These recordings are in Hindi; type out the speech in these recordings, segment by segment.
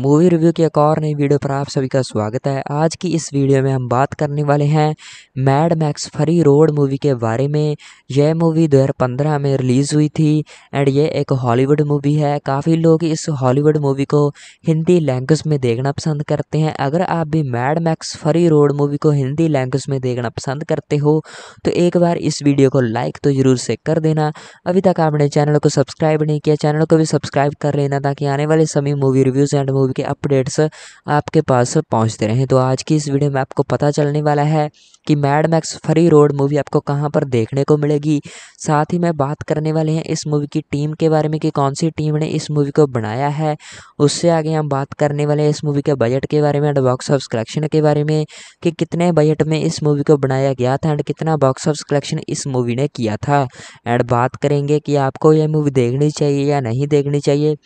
मूवी रिव्यू की एक और नई वीडियो पर आप सभी का स्वागत है आज की इस वीडियो में हम बात करने वाले हैं Mad Max Fury Road movie के बारे में यह मूवी 2015 में रिलीज़ हुई थी एंड यह एक हॉलीवुड मूवी है काफ़ी लोग इस हॉलीवुड मूवी को हिंदी लैंग्वेज में देखना पसंद करते हैं अगर आप भी Mad Max Fury Road movie को हिंदी लैंग्वेज में देखना पसंद करते हो तो एक बार इस वीडियो को लाइक तो ज़रूर से कर देना अभी तक आपने चैनल को सब्सक्राइब नहीं किया चैनल को भी सब्सक्राइब कर लेना ताकि आने वाले सभी movie reviews and movie movie के अपडेट्स आपके पास पहुंचते रहें तो आज की इस वीडियो में आपको पता चलने वाला है कि Mad Max Fury Road movie आपको कहाँ पर देखने को मिलेगी साथ ही मैं बात करने वाले हैं इस मूवी की टीम के बारे में कि कौन सी टीम ने इस मूवी को बनाया है उससे आगे हम बात करने वाले हैं इस मूवी के बजट के बारे में एंड बॉक्स ऑफ कलेक्शन के बारे में कि कितने बजट में इस मूवी को बनाया गया था एंड कितना बॉक्स ऑफ कलेक्शन इस मूवी ने किया था एंड बात करेंगे कि आपको यह मूवी देखनी चाहिए या नहीं देखनी चाहिए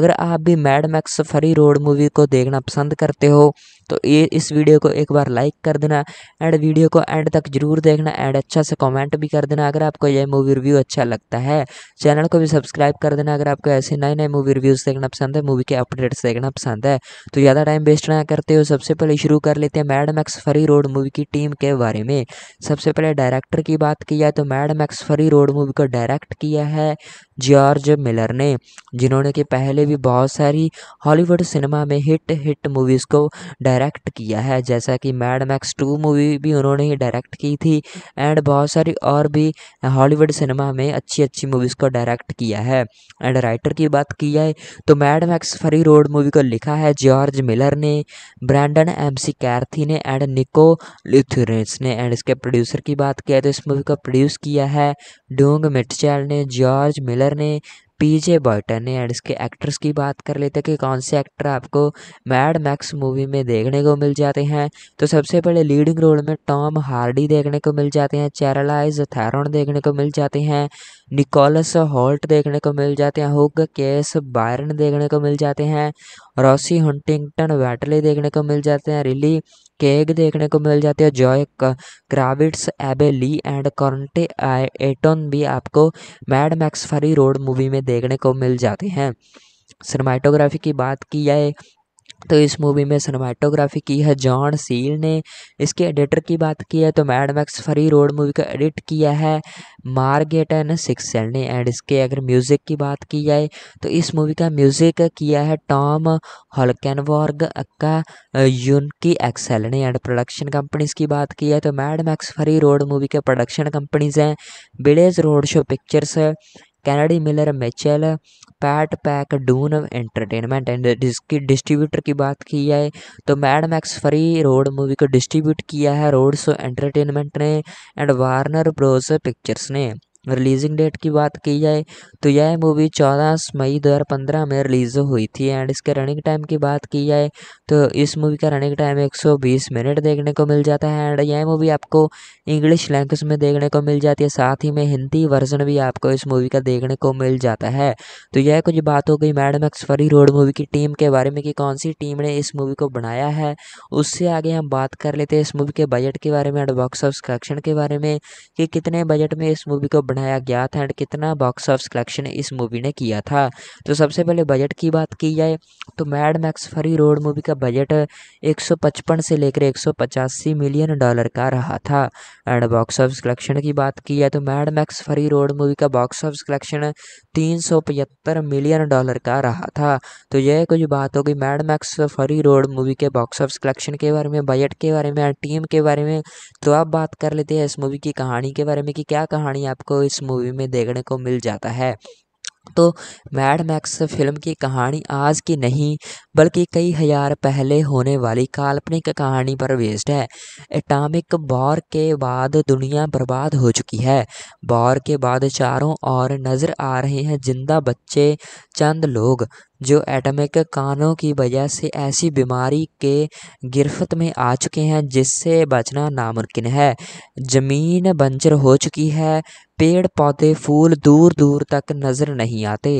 अगर आप भी Mad Max Fury Road Bollywood movie को देखना पसंद करते हो तो ये इस वीडियो को एक बार लाइक कर देना एंड वीडियो को एंड तक जरूर देखना एंड अच्छा से कमेंट भी कर देना अगर आपको यह मूवी रिव्यू अच्छा लगता है चैनल को भी सब्सक्राइब कर देना अगर आपको ऐसे नए नए मूवी रिव्यूज़ देखना पसंद है मूवी के अपडेट्स देखना पसंद है तो ज़्यादा टाइम वेस्ट ना करते हो सबसे पहले शुरू कर लेते हैं Mad Max Fury Road movie की टीम के बारे में सबसे पहले डायरेक्टर की बात की जाए तो Mad Max Fury Road movie को डायरेक्ट किया है जॉर्ज मिलर ने जिन्होंने कि पहले भी बहुत सारी हॉलीवुड सिनेमा में हिट हिट मूवीज़ को डायरेक्ट डायरेक्ट किया है जैसा कि मैड मैक्स टू मूवी भी उन्होंने ही डायरेक्ट की थी एंड बहुत सारी और भी हॉलीवुड सिनेमा में अच्छी अच्छी मूवीज़ को डायरेक्ट किया है एंड राइटर की बात की जाए तो Mad Max Fury Road movie को लिखा है जॉर्ज मिलर ने ब्रैंडन एम सी कैर्थी ने एंड निको लिथुरेंस ने एंड इसके प्रोड्यूसर की बात किया तो इस मूवी को प्रोड्यूस किया है डोंग मिटचैल ने जॉर्ज मिलर ने पीजे बॉयटन है एंड इसके एक्ट्रेस की बात कर लेते हैं कि कौन से एक्टर आपको मैड मैक्स मूवी में देखने को मिल जाते हैं तो सबसे पहले लीडिंग रोल में टॉम हार्डी देखने को मिल जाते हैं चैरलाइज थैरोन देखने को मिल जाते हैं निकोलस हॉल्ट देखने को मिल जाते हैं हुक केस बायरन देखने को मिल जाते हैं रॉसी हंटिंगटन वैटली देखने को मिल जाते हैं रिली केग देखने को मिल जाती है जॉय क्राविट्स एबे ली एंड कॉन्टे एटोन भी आपको Mad Max Fury Road movie में देखने को मिल जाते हैं सिनेमाटोग्राफी की बात की जाए तो इस मूवी में सिनेमाटोग्राफी की है जॉन सील ने इसके एडिटर की बात की है तो Mad Max Fury Road movie का एडिट किया है मार्गेटन सिक्सेल ने एंड इसके अगर म्यूज़िक की बात की जाए तो इस मूवी का म्यूज़िक किया है Tom Holkenborg aka Junkie XL ने एंड प्रोडक्शन कंपनीज की बात की है तो Mad Max Fury Road movie के प्रोडक्शन कंपनीज हैं Village road show Pictures Kennedy Miller Mitchell PAT pack Dune Entertainment and जिसकी डिस्ट्रीब्यूटर की बात की जाए तो Mad Max Fury Road movie को डिस्ट्रीब्यूट किया है रोड शो एंटरटेनमेंट ने एंड वार्नर ब्रोज पिक्चर्स ने रिलीजिंग डेट की बात की जाए तो यह मूवी 14 मई 2015 में रिलीज़ हुई थी एंड इसके रनिंग टाइम की बात की जाए तो इस मूवी का रनिंग टाइम 120 मिनट देखने को मिल जाता है एंड यह मूवी आपको इंग्लिश लैंग्वेज में देखने को मिल जाती है साथ ही में हिंदी वर्जन भी आपको इस मूवी का देखने को मिल जाता है तो यह कुछ बात हो गई मैडम एक्सफरी रोड मूवी की टीम के बारे में कि कौन सी टीम ने इस मूवी को बनाया है उससे आगे हम बात कर लेते हैं इस मूवी के बजट के बारे में एंड बॉक्स ऑफ कलेक्शन के बारे में कि कितने बजट में इस मूवी को बना बनाया गया था एंड कितना बॉक्स ऑफ कलेक्शन इस मूवी ने किया था तो सबसे पहले बजट की बात की जाए तो Mad Max Fury Road movie का बजट 155 से लेकर एक मिलियन डॉलर का रहा था एंड बॉक्स ऑफ कलेक्शन की बात की जाए तो Mad Max Fury Road movie का बॉक्स ऑफ कलेक्शन तीन मिलियन डॉलर का रहा था तो यह कुछ बात होगी Mad Max Fury Road movie के बॉक्स ऑफ कलेक्शन के बारे में बजट के बारे में टीम के बारे में तो आप बात कर लेते हैं इस मूवी की कहानी के बारे में कि क्या कहानी आपको इस मूवी में देखने को मिल जाता है तो मैड मैक्स फिल्म की कहानी आज की नहीं बल्कि कई हजार पहले होने वाली काल्पनिक कहानी पर बेस्ड है एटॉमिक बॉर के बाद दुनिया बर्बाद हो चुकी है बॉर के बाद चारों ओर नज़र आ रहे हैं जिंदा बच्चे चंद लोग जो एटॉमिक कानों की वजह से ऐसी बीमारी के गिरफ्त में आ चुके हैं जिससे बचना नामुमकिन है ज़मीन बंजर हो चुकी है पेड़ पौधे फूल दूर दूर तक नजर नहीं आते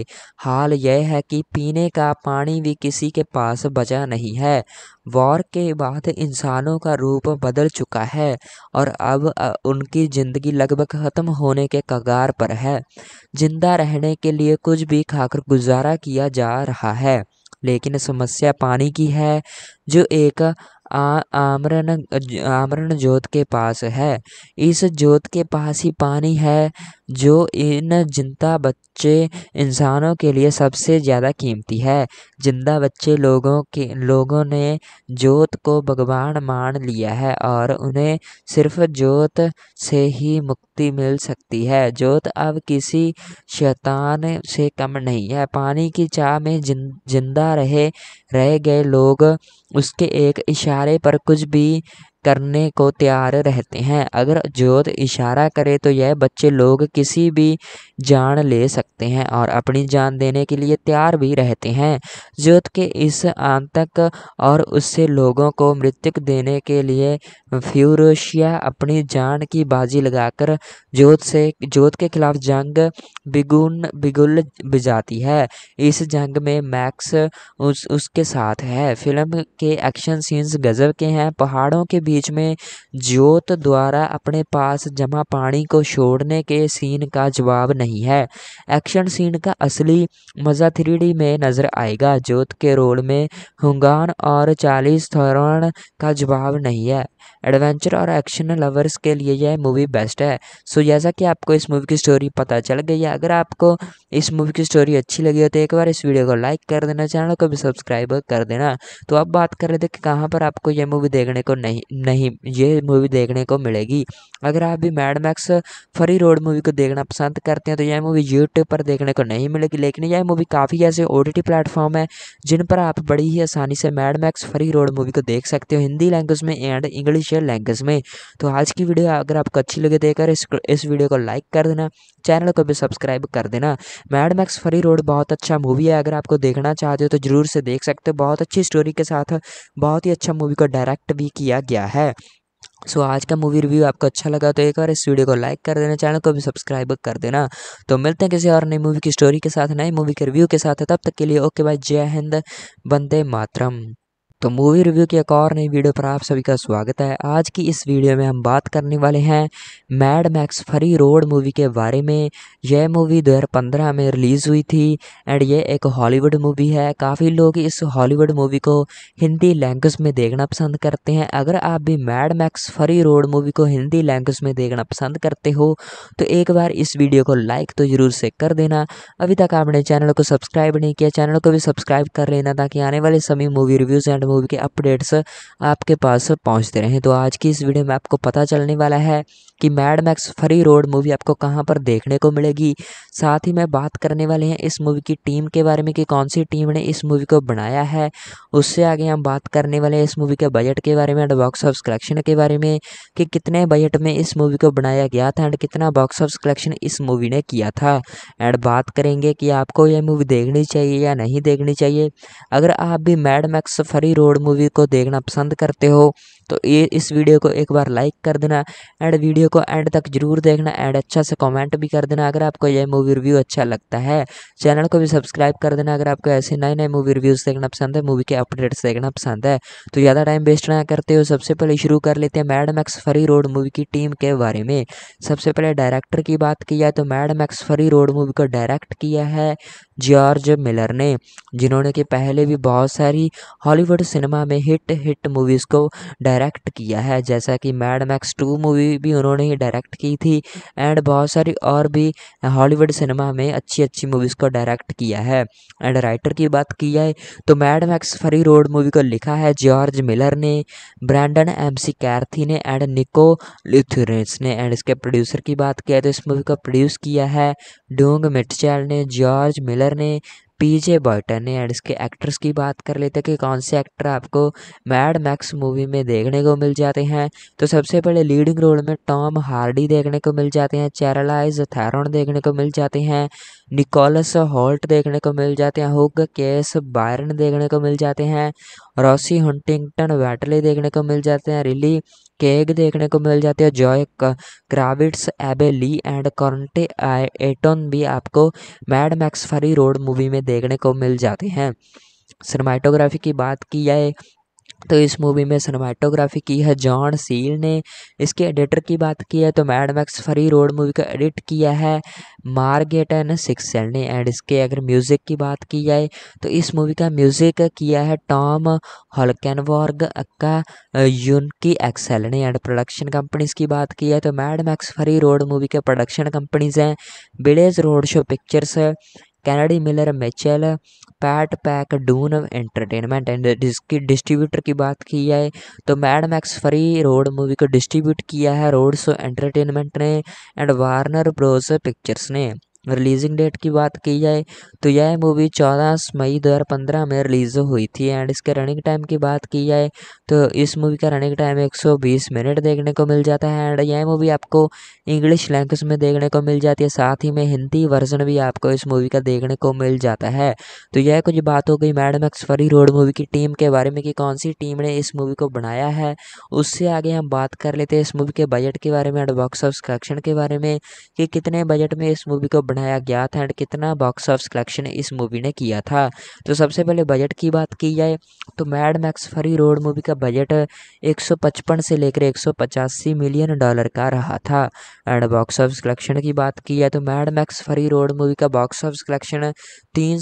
हाल यह है कि पीने का पानी भी किसी के पास बचा नहीं है वॉर के बाद इंसानों का रूप बदल चुका है और अब उनकी ज़िंदगी लगभग ख़त्म होने के कगार पर है जिंदा रहने के लिए कुछ भी खाकर गुजारा किया जा रहा है लेकिन समस्या पानी की है जो एक आमरण आमरण जोत के पास है इस जोत के पास ही पानी है जो इन जिंदा बच्चे इंसानों के लिए सबसे ज़्यादा कीमती है जिंदा बच्चे लोगों के लोगों ने जोत को भगवान मान लिया है और उन्हें सिर्फ जोत से ही मुक्ति मिल सकती है जोत अब किसी शैतान से कम नहीं है पानी की चाह में जिंदा रहे रह गए लोग उसके एक इशारे इशारे पर कुछ भी करने को तैयार रहते हैं अगर जोत इशारा करे तो यह बच्चे लोग किसी भी जान ले सकते हैं और अपनी जान देने के लिए तैयार भी रहते हैं जोत के इस आतंक और उससे लोगों को मृत्यु देने के लिए फ्यूरोशिया अपनी जान की बाजी लगाकर जोत से जोत के खिलाफ जंग बिगुन बिगुल बजाती है इस जंग में मैक्स उस उसके साथ है फिल्म के एक्शन सीन्स गजब के हैं पहाड़ों के बीच में जोत द्वारा अपने पास जमा पानी को छोड़ने के सीन का जवाब नहीं नहीं है एक्शन सीन का असली मज़ा थ्री में नज़र आएगा जोत के रोल में हुंगान और चालीस थौरन का जवाब नहीं है एडवेंचर और एक्शन लवर्स के लिए यह मूवी बेस्ट है सो जैसा कि आपको इस मूवी की स्टोरी पता चल गई है अगर आपको इस मूवी की स्टोरी अच्छी लगी हो तो एक बार इस वीडियो को लाइक कर देना चैनल को भी सब्सक्राइब कर देना तो अब बात कर लेते कि कहाँ पर आपको यह मूवी देखने को नहीं नहीं ये मूवी देखने को मिलेगी अगर आप भी Mad Max free Fury Road movie को देखना पसंद करते हैं तो यह मूवी यूट्यूब पर देखने को नहीं मिलेगी लेकिन यह मूवी काफ़ी ऐसे ओ टी प्लेटफॉर्म है जिन पर आप बड़ी ही आसानी से Mad Max Fury Road movie को देख सकते हो हिंदी लैंग्वेज में एंड इंग्लिश लैंग्वेज में तो आज की वीडियो अगर आपको अच्छी लगे देखकर तो इस इस वीडियो को लाइक कर देना चैनल को भी सब्सक्राइब कर देना मैड मैक्स फ्री रोड बहुत अच्छा मूवी है अगर आपको देखना चाहते हो तो ज़रूर से देख सकते हो बहुत अच्छी स्टोरी के साथ बहुत ही अच्छा मूवी को डायरेक्ट भी किया गया है सो so, आज का मूवी रिव्यू आपको अच्छा लगा तो एक बार इस वीडियो को लाइक कर देना चैनल को भी सब्सक्राइब कर देना तो मिलते हैं किसी और नई मूवी की स्टोरी के साथ नई मूवी के रिव्यू के साथ तब तक के लिए ओके बाय जय हिंद बंदे मातरम तो मूवी रिव्यू की एक और नई वीडियो पर आप सभी का स्वागत है आज की इस वीडियो में हम बात करने वाले हैं Mad Max Fury Road movie के बारे में यह मूवी 2015 में रिलीज़ हुई थी एंड यह एक हॉलीवुड मूवी है काफ़ी लोग इस हॉलीवुड मूवी को हिंदी लैंग्वेज में देखना पसंद करते हैं अगर आप भी Mad Max Fury Road movie को हिंदी लैंग्वेज में देखना पसंद करते हो तो एक बार इस वीडियो को लाइक तो ज़रूर से कर देना अभी तक आपने चैनल को सब्सक्राइब नहीं किया चैनल को भी सब्सक्राइब कर लेना ताकि आने वाले सभी मूवी रिव्यूज़ एंड मूवी के अपडेट्स आपके पास पहुंचते रहें तो आज की इस वीडियो में आपको पता चलने वाला है कि Mad Max Fury Road movie आपको कहाँ पर देखने को मिलेगी साथ ही मैं बात करने वाले हैं इस मूवी की टीम के बारे में कि कौन सी टीम ने इस मूवी को बनाया है उससे आगे हम बात करने वाले हैं इस मूवी के बजट के बारे में एंड बॉक्स ऑफ कलेक्शन के बारे में कि कितने बजट में इस मूवी को बनाया गया था एंड कितना बॉक्स ऑफ कलेक्शन इस मूवी ने किया था एंड बात करेंगे कि आपको यह मूवी देखनी चाहिए या नहीं देखनी चाहिए अगर आप भी Mad Max Fury Road movie को देखना पसंद करते हो तो ये इस वीडियो को एक बार लाइक कर देना एंड वीडियो को एंड तक जरूर देखना एंड अच्छा से कमेंट भी कर देना अगर आपको यह मूवी रिव्यू अच्छा लगता है चैनल को भी सब्सक्राइब कर देना अगर आपको ऐसे नए नए मूवी रिव्यूज़ देखना पसंद है मूवी के अपडेट्स देखना पसंद है तो ज़्यादा टाइम वेस्ट ना करते हो सबसे पहले शुरू कर लेते हैं Mad Max Fury Road movie की टीम के बारे में सबसे पहले डायरेक्टर की बात की जाए तो Mad Max Fury Road movie को डायरेक्ट किया है जॉर्ज मिलर ने जिन्होंने कि पहले भी बहुत सारी हॉलीवुड सिनेमा में हिट हिट मूवीज़ को डायरेक्ट डायरेक्ट किया है जैसा कि मैड मैक्स टू मूवी भी उन्होंने ही डायरेक्ट की थी एंड बहुत सारी और भी हॉलीवुड सिनेमा में अच्छी अच्छी मूवीज़ को डायरेक्ट किया है एंड राइटर की बात की जाए तो Mad Max Fury Road movie को लिखा है जॉर्ज मिलर ने ब्रैंडन एम सी कैर्थी ने एंड निको लिथुरेंस ने एंड इसके प्रोड्यूसर की बात किया तो इस मूवी को प्रोड्यूस किया है डोंग मिटचैल ने जॉर्ज मिलर ने पीजे बॉयटन है एंड इसके एक्ट्रेस की बात कर लेते हैं कि कौन से एक्टर आपको मैड मैक्स मूवी में देखने को मिल जाते हैं तो सबसे पहले लीडिंग रोल में टॉम हार्डी देखने को मिल जाते हैं चैरलाइज थैरोन देखने को मिल जाते हैं निकोलस हॉल्ट देखने को मिल जाते हैं हुग केस बायरन देखने को मिल जाते हैं रॉसी हंटिंगटन वैटले देखने को मिल जाते हैं रिली केग देखने को मिल जाती है जॉय क्राविट्स एबे ली एंड कॉन्टे एटोन भी आपको Mad Max Fury Road movie में देखने को मिल जाते हैं सिनेमाटोग्राफी की बात की जाए तो इस मूवी में सिनेमाटोग्राफी की है जॉन सील ने इसके एडिटर की बात की है तो Mad Max Fury Road movie का एडिट किया है मार्गेटन सिक्सेल ने एंड इसके अगर म्यूज़िक की बात की जाए तो इस मूवी का म्यूज़िक किया है Tom Holkenborg aka Junkie XL ने एंड प्रोडक्शन कंपनीज की बात की है तो Mad Max Fury Road movie के प्रोडक्शन कंपनीज हैं Village road show Pictures Kennedy Miller Mitchell PAT pack Dune Entertainment and जिसकी डिस्ट्रीब्यूटर की बात की जाए तो Mad Max Fury Road movie को डिस्ट्रीब्यूट किया है रोड शो एंटरटेनमेंट ने एंड वार्नर ब्रोज पिक्चर्स ने रिलीजिंग डेट की बात की जाए तो यह मूवी 14 मई 2015 में रिलीज़ हुई थी एंड इसके रनिंग टाइम की बात की जाए तो इस मूवी का रनिंग टाइम 120 मिनट देखने को मिल जाता है एंड यह मूवी आपको इंग्लिश लैंग्वेज में देखने को मिल जाती है साथ ही में हिंदी वर्जन भी आपको इस मूवी का देखने को मिल जाता है तो यह कुछ बात हो गई मैडम एक्सफरी रोड मूवी की टीम के बारे में कि कौन सी टीम ने इस मूवी को बनाया है उससे आगे हम बात कर लेते हैं इस मूवी के बजट के बारे में एंड बॉक्स ऑफ कलेक्शन के बारे में कि कितने बजट में इस मूवी को बनाया गया था एंड कितना बॉक्स ऑफ कलेक्शन इस मूवी ने किया था तो सबसे पहले बजट की बात की जाए तो Mad Max Fury Road movie का बजट 155 से लेकर एक मिलियन डॉलर का रहा था एंड बॉक्स ऑफ कलेक्शन की बात की जाए तो Mad Max Fury Road movie का बॉक्स ऑफ कलेक्शन तीन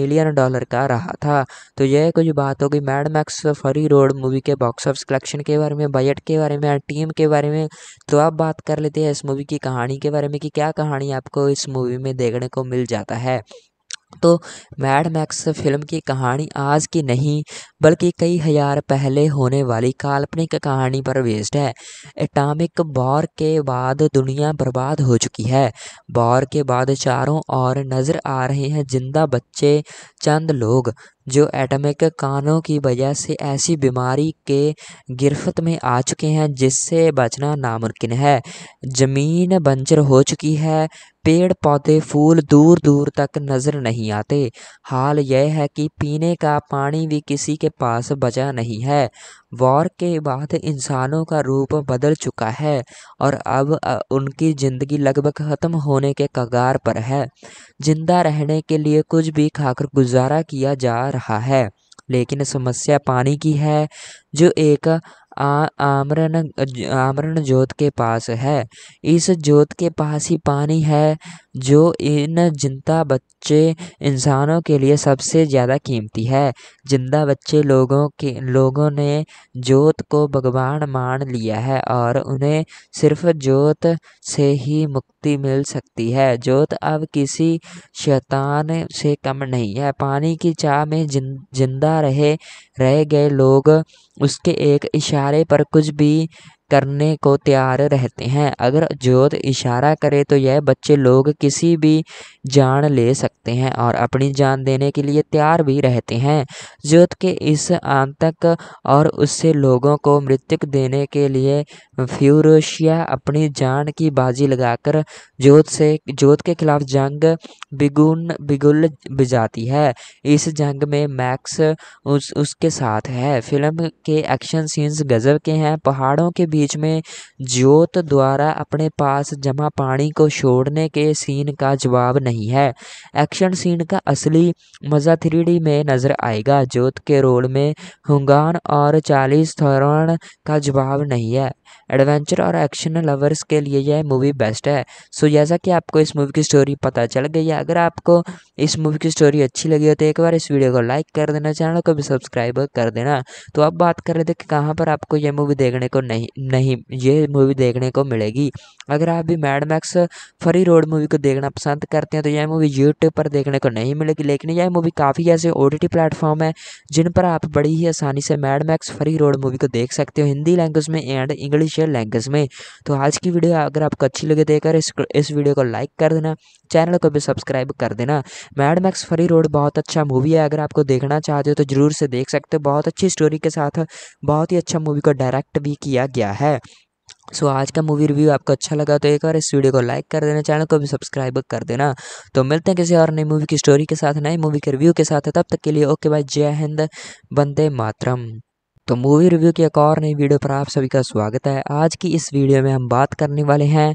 मिलियन डॉलर का रहा था तो यह कुछ बात होगी Mad Max Fury Road movie के बॉक्स ऑफ कलेक्शन के बारे में बजट के बारे में टीम के बारे में तो आप बात कर लेते हैं इस मूवी की कहानी के बारे में कि क्या कहानी आपको इस मूवी में देखने को मिल जाता है तो मैड मैक्स फिल्म की कहानी आज की नहीं बल्कि कई हजार पहले होने वाली काल्पनिक कहानी पर बेस्ड है एटॉमिक बौर के बाद दुनिया बर्बाद हो चुकी है बौर के बाद चारों ओर नजर आ रहे हैं जिंदा बच्चे चंद लोग जो एटमिक कानों की वजह से ऐसी बीमारी के गिरफ्त में आ चुके हैं जिससे बचना नामुमकिन है ज़मीन बंजर हो चुकी है पेड़ पौधे फूल दूर दूर तक नज़र नहीं आते हाल यह है कि पीने का पानी भी किसी के के पास बचा नहीं है वॉर के बाद इंसानों का रूप बदल चुका है और अब उनकी ज़िंदगी लगभग ख़त्म होने के कगार पर है जिंदा रहने के लिए कुछ भी खाकर गुजारा किया जा रहा है लेकिन समस्या पानी की है जो एक आमरण आमरण ज्योत के पास है इस ज्योत के पास ही पानी है जो इन जिंदा बच्चे इंसानों के लिए सबसे ज़्यादा कीमती है जिंदा बच्चे लोगों के लोगों ने जोत को भगवान मान लिया है और उन्हें सिर्फ जोत से ही मुक्ति मिल सकती है जोत अब किसी शैतान से कम नहीं है पानी की चाह में जिन जिंदा रहे रह गए लोग उसके एक इशारे पर कुछ भी करने को तैयार रहते हैं अगर जोत इशारा करे तो यह बच्चे लोग किसी भी जान ले सकते हैं और अपनी जान देने के लिए तैयार भी रहते हैं जोत के इस आंतक और उससे लोगों को मृत्यु देने के लिए फ्यूरोशिया अपनी जान की बाजी लगाकर जोत से जोत के खिलाफ जंग बिगुन बिगुल बजाती है इस जंग में मैक्स उस, उसके साथ है फिल्म के एक्शन सीन्स गजब के हैं पहाड़ों के बीच में ज्योत द्वारा अपने पास जमा पानी को छोड़ने के सीन का जवाब नहीं है एक्शन सीन का असली मज़ा थ्री में नज़र आएगा ज्योत के रोल में हुंगान और चालीस थौरन का जवाब नहीं है एडवेंचर और एक्शन लवर्स के लिए यह मूवी बेस्ट है सो जैसा कि आपको इस मूवी की स्टोरी पता चल गई है अगर आपको इस मूवी की स्टोरी अच्छी लगी हो तो एक बार इस वीडियो को लाइक कर देना चैनल को भी सब्सक्राइब कर देना तो अब बात कर रहे थे कि कहाँ पर आपको यह मूवी देखने को नहीं नहीं ये मूवी देखने को मिलेगी अगर आप भी Mad Max Fury Road movie को देखना पसंद करते हैं तो यह मूवी यूट्यूब पर देखने को नहीं मिलेगी लेकिन यह मूवी काफ़ी ऐसे ओ टी प्लेटफॉर्म है जिन पर आप बड़ी ही आसानी से Mad Max Fury Road movie को देख सकते हो हिंदी लैंग्वेज में एंड इंग्लिश लैंग्वेज में तो आज की वीडियो अगर आपको अच्छी लगे देखकर तो इस इस वीडियो को लाइक कर देना चैनल को भी सब्सक्राइब कर देना मैड मैक्स फ्री रोड बहुत अच्छा मूवी है अगर आपको देखना चाहते हो तो ज़रूर से देख सकते हो बहुत अच्छी स्टोरी के साथ बहुत ही अच्छा मूवी को डायरेक्ट भी किया गया है है सो so, आज का मूवी रिव्यू आपको अच्छा लगा तो एक बार इस वीडियो को लाइक कर देना चैनल को भी सब्सक्राइब कर देना तो मिलते हैं किसी और नई मूवी की स्टोरी के साथ नई मूवी के रिव्यू के साथ तब तक के लिए ओके बाय जय हिंद बंदे मातरम तो मूवी रिव्यू की एक और नई वीडियो पर आप सभी का स्वागत है आज की इस वीडियो में हम बात करने वाले हैं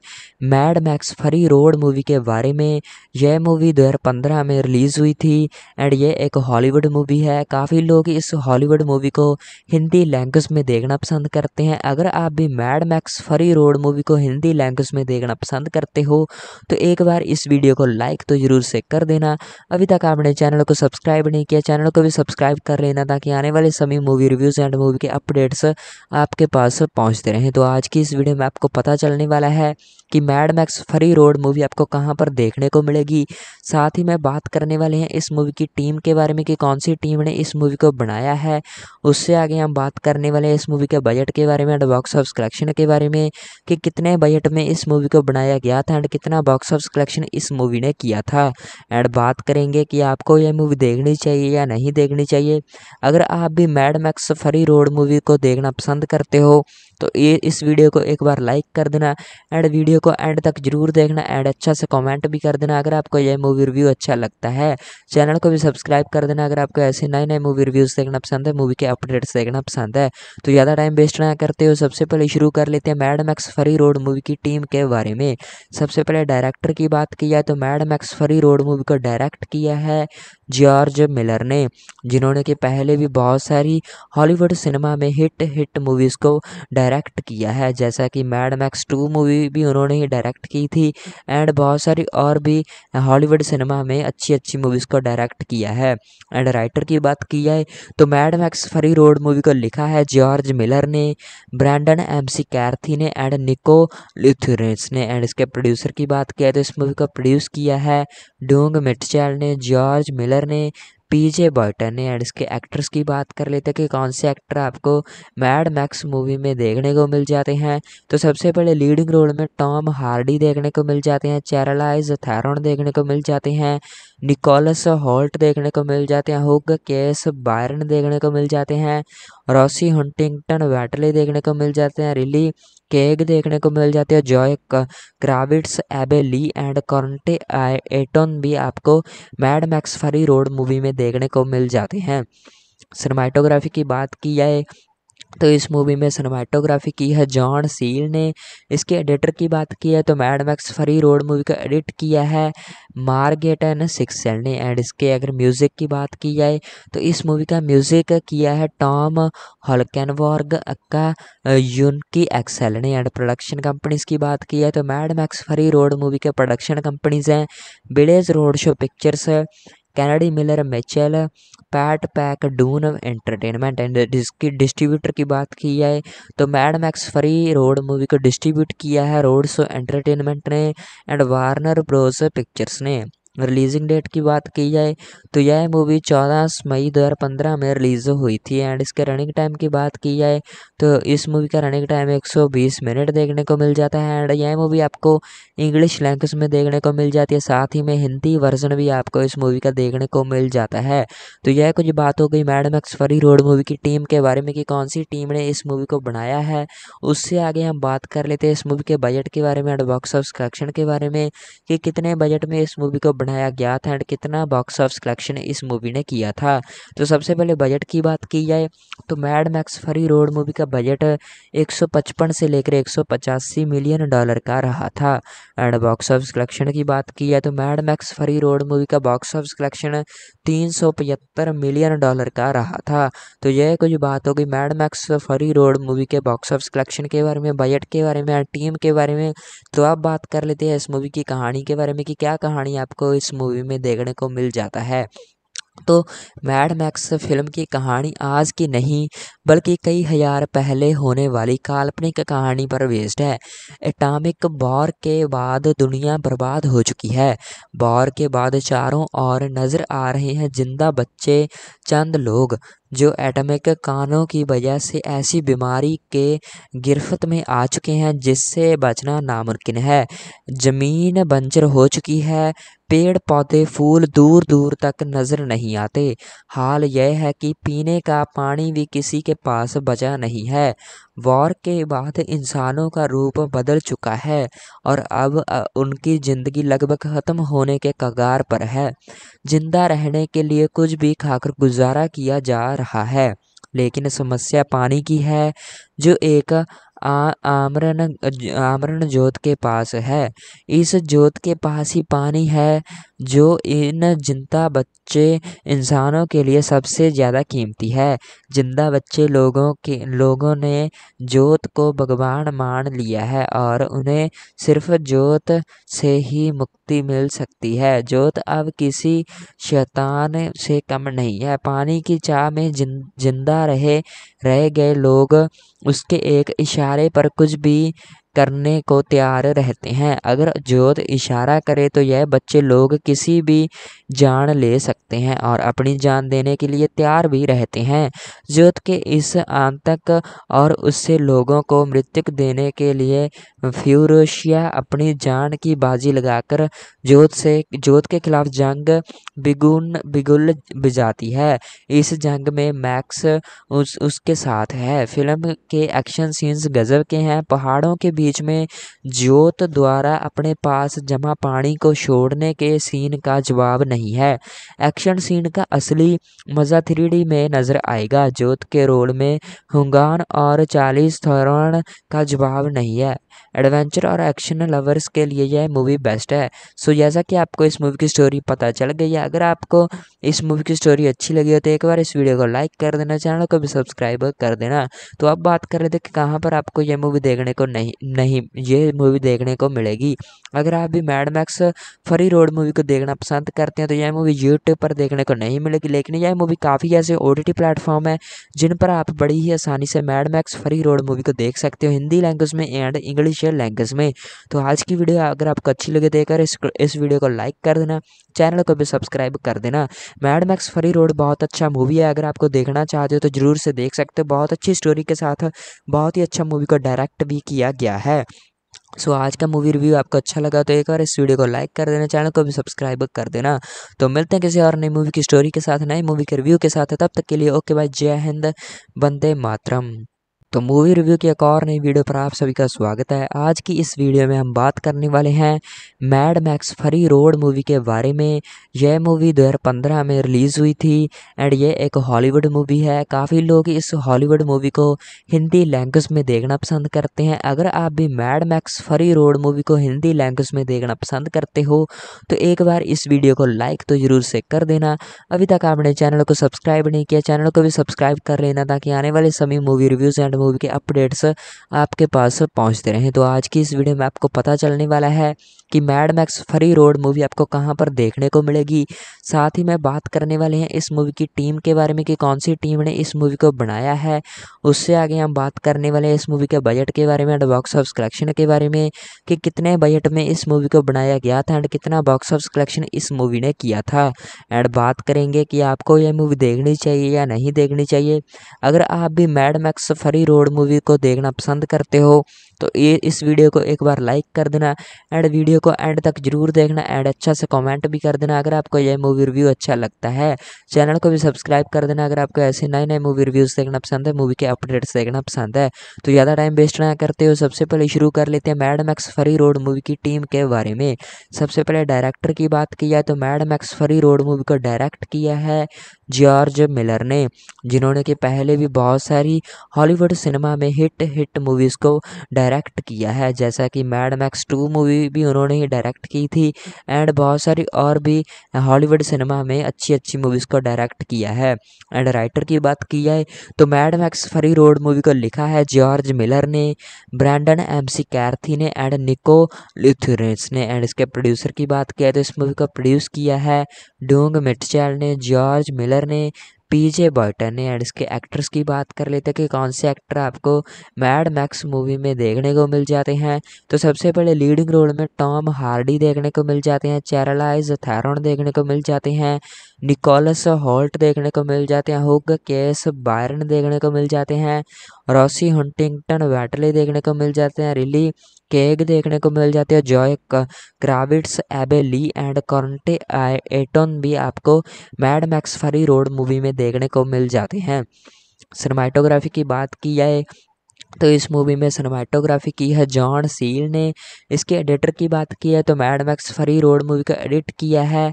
Mad Max Fury Road movie के बारे में यह मूवी 2015 में रिलीज़ हुई थी एंड यह एक हॉलीवुड मूवी है काफ़ी लोग इस हॉलीवुड मूवी को हिंदी लैंग्वेज में देखना पसंद करते हैं अगर आप भी Mad Max Fury Road movie को हिंदी लैंग्वेज में देखना पसंद करते हो तो एक बार इस वीडियो को लाइक तो ज़रूर से कर देना अभी तक आपने चैनल को सब्सक्राइब नहीं किया चैनल को भी सब्सक्राइब कर लेना ताकि आने वाले सभी मूवी रिव्यूज़ एंड मूवी के अपडेट्स आपके पास पहुंचते रहें तो आज की इस वीडियो में आपको पता चलने वाला है कि Mad Max Fury Road movie आपको कहाँ पर देखने को मिलेगी साथ ही मैं बात करने वाले हैं इस मूवी की टीम के बारे में कि कौन सी टीम ने इस मूवी को बनाया है उससे आगे हम बात करने वाले हैं इस मूवी के बजट के बारे में एंड बॉक्स ऑफ कलेक्शन के बारे में कि कितने बजट में इस मूवी को बनाया गया था एंड कितना बॉक्स ऑफ कलेक्शन इस मूवी ने किया था एंड बात करेंगे कि आपको यह मूवी देखनी चाहिए या नहीं देखनी चाहिए अगर आप भी Mad Max Fury Road movie को देखना पसंद करते हो तो ये इस वीडियो को एक बार लाइक कर देना एंड वीडियो को एंड तक जरूर देखना एंड अच्छा से कमेंट भी कर देना अगर आपको यह मूवी रिव्यू अच्छा लगता है चैनल को भी सब्सक्राइब कर देना अगर आपको ऐसे नए नए मूवी रिव्यूज़ देखना पसंद है मूवी के अपडेट्स देखना पसंद है तो ज़्यादा टाइम वेस्ट ना करते हो सबसे पहले शुरू कर लेते हैं Mad Max Fury Road movie की टीम के बारे में सबसे पहले डायरेक्टर की बात की जाए तो Mad Max Fury Road movie को डायरेक्ट किया है जॉर्ज मिलर ने जिन्होंने कि पहले भी बहुत सारी हॉलीवुड सिनेमा में हिट हिट मूवीज़ को डायरेक्ट डायरेक्ट किया है जैसा कि मैड मैक्स टू मूवी भी उन्होंने ही डायरेक्ट की थी एंड बहुत सारी और भी हॉलीवुड सिनेमा में अच्छी अच्छी मूवीज़ को डायरेक्ट किया है एंड राइटर की बात की जाए तो Mad Max Fury Road movie को लिखा है जॉर्ज मिलर ने ब्रैंडन एम सी कैर्थी ने एंड निको लिथुरेंस ने एंड इसके प्रोड्यूसर की बात किया तो इस मूवी को प्रोड्यूस किया है डोंग मिटचैल ने जॉर्ज मिलर ने पीजे बॉयटन है एंड इसके एक्ट्रेस की बात कर लेते हैं कि कौन से एक्टर आपको मैड मैक्स मूवी में देखने को मिल जाते हैं तो सबसे पहले लीडिंग रोल में टॉम हार्डी देखने को मिल जाते हैं चैरलाइज थैरोन देखने को मिल जाते हैं निकोलस हॉल्ट देखने को मिल जाते हैं हुक केस बायरन देखने को मिल जाते हैं रॉसी हंटिंगटन वैटली देखने को मिल जाते हैं रिली केग देखने को मिल जाती है जॉय क्राविट्स एबे ली एंड कॉन्टे एटोन भी आपको Mad Max Fury Road movie में देखने को मिल जाते हैं सिनेमाटोग्राफी की बात की जाए तो इस मूवी में सिनेमाटोग्राफी की है जॉन सील ने इसके एडिटर की बात की है तो Mad Max Fury Road movie का एडिट किया है मार्गेटन सिक्सेल ने एंड इसके अगर म्यूज़िक की बात की जाए तो इस मूवी का म्यूज़िक किया है Tom Holkenborg aka Junkie XL ने एंड प्रोडक्शन कंपनीज की बात की है तो Mad Max Fury Road movie के प्रोडक्शन कंपनीज हैं Village road show Pictures Kennedy Miller Mitchell PAT pack Dune Entertainment and जिसकी डिस्ट्रीब्यूटर की बात की जाए तो Mad Max Fury Road movie को डिस्ट्रीब्यूट किया है रोड शो एंटरटेनमेंट ने एंड वार्नर ब्रोज पिक्चर्स ने रिलीजिंग डेट की बात की जाए तो यह मूवी 14 मई 2015 में रिलीज़ हुई थी एंड इसके रनिंग टाइम की बात की जाए तो इस मूवी का रनिंग टाइम 120 मिनट देखने को मिल जाता है एंड यह मूवी आपको इंग्लिश लैंग्वेज में देखने को मिल जाती है साथ ही में हिंदी वर्जन भी आपको इस मूवी का देखने को मिल जाता है तो यह कुछ बात हो गई मैडम एक्सफरी रोड मूवी की टीम के बारे में कि कौन सी टीम ने इस मूवी को बनाया है उससे आगे हम बात कर लेते हैं इस मूवी के बजट के बारे में एंड बॉक्स ऑफ कलेक्शन के बारे में कि कितने बजट में इस मूवी को बना बनाया गया था एंड कितना बॉक्स ऑफ कलेक्शन इस मूवी ने किया था तो सबसे पहले बजट की बात की जाए तो Mad Max Fury Road movie का बजट 155 से लेकर एक मिलियन डॉलर का रहा था एंड बॉक्स ऑफ कलेक्शन की बात की जाए तो Mad Max Fury Road movie का बॉक्स ऑफ कलेक्शन तीन मिलियन डॉलर का रहा था तो यह कुछ बात होगी Mad Max Fury Road movie के बॉक्स ऑफ कलेक्शन के बारे में बजट के बारे में टीम के बारे में तो आप बात कर लेते हैं इस मूवी की कहानी के बारे में कि क्या कहानी आपको इस मूवी में देखने को मिल जाता है तो मैड मैक्स फिल्म की कहानी आज की नहीं बल्कि कई हजार पहले होने वाली काल्पनिक कहानी पर बेस्ड है एटॉमिक बॉर के बाद दुनिया बर्बाद हो चुकी है बॉर के बाद चारों ओर नज़र आ रहे हैं जिंदा बच्चे चंद लोग जो एटॉमिक कानों की वजह से ऐसी बीमारी के गिरफ्त में आ चुके हैं जिससे बचना नामुमकिन है ज़मीन बंजर हो चुकी है पेड़ पौधे फूल दूर दूर तक नजर नहीं आते हाल यह है कि पीने का पानी भी किसी के पास बचा नहीं है वॉर के बाद इंसानों का रूप बदल चुका है और अब उनकी ज़िंदगी लगभग ख़त्म होने के कगार पर है जिंदा रहने के लिए कुछ भी खाकर गुजारा किया जा रहा है लेकिन समस्या पानी की है जो एक आमरण आमरण जोत के पास है इस जोत के पास ही पानी है जो इन जिंदा बच्चे इंसानों के लिए सबसे ज़्यादा कीमती है जिंदा बच्चे लोगों के लोगों ने जोत को भगवान मान लिया है और उन्हें सिर्फ जोत से ही मुक्ति मिल सकती है जोत अब किसी शैतान से कम नहीं है पानी की चाह में जिंदा रहे रह गए लोग उसके एक इशारे इशारे पर कुछ भी करने को तैयार रहते हैं अगर जोत इशारा करे तो यह बच्चे लोग किसी भी जान ले सकते हैं और अपनी जान देने के लिए तैयार भी रहते हैं जोत के इस आतंक और उससे लोगों को मृत्यु देने के लिए फ्यूरोशिया अपनी जान की बाजी लगाकर जोत से जोत के खिलाफ जंग बिगुन बिगुल बजाती है इस जंग में मैक्स उस उसके साथ है फिल्म के एक्शन सीन्स गजब के हैं पहाड़ों के बीच में जोत द्वारा अपने पास जमा पानी को छोड़ने के सीन का जवाब नहीं नहीं है एक्शन सीन का असली मज़ा थ्री में नज़र आएगा जोत के रोल में हुंगान और चालीस थौरन का जवाब नहीं है एडवेंचर और एक्शन लवर्स के लिए यह मूवी बेस्ट है सो जैसा कि आपको इस मूवी की स्टोरी पता चल गई है अगर आपको इस मूवी की स्टोरी अच्छी लगी हो तो एक बार इस वीडियो को लाइक कर देना चैनल को भी सब्सक्राइब कर देना तो अब बात कर लेते कि कहाँ पर आपको यह मूवी देखने को नहीं नहीं ये मूवी देखने को मिलेगी अगर आप भी Mad Max free Fury Road movie को देखना पसंद करते हैं तो यह मूवी यूट्यूब पर देखने को नहीं मिलेगी लेकिन यह मूवी काफ़ी ऐसे ओ टी प्लेटफॉर्म है जिन पर आप बड़ी ही आसानी से Mad Max Fury Road movie को देख सकते हो हिंदी लैंग्वेज में एंड इंग्लिश लैंग्वेज में तो आज की वीडियो अगर आपको अच्छी लगे देखकर तो इस इस वीडियो को लाइक कर देना चैनल को भी सब्सक्राइब कर देना मैड मैक्स फ्री रोड बहुत अच्छा मूवी है अगर आपको देखना चाहते हो तो ज़रूर से देख सकते हो बहुत अच्छी स्टोरी के साथ बहुत ही अच्छा मूवी को डायरेक्ट भी किया गया है सो so, आज का मूवी रिव्यू आपको अच्छा लगा तो एक बार इस वीडियो को लाइक कर देना चैनल को भी सब्सक्राइब कर देना तो मिलते हैं किसी और नई मूवी की स्टोरी के साथ नई मूवी के रिव्यू के साथ तब तक के लिए ओके बाय जय हिंद बंदे मातरम तो मूवी रिव्यू की एक और नई वीडियो पर आप सभी का स्वागत है आज की इस वीडियो में हम बात करने वाले हैं Mad Max Fury Road movie के बारे में यह मूवी 2015 में रिलीज़ हुई थी एंड यह एक हॉलीवुड मूवी है काफ़ी लोग इस हॉलीवुड मूवी को हिंदी लैंग्वेज में देखना पसंद करते हैं अगर आप भी Mad Max Fury Road movie को हिंदी लैंग्वेज में देखना पसंद करते हो तो एक बार इस वीडियो को लाइक तो ज़रूर से कर देना अभी तक आपने चैनल को सब्सक्राइब नहीं किया चैनल को भी सब्सक्राइब कर लेना ताकि आने वाले सभी मूवी रिव्यूज़ एंड मूवी के अपडेट्स आपके पास पहुंचते रहें तो आज की इस वीडियो में आपको पता चलने वाला है कि Mad Max Fury Road movie आपको कहाँ पर देखने को मिलेगी साथ ही मैं बात करने वाले हैं इस मूवी की टीम के बारे में कि कौन सी टीम ने इस मूवी को बनाया है उससे आगे हम बात करने वाले हैं इस मूवी के बजट के बारे में एंड बॉक्स ऑफ कलेक्शन के बारे में कि कितने बजट में इस मूवी को बनाया गया था एंड कितना बॉक्स ऑफ कलेक्शन इस मूवी ने किया था एंड बात करेंगे कि आपको यह मूवी देखनी चाहिए या नहीं देखनी चाहिए अगर आप भी Mad Max Fury Road movie को देखना पसंद करते हो तो ये इस वीडियो को एक बार लाइक कर देना एंड वीडियो को एंड तक जरूर देखना एंड अच्छा से कमेंट भी कर देना अगर आपको यह मूवी रिव्यू अच्छा लगता है चैनल को भी सब्सक्राइब कर देना अगर आपको ऐसे नए नए मूवी रिव्यूज़ देखना पसंद है मूवी के अपडेट्स देखना पसंद है तो ज़्यादा टाइम वेस्ट ना करते हो सबसे पहले शुरू कर लेते हैं Mad Max Fury Road movie की टीम के बारे में सबसे पहले डायरेक्टर की बात की जाए तो Mad Max Fury Road movie को डायरेक्ट किया है जॉर्ज मिलर ने जिन्होंने कि पहले भी बहुत सारी हॉलीवुड सिनेमा में हिट हिट मूवीज़ को डायरेक्ट किया है जैसा कि मैड मैक्स टू मूवी भी उन्होंने ही डायरेक्ट की थी एंड बहुत सारी और भी हॉलीवुड सिनेमा में अच्छी अच्छी मूवीज़ को डायरेक्ट किया है एंड राइटर की बात की जाए तो Mad Max Fury Road movie को लिखा है जॉर्ज मिलर ने ब्रैंडन एम सी कैर्थी ने एंड निको लिथुरेंस ने एंड इसके प्रोड्यूसर की बात किया तो इस मूवी को प्रोड्यूस किया है डोंग मिटचैल ने जॉर्ज मिलर ने पीजे बॉयटन है एंड इसके एक्ट्रेस की बात कर लेते हैं कि कौन से एक्टर आपको मैड मैक्स मूवी में देखने को मिल जाते हैं तो सबसे पहले लीडिंग रोल में टॉम हार्डी देखने को मिल जाते हैं चैरलाइज थैरोन देखने को मिल जाते हैं निकोलस हॉल्ट देखने को मिल जाते हैं हुग केस बायरन देखने को मिल जाते हैं रॉसी हंटिंगटन वैटले देखने को मिल जाते हैं रिली केग देखने को मिल जाती है जॉय क्राविट्स एबे ली एंड कॉन्टे एटोन भी आपको Mad Max Fury Road movie में देखने को मिल जाते हैं सिनेमाटोग्राफी की बात की जाए तो इस मूवी में सिनेमाटोग्राफी की है जॉन सील ने इसके एडिटर की बात की है तो Mad Max Fury Road movie का एडिट किया है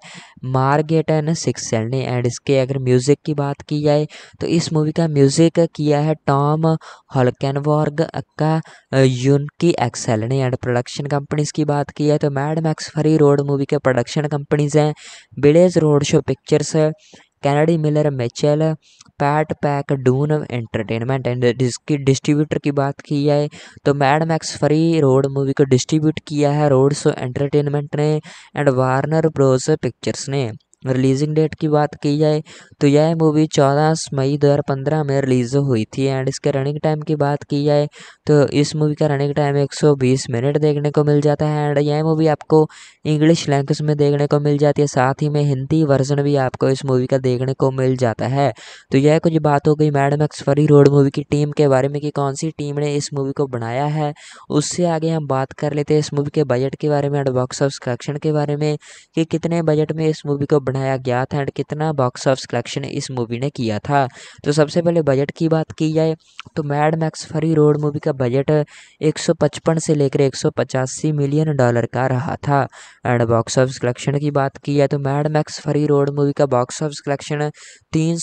मार्गेटन सिक्सेल ने एंड इसके अगर म्यूज़िक की बात की जाए तो इस मूवी का म्यूज़िक किया है Tom Holkenborg aka Junkie XL ने एंड प्रोडक्शन कंपनीज की बात की है तो Mad Max Fury Road movie के प्रोडक्शन कंपनीज हैं Village road show Pictures Kennedy Miller Mitchell PAT pack Dune Entertainment and जिसकी डिस्ट्रीब्यूटर की बात की जाए तो Mad Max Fury Road movie को डिस्ट्रीब्यूट किया है रोड शो एंटरटेनमेंट ने एंड वार्नर ब्रोज पिक्चर्स ने रिलीजिंग डेट की बात की जाए तो यह मूवी 14 मई 2015 में रिलीज़ हुई थी एंड इसके रनिंग टाइम की बात की जाए तो इस मूवी का रनिंग टाइम 120 मिनट देखने को मिल जाता है एंड यह मूवी आपको इंग्लिश लैंग्वेज में देखने को मिल जाती है साथ ही में हिंदी वर्जन भी आपको इस मूवी का देखने को मिल जाता है तो यह कुछ बात हो गई मैडम एक्सफरी रोड मूवी की टीम के बारे में कि कौन सी टीम ने इस मूवी को बनाया है उससे आगे हम बात कर लेते हैं इस मूवी के बजट के बारे में एंड बॉक्स ऑफ कलेक्शन के बारे में कि कितने बजट में इस मूवी को बनाया गया था एंड कितना बॉक्स ऑफ कलेक्शन इस मूवी ने किया था तो सबसे पहले बजट की बात की जाए तो Mad Max Fury Road movie का बजट 155 से लेकर एक मिलियन डॉलर का रहा था एंड बॉक्स ऑफ कलेक्शन की बात की जाए तो Mad Max Fury Road movie का बॉक्स ऑफ कलेक्शन तीन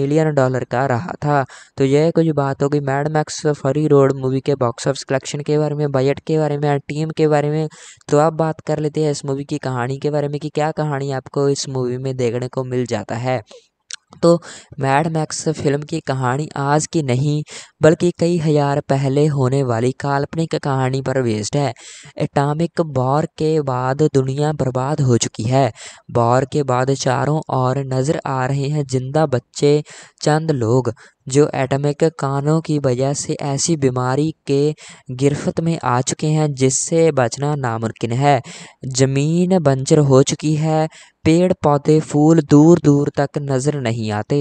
मिलियन डॉलर का रहा था तो यह कुछ बात होगी Mad Max Fury Road movie के बॉक्स ऑफ कलेक्शन के बारे में बजट के बारे में टीम के बारे में तो आप बात कर लेते हैं इस मूवी की कहानी के बारे में कि क्या कहानी आपको इस मूवी में देखने को मिल जाता है तो मैड मैक्स फिल्म की कहानी आज की नहीं बल्कि कई हजार पहले होने वाली काल्पनिक कहानी पर बेस्ड है एटॉमिक बौर के बाद दुनिया बर्बाद हो चुकी है बौर के बाद चारों ओर नजर आ रहे हैं जिंदा बच्चे चंद लोग जो एटमिक कानों की वजह से ऐसी बीमारी के गिरफ्त में आ चुके हैं जिससे बचना नामुमकिन है ज़मीन बंजर हो चुकी है पेड़ पौधे फूल दूर दूर तक नज़र नहीं आते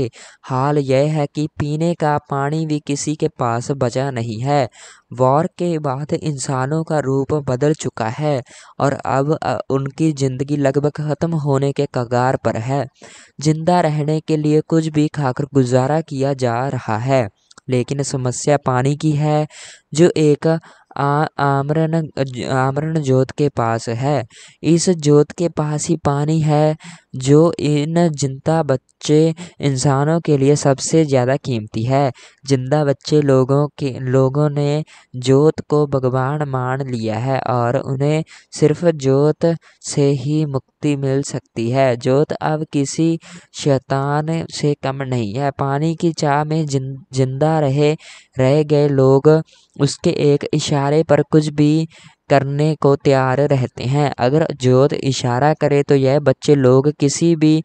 हाल यह है कि पीने का पानी भी किसी के के पास बचा नहीं है वॉर के बाद इंसानों का रूप बदल चुका है और अब उनकी ज़िंदगी लगभग ख़त्म होने के कगार पर है जिंदा रहने के लिए कुछ भी खाकर गुजारा किया जा रहा है लेकिन समस्या पानी की है जो एक आमरण आमरण ज्योत के पास है इस ज्योत के पास ही पानी है जो इन जिंदा बच्चे इंसानों के लिए सबसे ज़्यादा कीमती है जिंदा बच्चे लोगों के लोगों ने जोत को भगवान मान लिया है और उन्हें सिर्फ जोत से ही मुक्ति मिल सकती है जोत अब किसी शैतान से कम नहीं है पानी की चाह में जिन जिंदा रहे रह गए लोग उसके एक इशारे पर कुछ भी करने को तैयार रहते हैं अगर जोत इशारा करे तो यह बच्चे लोग किसी भी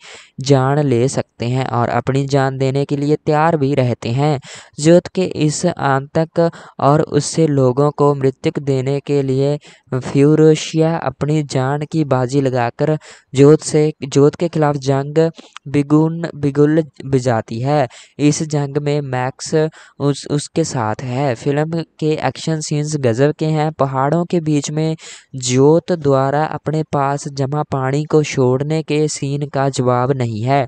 जान ले सकते हैं और अपनी जान देने के लिए तैयार भी रहते हैं जोत के इस आंतक और उससे लोगों को मृत्यु देने के लिए फ्यूरोशिया अपनी जान की बाजी लगाकर जोत से जोत के खिलाफ जंग बिगुन बिगुल बजाती है इस जंग में मैक्स उस, उसके साथ है फिल्म के एक्शन सीन्स गजब के हैं पहाड़ों के बीच में ज्योत द्वारा अपने पास जमा पानी को छोड़ने के सीन का जवाब नहीं है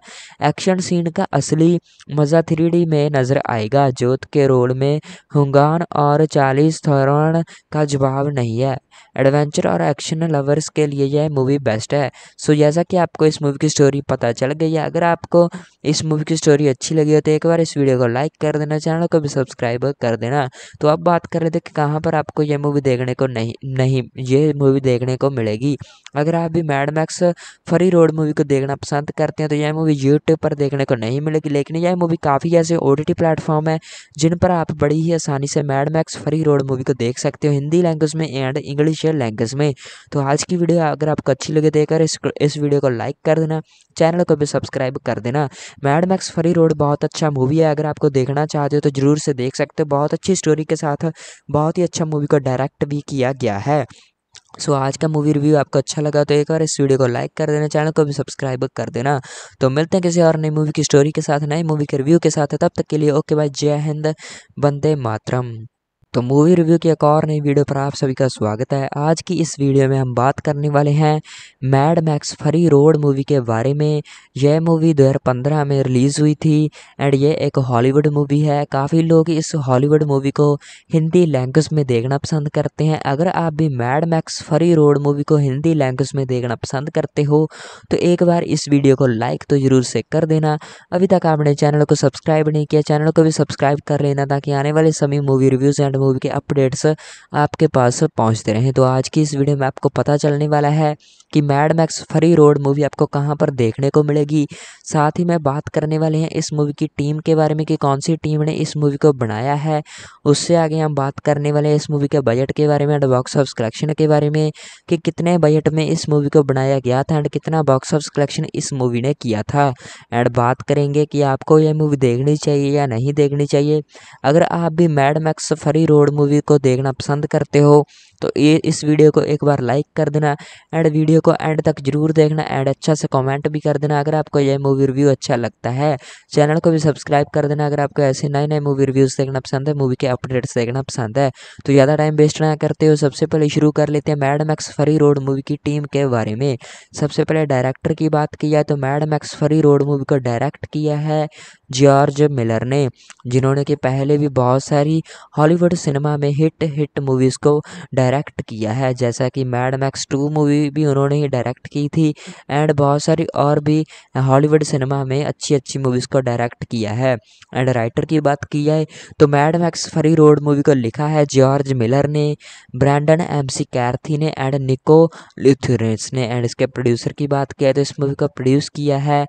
एक्शन सीन का असली मज़ा थ्री में नज़र आएगा ज्योत के रोल में हुंगान और चालीस थौरन का जवाब नहीं है एडवेंचर और एक्शन लवर्स के लिए यह मूवी बेस्ट है सो जैसा कि आपको इस मूवी की स्टोरी पता चल गई है अगर आपको इस मूवी की स्टोरी अच्छी लगी हो तो एक बार इस वीडियो को लाइक कर देना चैनल को भी सब्सक्राइब कर देना तो अब बात कर रहे थे कि कहाँ पर आपको यह मूवी देखने को नहीं नहीं ये मूवी देखने को मिलेगी अगर आप भी Mad Max Fury Road movie को देखना पसंद करते हैं तो यह मूवी यूट्यूब पर देखने को नहीं मिलेगी लेकिन यह मूवी काफ़ी ऐसे ओ टी प्लेटफॉर्म है जिन पर आप बड़ी ही आसानी से Mad Max Fury Road movie को देख सकते हो हिंदी लैंग्वेज में एंड इंग्लिश लैंग्वेज में तो आज की वीडियो अगर आपको अच्छी लगे देखकर तो इस, इस वीडियो को लाइक कर देना चैनल को भी सब्सक्राइब कर देना मैड मैक्स फ्री रोड बहुत अच्छा मूवी है अगर आपको देखना चाहते हो तो ज़रूर से देख सकते हो बहुत अच्छी स्टोरी के साथ बहुत ही अच्छा मूवी को डायरेक्ट भी किया गया है सो so, आज का मूवी रिव्यू आपको अच्छा लगा तो एक बार इस वीडियो को लाइक कर देना चैनल को भी सब्सक्राइब कर देना तो मिलते हैं किसी और नई मूवी की स्टोरी के साथ नई मूवी के रिव्यू के साथ तब तक के लिए ओके बाय जय हिंद बंदे मातरम तो मूवी रिव्यू की एक और नई वीडियो पर आप सभी का स्वागत है आज की इस वीडियो में हम बात करने वाले हैं Mad Max Fury Road movie के बारे में यह मूवी 2015 में रिलीज़ हुई थी एंड यह एक हॉलीवुड मूवी है काफ़ी लोग इस हॉलीवुड मूवी को हिंदी लैंग्वेज में देखना पसंद करते हैं अगर आप भी Mad Max Fury Road movie को हिंदी लैंग्वेज में देखना पसंद करते हो तो एक बार इस वीडियो को लाइक तो ज़रूर से कर देना अभी तक आपने चैनल को सब्सक्राइब नहीं किया चैनल को भी सब्सक्राइब कर लेना ताकि आने वाले सभी मूवी रिव्यूज़ एंड मूवी के अपडेट्स आपके पास पहुंचते रहें तो आज की इस वीडियो में आपको पता चलने वाला है कि Mad Max Fury Road movie आपको कहाँ पर देखने को मिलेगी साथ ही मैं बात करने वाले हैं इस मूवी की टीम के बारे में कि कौन सी टीम ने इस मूवी को बनाया है उससे आगे हम बात करने वाले हैं इस मूवी के बजट के बारे में एंड बॉक्स ऑफ कलेक्शन के बारे में कि कितने बजट में इस मूवी को बनाया गया था एंड कितना बॉक्स ऑफ कलेक्शन इस मूवी ने किया था एंड बात करेंगे कि आपको यह मूवी देखनी चाहिए या नहीं देखनी चाहिए अगर आप भी Mad Max Fury Road movie को देखना पसंद करते हो तो ये इस वीडियो को एक बार लाइक कर देना एंड वीडियो को एंड तक जरूर देखना एंड अच्छा से कमेंट भी कर देना अगर आपको यह मूवी रिव्यू अच्छा लगता है चैनल को भी सब्सक्राइब कर देना अगर आपको ऐसे नए नए मूवी रिव्यूज़ देखना पसंद है मूवी के अपडेट्स देखना पसंद है तो ज़्यादा टाइम वेस्ट ना करते हो सबसे पहले शुरू कर लेते हैं Mad Max Fury Road movie की टीम के बारे में सबसे पहले डायरेक्टर की बात की जाए तो Mad Max Fury Road movie को डायरेक्ट किया है जॉर्ज मिलर ने जिन्होंने कि पहले भी बहुत सारी हॉलीवुड सिनेमा में हिट हिट मूवीज़ को डायरेक्ट डायरेक्ट किया है जैसा कि मैड मैक्स टू मूवी भी उन्होंने ही डायरेक्ट की थी एंड बहुत सारी और भी हॉलीवुड सिनेमा में अच्छी अच्छी मूवीज़ को डायरेक्ट किया है एंड राइटर की बात की जाए तो Mad Max Fury Road movie को लिखा है जॉर्ज मिलर ने ब्रैंडन एम सी कैर्थी ने एंड निको लिथुरेंस ने एंड इसके प्रोड्यूसर की बात किया तो इस मूवी को प्रोड्यूस किया है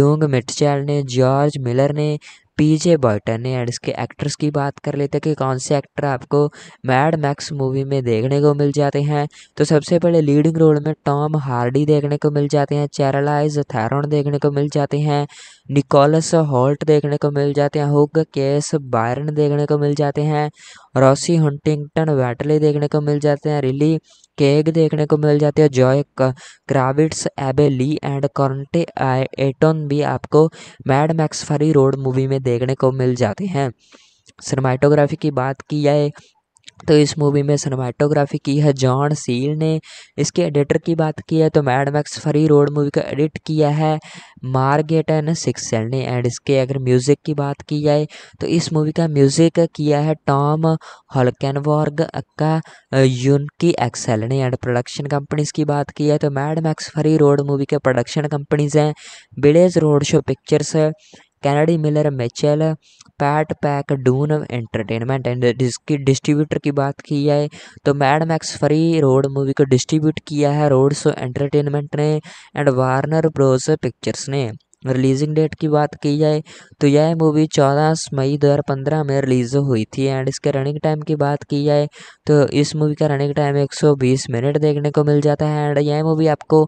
डोंग मिटचैल ने जॉर्ज मिलर ने पीजे बॉयटन है एंड इसके एक्ट्रेस की बात कर लेते हैं कि कौन से एक्टर आपको मैड मैक्स मूवी में देखने को मिल जाते हैं तो सबसे पहले लीडिंग रोल में टॉम हार्डी देखने को मिल जाते हैं चैरलाइज थैरोन देखने को मिल जाते हैं निकोलस हॉल्ट देखने को मिल जाते हैं हुक केस बायरन देखने को मिल जाते हैं रॉसी हंटिंगटन वैटली देखने को मिल जाते हैं रिली केग देखने को मिल जाती है जॉय क्राविट्स एबे ली एंड कॉन्टे एटोन भी आपको Mad Max Fury Road movie में देखने को मिल जाते हैं सिनेमाटोग्राफी की बात की जाए तो इस मूवी में सिनेमाटोग्राफी की है जॉन सील ने इसके एडिटर की बात की है तो Mad Max Fury Road movie का एडिट किया है मार्गेटन सिक्सेल ने एंड इसके अगर म्यूज़िक की बात की जाए तो इस मूवी का म्यूज़िक किया है Tom Holkenborg aka Junkie XL ने एंड प्रोडक्शन कंपनीज की बात की है तो Mad Max Fury Road movie के प्रोडक्शन कंपनीज हैं Village road show Pictures Kennedy Miller Mitchell PAT pack Dune Entertainment and जिसकी डिस्ट्रीब्यूटर की बात की जाए तो Mad Max Fury Road movie को डिस्ट्रीब्यूट किया है रोड शो एंटरटेनमेंट ने एंड वार्नर ब्रोज पिक्चर्स ने रिलीजिंग डेट की बात की जाए तो यह मूवी 14 मई 2015 में रिलीज़ हुई थी एंड इसके रनिंग टाइम की बात की जाए तो इस मूवी का रनिंग टाइम 120 मिनट देखने को मिल जाता है एंड यह मूवी आपको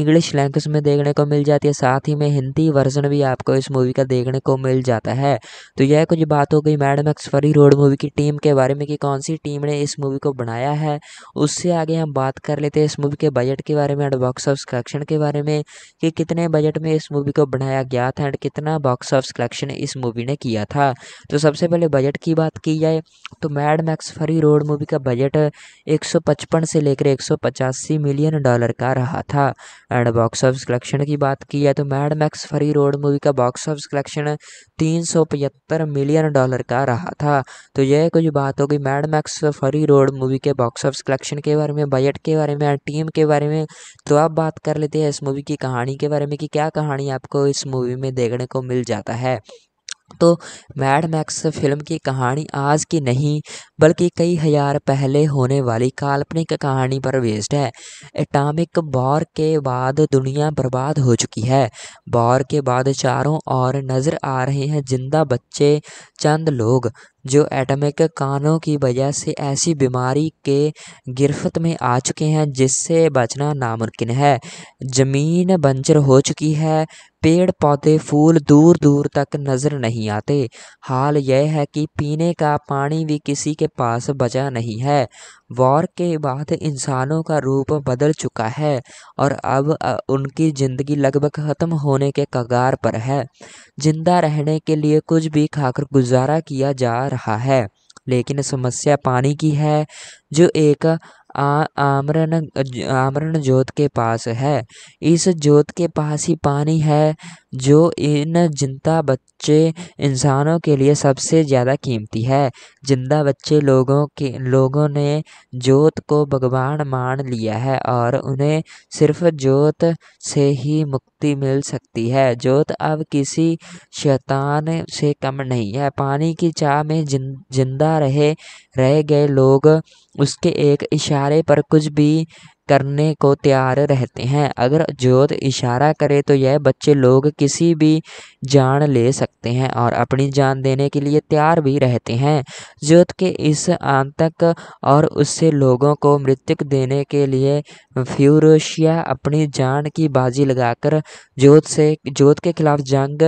इंग्लिश लैंग्वेज में देखने को मिल जाती है साथ ही में हिंदी वर्जन भी आपको इस मूवी का देखने को मिल जाता है तो यह कुछ बात हो गई मैडम एक्सफरी रोड मूवी की टीम के बारे में कि कौन सी टीम ने इस मूवी को बनाया है उससे आगे हम बात कर लेते हैं इस मूवी के बजट के बारे में एंड बॉक्स ऑफ कलेक्शन के बारे में कि कितने बजट में इस मूवी को बना बनाया गया था एंड कितना बॉक्स ऑफ कलेक्शन इस मूवी ने किया था तो सबसे पहले बजट की बात की जाए तो Mad Max Fury Road movie का बजट 155 से लेकर एक मिलियन डॉलर का रहा था एंड बॉक्स ऑफ कलेक्शन की बात की जाए तो Mad Max Fury Road movie का बॉक्स ऑफ कलेक्शन तीन मिलियन डॉलर का रहा था तो यह कुछ बात होगी Mad Max Fury Road movie के बॉक्स ऑफ कलेक्शन के बारे में बजट के बारे में टीम के बारे में तो आप बात कर लेते हैं इस मूवी की कहानी के बारे में कि क्या कहानी आपको इस मूवी में देखने को मिल जाता है तो मैड मैक्स फिल्म की कहानी आज की नहीं बल्कि कई हजार पहले होने वाली काल्पनिक कहानी पर बेस्ड है एटॉमिक बॉर के बाद दुनिया बर्बाद हो चुकी है बॉर के बाद चारों ओर नज़र आ रहे हैं जिंदा बच्चे चंद लोग जो एटमिक कानों की वजह से ऐसी बीमारी के गिरफ्त में आ चुके हैं जिससे बचना नामुमकिन है ज़मीन बंजर हो चुकी है पेड़ पौधे फूल दूर दूर तक नज़र नहीं आते हाल यह है कि पीने का पानी भी किसी के पास बचा नहीं है वॉर के बाद इंसानों का रूप बदल चुका है और अब उनकी ज़िंदगी लगभग ख़त्म होने के कगार पर है ज़िंदा रहने के लिए कुछ भी खाकर गुजारा किया जा रहा है लेकिन समस्या पानी की है जो एक आमरण आमरण जोत के पास है इस जोत के पास ही पानी है जो इन जिंदा बच्चे इंसानों के लिए सबसे ज़्यादा कीमती है जिंदा बच्चे लोगों के लोगों ने जोत को भगवान मान लिया है और उन्हें सिर्फ जोत से ही मुक्ति मिल सकती है जोत अब किसी शैतान से कम नहीं है पानी की चाह में जिंदा रहे रह गए लोग उसके एक इशारे इशारे पर कुछ भी करने को तैयार रहते हैं अगर जोत इशारा करे तो यह बच्चे लोग किसी भी जान ले सकते हैं और अपनी जान देने के लिए तैयार भी रहते हैं जोत के इस आतंक और उससे लोगों को मृत्यु देने के लिए फ्यूरोशिया अपनी जान की बाजी लगाकर जोत से जोत के खिलाफ जंग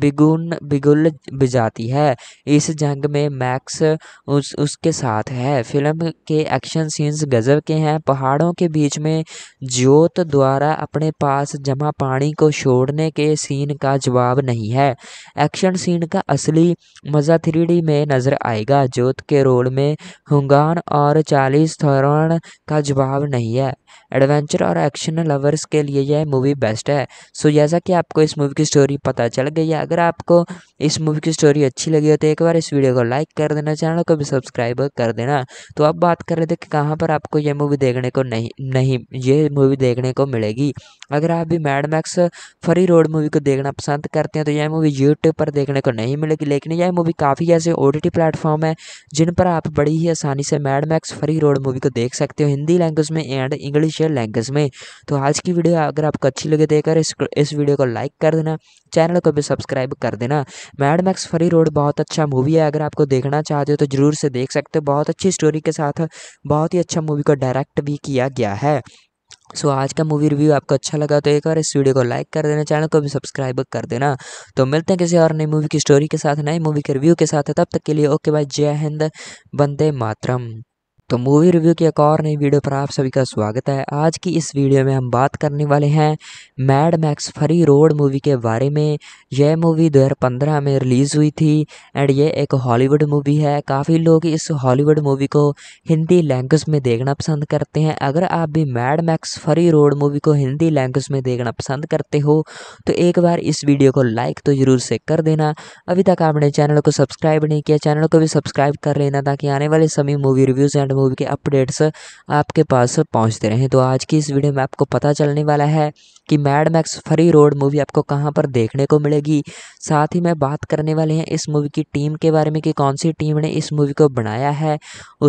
बिगुन बिगुल बजाती है इस जंग में मैक्स उस उसके साथ है फिल्म के एक्शन सीन्स गजब के हैं पहाड़ों के बीच में जोत द्वारा अपने पास जमा पानी को छोड़ने के सीन का जवाब नहीं नहीं है एक्शन सीन का असली मज़ा थ्री में नज़र आएगा जोत के रोल में हुंगान और चालीस थौरन का जवाब नहीं है एडवेंचर और एक्शन लवर्स के लिए यह मूवी बेस्ट है सो जैसा कि आपको इस मूवी की स्टोरी पता चल गई है अगर आपको इस मूवी की स्टोरी अच्छी लगी हो तो एक बार इस वीडियो को लाइक कर देना चैनल को भी सब्सक्राइब कर देना तो अब बात कर लेते कि कहाँ पर आपको यह मूवी देखने को नहीं नहीं ये मूवी देखने को मिलेगी अगर आप भी Mad Max free Fury Road movie को देखना पसंद करते हैं तो यह मूवी यूट्यूब पर देखने को नहीं मिलेगी लेकिन यह मूवी काफ़ी ऐसे ओ टी प्लेटफॉर्म है जिन पर आप बड़ी ही आसानी से Mad Max Fury Road movie को देख सकते हो हिंदी लैंग्वेज में एंड इंग्लिश लैंग्वेज में तो आज की वीडियो अगर आपको अच्छी लगे देखकर तो इस इस वीडियो को लाइक कर देना चैनल को भी सब्सक्राइब कर देना मैड मैक्स फ्री रोड बहुत अच्छा मूवी है अगर आपको देखना चाहते हो तो ज़रूर से देख सकते हो बहुत अच्छी स्टोरी के साथ बहुत ही अच्छा मूवी को डायरेक्ट भी किया गया है सो so, आज का मूवी रिव्यू आपको अच्छा लगा तो एक बार इस वीडियो को लाइक कर देना चैनल को भी सब्सक्राइब कर देना तो मिलते हैं किसी और नई मूवी की स्टोरी के साथ नई मूवी के रिव्यू के साथ तब तक के लिए ओके बाय जय हिंद बंदे मातरम तो मूवी रिव्यू की एक और नई वीडियो पर आप सभी का स्वागत है आज की इस वीडियो में हम बात करने वाले हैं Mad Max Fury Road movie के बारे में यह मूवी 2015 में रिलीज़ हुई थी एंड यह एक हॉलीवुड मूवी है काफ़ी लोग इस हॉलीवुड मूवी को हिंदी लैंग्वेज में देखना पसंद करते हैं अगर आप भी Mad Max Fury Road movie को हिंदी लैंग्वेज में देखना पसंद करते हो तो एक बार इस वीडियो को लाइक तो ज़रूर से कर देना अभी तक आपने चैनल को सब्सक्राइब नहीं किया चैनल को भी सब्सक्राइब कर लेना ताकि आने वाले सभी मूवी रिव्यूज़ एंड मूवी के अपडेट्स आपके पास पहुंचते रहें तो आज की इस वीडियो में आपको पता चलने वाला है कि Mad Max Fury Road movie आपको कहाँ पर देखने को मिलेगी साथ ही मैं बात करने वाले हैं इस मूवी की टीम के बारे में कि कौन सी टीम ने इस मूवी को बनाया है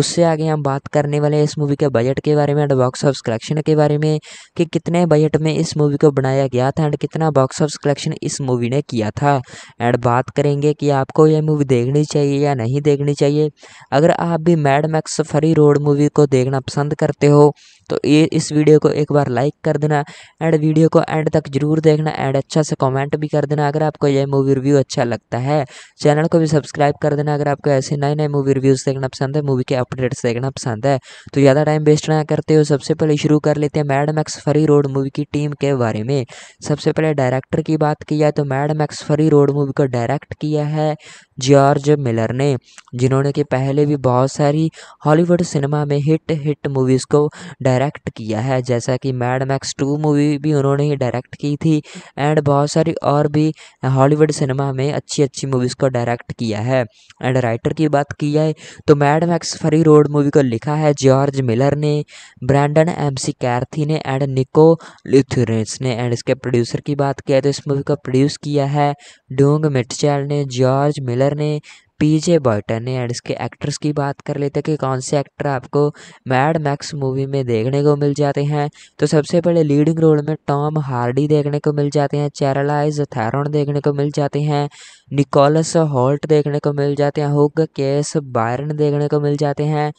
उससे आगे हम बात करने वाले हैं इस मूवी के बजट के बारे में एंड बॉक्स ऑफ कलेक्शन के बारे में कि कितने बजट में इस मूवी को बनाया गया था एंड कितना बॉक्स ऑफ कलेक्शन इस मूवी ने किया था एंड बात करेंगे कि आपको यह मूवी देखनी चाहिए या नहीं देखनी चाहिए अगर आप भी Mad Max Fury Road movie को देखना पसंद करते हो तो ये इस वीडियो को एक बार लाइक कर देना एंड वीडियो को एंड तक जरूर देखना एंड अच्छा से कमेंट भी कर देना अगर आपको यह मूवी रिव्यू अच्छा लगता है चैनल को भी सब्सक्राइब कर देना अगर आपको ऐसे नए नए मूवी रिव्यूज़ देखना पसंद है मूवी के अपडेट्स देखना पसंद है तो ज़्यादा टाइम वेस्ट ना करते हो सबसे पहले शुरू कर लेते हैं Mad Max Fury Road movie की टीम के बारे में सबसे पहले डायरेक्टर की बात की जाए तो Mad Max Fury Road movie को डायरेक्ट किया है जॉर्ज मिलर ने जिन्होंने कि पहले भी बहुत सारी हॉलीवुड सिनेमा में हिट हिट मूवीज़ को डायरेक्ट किया है जैसा कि मैड मैक्स टू मूवी भी उन्होंने ही डायरेक्ट की थी एंड बहुत सारी और भी हॉलीवुड सिनेमा में अच्छी अच्छी मूवीज़ को डायरेक्ट किया है एंड राइटर की बात की जाए तो Mad Max Fury Road movie को लिखा है जॉर्ज मिलर ने ब्रैंडन एम सी कैर्थी ने एंड निको लिथुरेंस ने एंड इसके प्रोड्यूसर की बात किया तो इस मूवी को प्रोड्यूस किया है डोंग मिटचैल ने जॉर्ज मिलर ने पीजे बॉयटन है एंड इसके एक्ट्रेस की बात कर लेते हैं कि कौन से एक्टर आपको मैड मैक्स मूवी में देखने को मिल जाते हैं तो सबसे पहले लीडिंग रोल में टॉम हार्डी देखने को मिल जाते हैं चैरलाइज थैरोन देखने को मिल जाते हैं निकोलस हॉल्ट देखने को मिल जाते हैं हुग केस बायरन देखने को मिल जाते हैं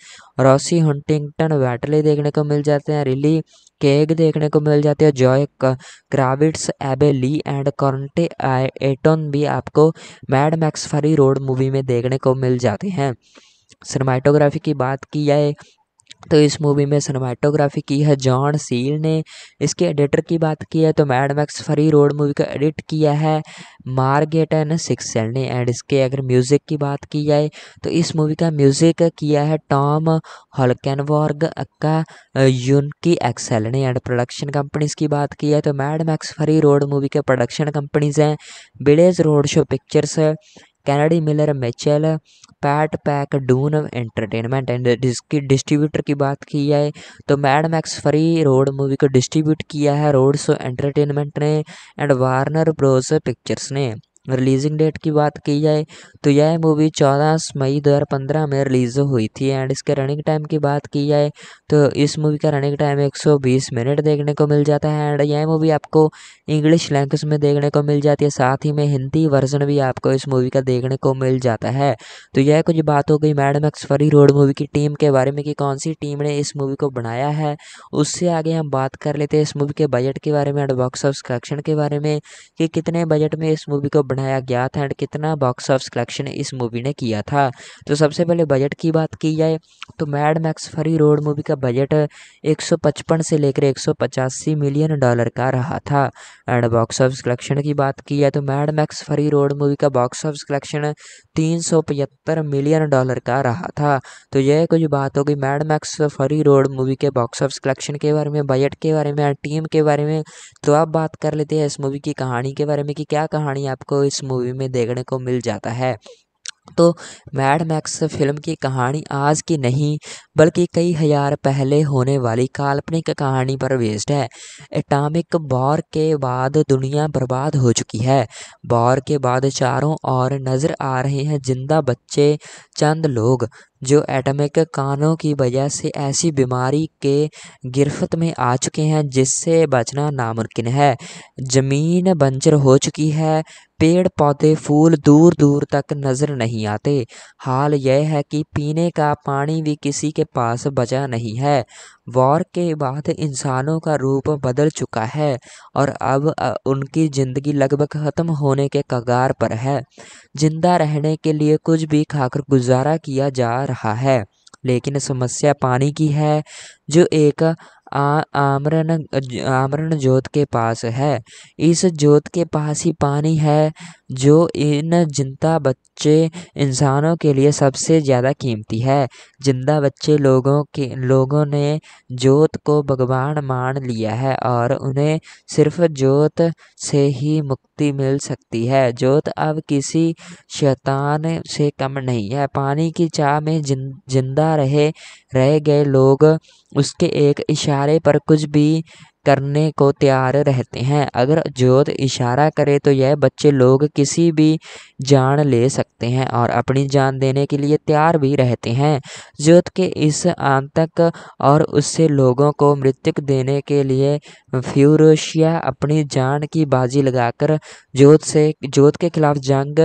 रॉसी हंटिंगटन वैटले देखने को मिल जाते हैं रिली केग देखने को मिल जाती है जॉय क्राविट्स एबे ली एंड कॉन्टे एटोन भी आपको Mad Max Fury Road movie में देखने को मिल जाते हैं सिनेमाटोग्राफी की बात की जाए तो इस मूवी में सिनेमाटोग्राफी की है जॉन सील ने इसके एडिटर की बात की है तो Mad Max Fury Road movie का एडिट किया है मार्गेट एंड सिक्सेल ने एंड इसके अगर म्यूज़िक की बात की जाए तो इस मूवी का म्यूज़िक किया है Tom Holkenborg aka Junkie XL ने एंड प्रोडक्शन कंपनीज की बात की है तो Mad Max Fury Road movie के प्रोडक्शन कंपनीज हैं Village road show Pictures Kennedy Miller Mitchell PAT pack Dune Entertainment and जिसकी डिस्ट्रीब्यूटर की बात की जाए तो Mad Max Fury Road movie को डिस्ट्रीब्यूट किया है रोड शो एंटरटेनमेंट ने एंड वार्नर ब्रोज पिक्चर्स ने रिलीजिंग डेट की बात की जाए तो यह मूवी 14 मई 2015 में रिलीज़ हुई थी एंड इसके रनिंग टाइम की बात की जाए तो इस मूवी का रनिंग टाइम 120 मिनट देखने को मिल जाता है एंड यह मूवी आपको इंग्लिश लैंग्वेज में देखने को मिल जाती है साथ ही में हिंदी वर्जन भी आपको इस मूवी का देखने को मिल जाता है तो यह कुछ बात हो गई मैडम एक्सफरी रोड मूवी की टीम के बारे में कि कौन सी टीम ने इस मूवी को बनाया है उससे आगे हम बात कर लेते हैं इस मूवी के बजट के बारे में एंड बॉक्स ऑफ कलेक्शन के बारे में कि कितने बजट में इस मूवी को बनाया गया था एंड कितना बॉक्स ऑफ कलेक्शन इस मूवी ने किया था तो सबसे पहले बजट की बात की जाए तो Mad Max Fury Road movie का बजट 155 से लेकर एक मिलियन डॉलर का रहा था एंड बॉक्स ऑफ कलेक्शन की बात की जाए तो Mad Max Fury Road movie का बॉक्स ऑफ कलेक्शन तीन मिलियन डॉलर का रहा था तो यह कुछ बात होगी Mad Max Fury Road movie के बॉक्स ऑफ कलेक्शन के बारे में बजट के बारे में टीम के बारे में तो आप बात कर लेते हैं इस मूवी की कहानी के बारे में कि क्या कहानी आपको इस मूवी में देखने को मिल जाता है तो मैड मैक्स फिल्म की कहानी आज की नहीं बल्कि कई हजार पहले होने वाली काल्पनिक कहानी पर बेस्ड है एटॉमिक बौर के बाद दुनिया बर्बाद हो चुकी है बौर के बाद चारों ओर नजर आ रहे हैं जिंदा बच्चे चंद लोग जो एटमिक कानों की वजह से ऐसी बीमारी के गिरफ्त में आ चुके हैं जिससे बचना नामुमकिन है ज़मीन बंजर हो चुकी है पेड़ पौधे फूल दूर दूर तक नज़र नहीं आते हाल यह है कि पीने का पानी भी किसी के के पास बचा नहीं है वॉर के बाद इंसानों का रूप बदल चुका है और अब उनकी ज़िंदगी लगभग ख़त्म होने के कगार पर है जिंदा रहने के लिए कुछ भी खाकर गुजारा किया जा रहा है लेकिन समस्या पानी की है जो एक आमरण आमरण ज्योत के पास है इस ज्योत के पास ही पानी है जो इन जिंदा बच्चे इंसानों के लिए सबसे ज़्यादा कीमती है जिंदा बच्चे लोगों के लोगों ने जोत को भगवान मान लिया है और उन्हें सिर्फ जोत से ही मुक्ति मिल सकती है जोत अब किसी शैतान से कम नहीं है पानी की चाह में जिन जिंदा रहे रह गए लोग उसके एक इशारे पर कुछ भी करने को तैयार रहते हैं अगर जोत इशारा करे तो यह बच्चे लोग किसी भी जान ले सकते हैं और अपनी जान देने के लिए तैयार भी रहते हैं जोत के इस आंतक और उससे लोगों को मृत्यु देने के लिए फ्यूरोशिया अपनी जान की बाजी लगाकर जोत से जोत के खिलाफ जंग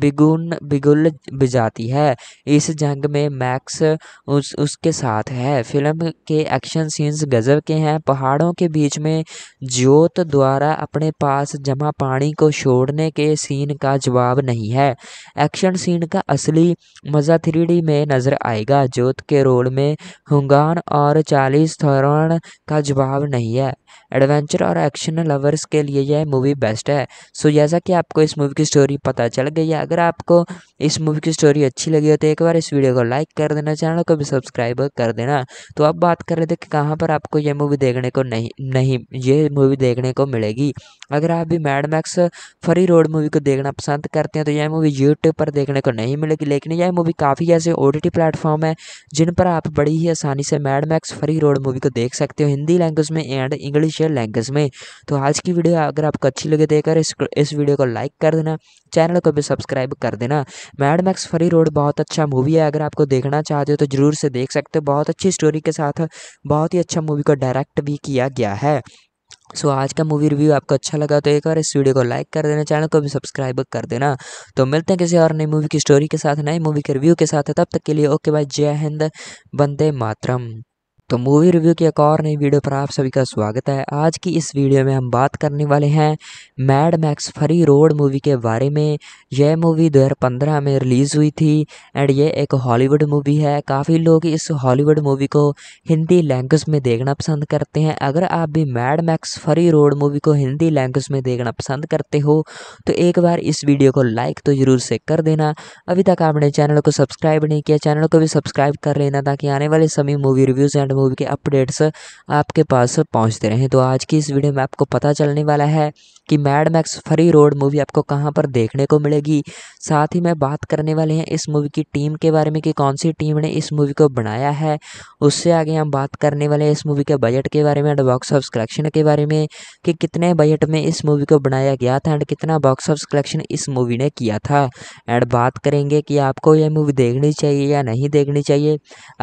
बिगुन बिगुल बजाती है इस जंग में मैक्स उस, उसके साथ है फिल्म के एक्शन सीन्स गजब के हैं पहाड़ों के बीच में ज्योत द्वारा अपने पास जमा पानी को छोड़ने के सीन का जवाब नहीं है एक्शन सीन का असली मज़ा थ्री में नज़र आएगा ज्योत के रोल में हुंगान और चालीस थौरन का जवाब नहीं है एडवेंचर और एक्शन लवर्स के लिए यह मूवी बेस्ट है सो जैसा कि आपको इस मूवी की स्टोरी पता चल गई है अगर आपको इस मूवी की स्टोरी अच्छी लगी हो तो एक बार इस वीडियो को लाइक कर देना चैनल को भी सब्सक्राइब कर देना तो अब बात कर रहे थे कि कहाँ पर आपको यह मूवी देखने को नहीं नहीं ये मूवी देखने को मिलेगी अगर आप भी Mad Max Fury Road movie को देखना पसंद करते हैं तो यह मूवी यूट्यूब पर देखने को नहीं मिलेगी लेकिन यह मूवी काफ़ी ऐसे ओ टी प्लेटफॉर्म है जिन पर आप बड़ी ही आसानी से Mad Max Fury Road movie को देख सकते हो हिंदी लैंग्वेज में एंड इंग्लिश लैंग्वेज में तो आज की वीडियो अगर आपको अच्छी लगे देखकर तो इस, इस वीडियो को लाइक कर देना चैनल को भी सब्सक्राइब कर देना मैड मैक्स फ्री रोड बहुत अच्छा मूवी है अगर आपको देखना चाहते हो तो ज़रूर से देख सकते हो बहुत अच्छी स्टोरी के साथ बहुत ही अच्छा मूवी को डायरेक्ट भी किया गया है सो so, आज का मूवी रिव्यू आपको अच्छा लगा तो एक बार इस वीडियो को लाइक कर देना चैनल को भी सब्सक्राइब कर देना तो मिलते हैं किसी और नई मूवी की स्टोरी के साथ नई मूवी के रिव्यू के साथ तब तक के लिए ओके बाय जय हिंद बंदे मातरम तो मूवी रिव्यू की एक और नई वीडियो पर आप सभी का स्वागत है आज की इस वीडियो में हम बात करने वाले हैं Mad Max Fury Road movie के बारे में यह मूवी 2015 में रिलीज़ हुई थी एंड यह एक हॉलीवुड मूवी है काफ़ी लोग इस हॉलीवुड मूवी को हिंदी लैंग्वेज में देखना पसंद करते हैं अगर आप भी Mad Max Fury Road movie को हिंदी लैंग्वेज में देखना पसंद करते हो तो एक बार इस वीडियो को लाइक तो ज़रूर से कर देना अभी तक आपने चैनल को सब्सक्राइब नहीं किया चैनल को भी सब्सक्राइब कर लेना ताकि आने वाले सभी मूवी रिव्यूज़ एंड मूवी के अपडेट्स आपके पास पहुंचते रहें तो आज की इस वीडियो में आपको पता चलने वाला है कि Mad Max Fury Road movie आपको कहाँ पर देखने को मिलेगी साथ ही मैं बात करने वाले हैं इस मूवी की टीम के बारे में कि कौन सी टीम ने इस मूवी को बनाया है उससे आगे हम बात करने वाले हैं इस मूवी के बजट के बारे में एंड बॉक्स ऑफ कलेक्शन के बारे में कि कितने बजट में इस मूवी को बनाया गया था एंड कितना बॉक्स ऑफ कलेक्शन इस मूवी ने किया था एंड बात करेंगे कि आपको यह मूवी देखनी चाहिए या नहीं देखनी चाहिए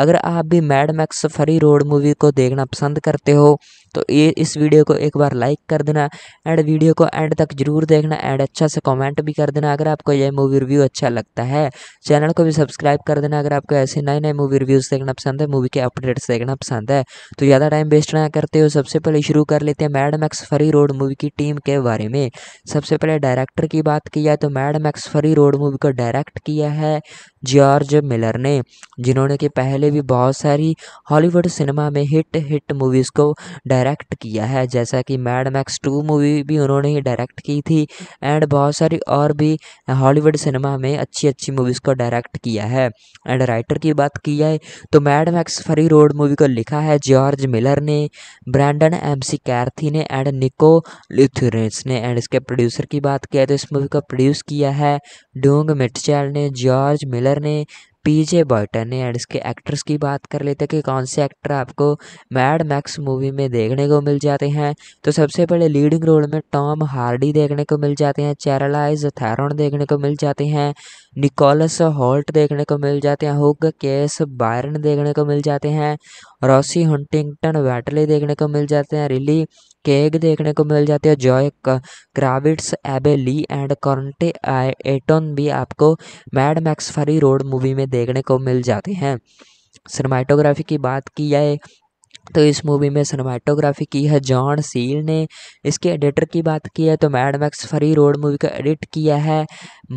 अगर आप भी Mad Max Fury Road movie को देखना पसंद करते हो तो ये इस वीडियो को एक बार लाइक कर देना एंड वीडियो को एंड तक जरूर देखना एंड अच्छा से कमेंट भी कर देना अगर आपको यह मूवी रिव्यू अच्छा लगता है चैनल को भी सब्सक्राइब कर देना अगर आपको ऐसे नए नए मूवी रिव्यूज़ देखना पसंद है मूवी के अपडेट्स देखना पसंद है तो ज़्यादा टाइम वेस्ट ना करते हो सबसे पहले शुरू कर लेते हैं Mad Max Fury Road movie की टीम के बारे में सबसे पहले डायरेक्टर की बात की जाए तो Mad Max Fury Road movie को डायरेक्ट किया है जॉर्ज मिलर ने जिन्होंने कि पहले भी बहुत सारी हॉलीवुड सिनेमा में हिट हिट मूवीज़ को डायरेक्ट डायरेक्ट किया है जैसा कि मैड मैक्स टू मूवी भी उन्होंने ही डायरेक्ट की थी एंड बहुत सारी और भी हॉलीवुड सिनेमा में अच्छी अच्छी मूवीज़ को डायरेक्ट किया है एंड राइटर की बात की जाए तो Mad Max Fury Road movie को लिखा है जॉर्ज मिलर ने ब्रैंडन एम सी कैर्थी ने एंड निको लिथ्यूरेंस ने एंड इसके प्रोड्यूसर की बात किया तो इस मूवी को प्रोड्यूस किया है डोंग मिटचैल ने जॉर्ज मिलर ने पीजे बॉयटन है एंड इसके एक्ट्रेस की बात कर लेते हैं कि कौन से एक्टर आपको मैड मैक्स मूवी में देखने को मिल जाते हैं तो सबसे पहले लीडिंग रोल में टॉम हार्डी देखने को मिल जाते हैं चैरलाइज थैरोन देखने को मिल जाते हैं निकोलस हॉल्ट देखने को मिल जाते हैं हुक केस बायरन देखने को मिल जाते हैं रॉसी हंटिंगटन वैटली देखने को मिल जाते हैं रिली केग देखने को मिल जाती है जॉय क्राविट्स एबे ली एंड कॉन्टे एटोन भी आपको Mad Max Fury Road movie में देखने को मिल जाते हैं सिनेमाटोग्राफी की बात की जाए तो इस मूवी में सिनेमाटोग्राफी की है जॉन सील ने इसके एडिटर की बात की है तो Mad Max Fury Road movie का एडिट किया है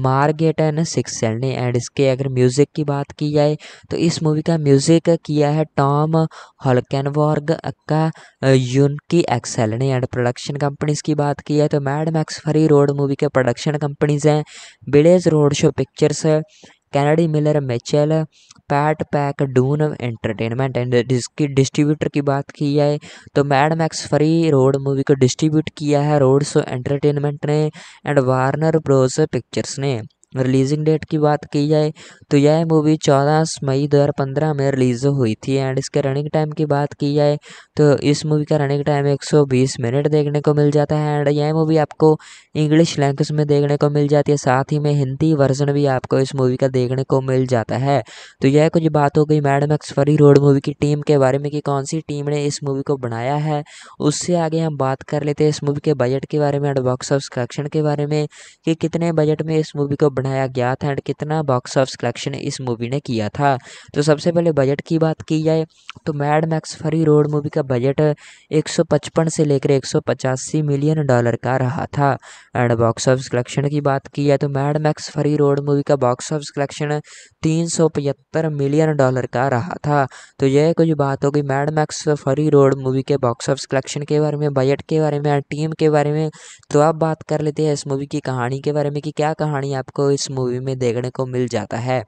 मार्गेट एंड सिक्सेल ने एंड इसके अगर म्यूज़िक की बात की जाए तो इस मूवी का म्यूज़िक किया है Tom Holkenborg aka Junkie XL ने एंड प्रोडक्शन कंपनीज की बात की है तो Mad Max Fury Road movie के प्रोडक्शन कंपनीज हैं Village road show Pictures Kennedy Miller Mitchell PAT pack Dune Entertainment and जिसकी डिस्ट्रीब्यूटर की बात की जाए तो Mad Max Fury Road movie को डिस्ट्रीब्यूट किया है रोड शो एंटरटेनमेंट ने एंड वार्नर ब्रोज पिक्चर्स ने रिलीजिंग डेट की बात की जाए तो यह मूवी 14 मई 2015 में रिलीज़ हुई थी एंड इसके रनिंग टाइम की बात की जाए तो इस मूवी का रनिंग टाइम 120 मिनट देखने को मिल जाता है एंड यह मूवी आपको इंग्लिश लैंग्वेज में देखने को मिल जाती है साथ ही में हिंदी वर्जन भी आपको इस मूवी का देखने को मिल जाता है तो यह कुछ बात हो गई मैडम एक्सफरी रोड मूवी की टीम के बारे में कि कौन सी टीम ने इस मूवी को बनाया है उससे आगे हम बात कर लेते हैं इस मूवी के बजट के बारे में एंड बॉक्स ऑफ कलेक्शन के बारे में कि कितने बजट में इस मूवी को बना बनाया गया था एंड कितना बॉक्स ऑफ कलेक्शन इस मूवी ने किया था तो सबसे पहले बजट की बात की जाए तो Mad Max Fury Road movie का बजट 155 से लेकर एक मिलियन डॉलर का रहा था एंड बॉक्स ऑफ कलेक्शन की बात की जाए तो Mad Max Fury Road movie का बॉक्स ऑफ कलेक्शन तीन मिलियन डॉलर का रहा था तो यह कुछ बात होगी Mad Max Fury Road movie के बॉक्स ऑफ कलेक्शन के बारे में बजट के बारे में टीम के बारे में तो आप बात कर लेते हैं इस मूवी की कहानी के बारे में कि क्या कहानी आपको इस मूवी में देखने को मिल जाता है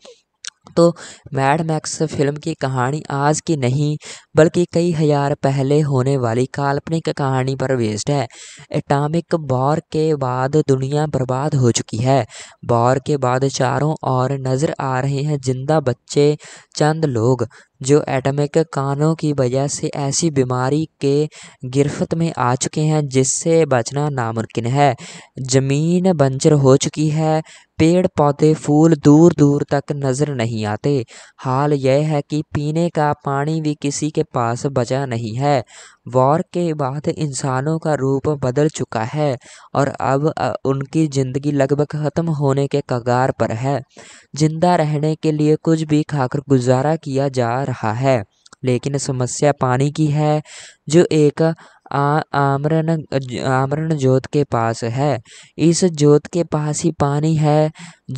तो मैड मैक्स फिल्म की कहानी आज की नहीं बल्कि कई हजार पहले होने वाली काल्पनिक कहानी पर बेस्ड है एटॉमिक बॉर के बाद दुनिया बर्बाद हो चुकी है बॉर के बाद चारों ओर नज़र आ रहे हैं जिंदा बच्चे चंद लोग जो एटमिक कानों की वजह से ऐसी बीमारी के गिरफ्त में आ चुके हैं जिससे बचना नामुमकिन है ज़मीन बंजर हो चुकी है पेड़ पौधे फूल दूर दूर तक नज़र नहीं आते हाल यह है कि पीने का पानी भी किसी के पास बचा नहीं है वॉर के बाद इंसानों का रूप बदल चुका है और अब उनकी ज़िंदगी लगभग ख़त्म होने के कगार पर है जिंदा रहने के लिए कुछ भी खाकर गुजारा किया जा रहा है लेकिन समस्या पानी की है जो एक आमरण आमरण जोत के पास है इस जोत के पास ही पानी है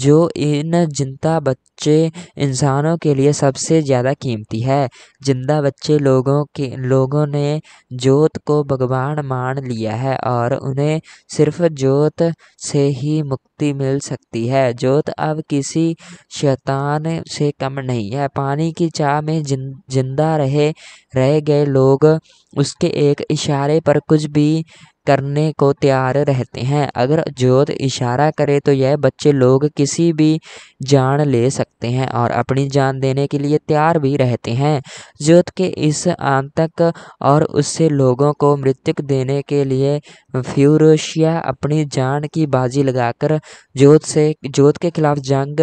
जो इन जिंदा बच्चे इंसानों के लिए सबसे ज़्यादा कीमती है जिंदा बच्चे लोगों के लोगों ने जोत को भगवान मान लिया है और उन्हें सिर्फ जोत से ही मुक्ति मिल सकती है जोत अब किसी शैतान से कम नहीं है पानी की चाह में जिंदा रहे रह गए लोग उसके एक इशारे इशारे पर कुछ भी करने को तैयार रहते हैं अगर जोत इशारा करे तो यह बच्चे लोग किसी भी जान ले सकते हैं और अपनी जान देने के लिए तैयार भी रहते हैं जोत के इस आतंक और उससे लोगों को मृत्यु देने के लिए फ्यूरोशिया अपनी जान की बाजी लगाकर जोत से जोत के खिलाफ जंग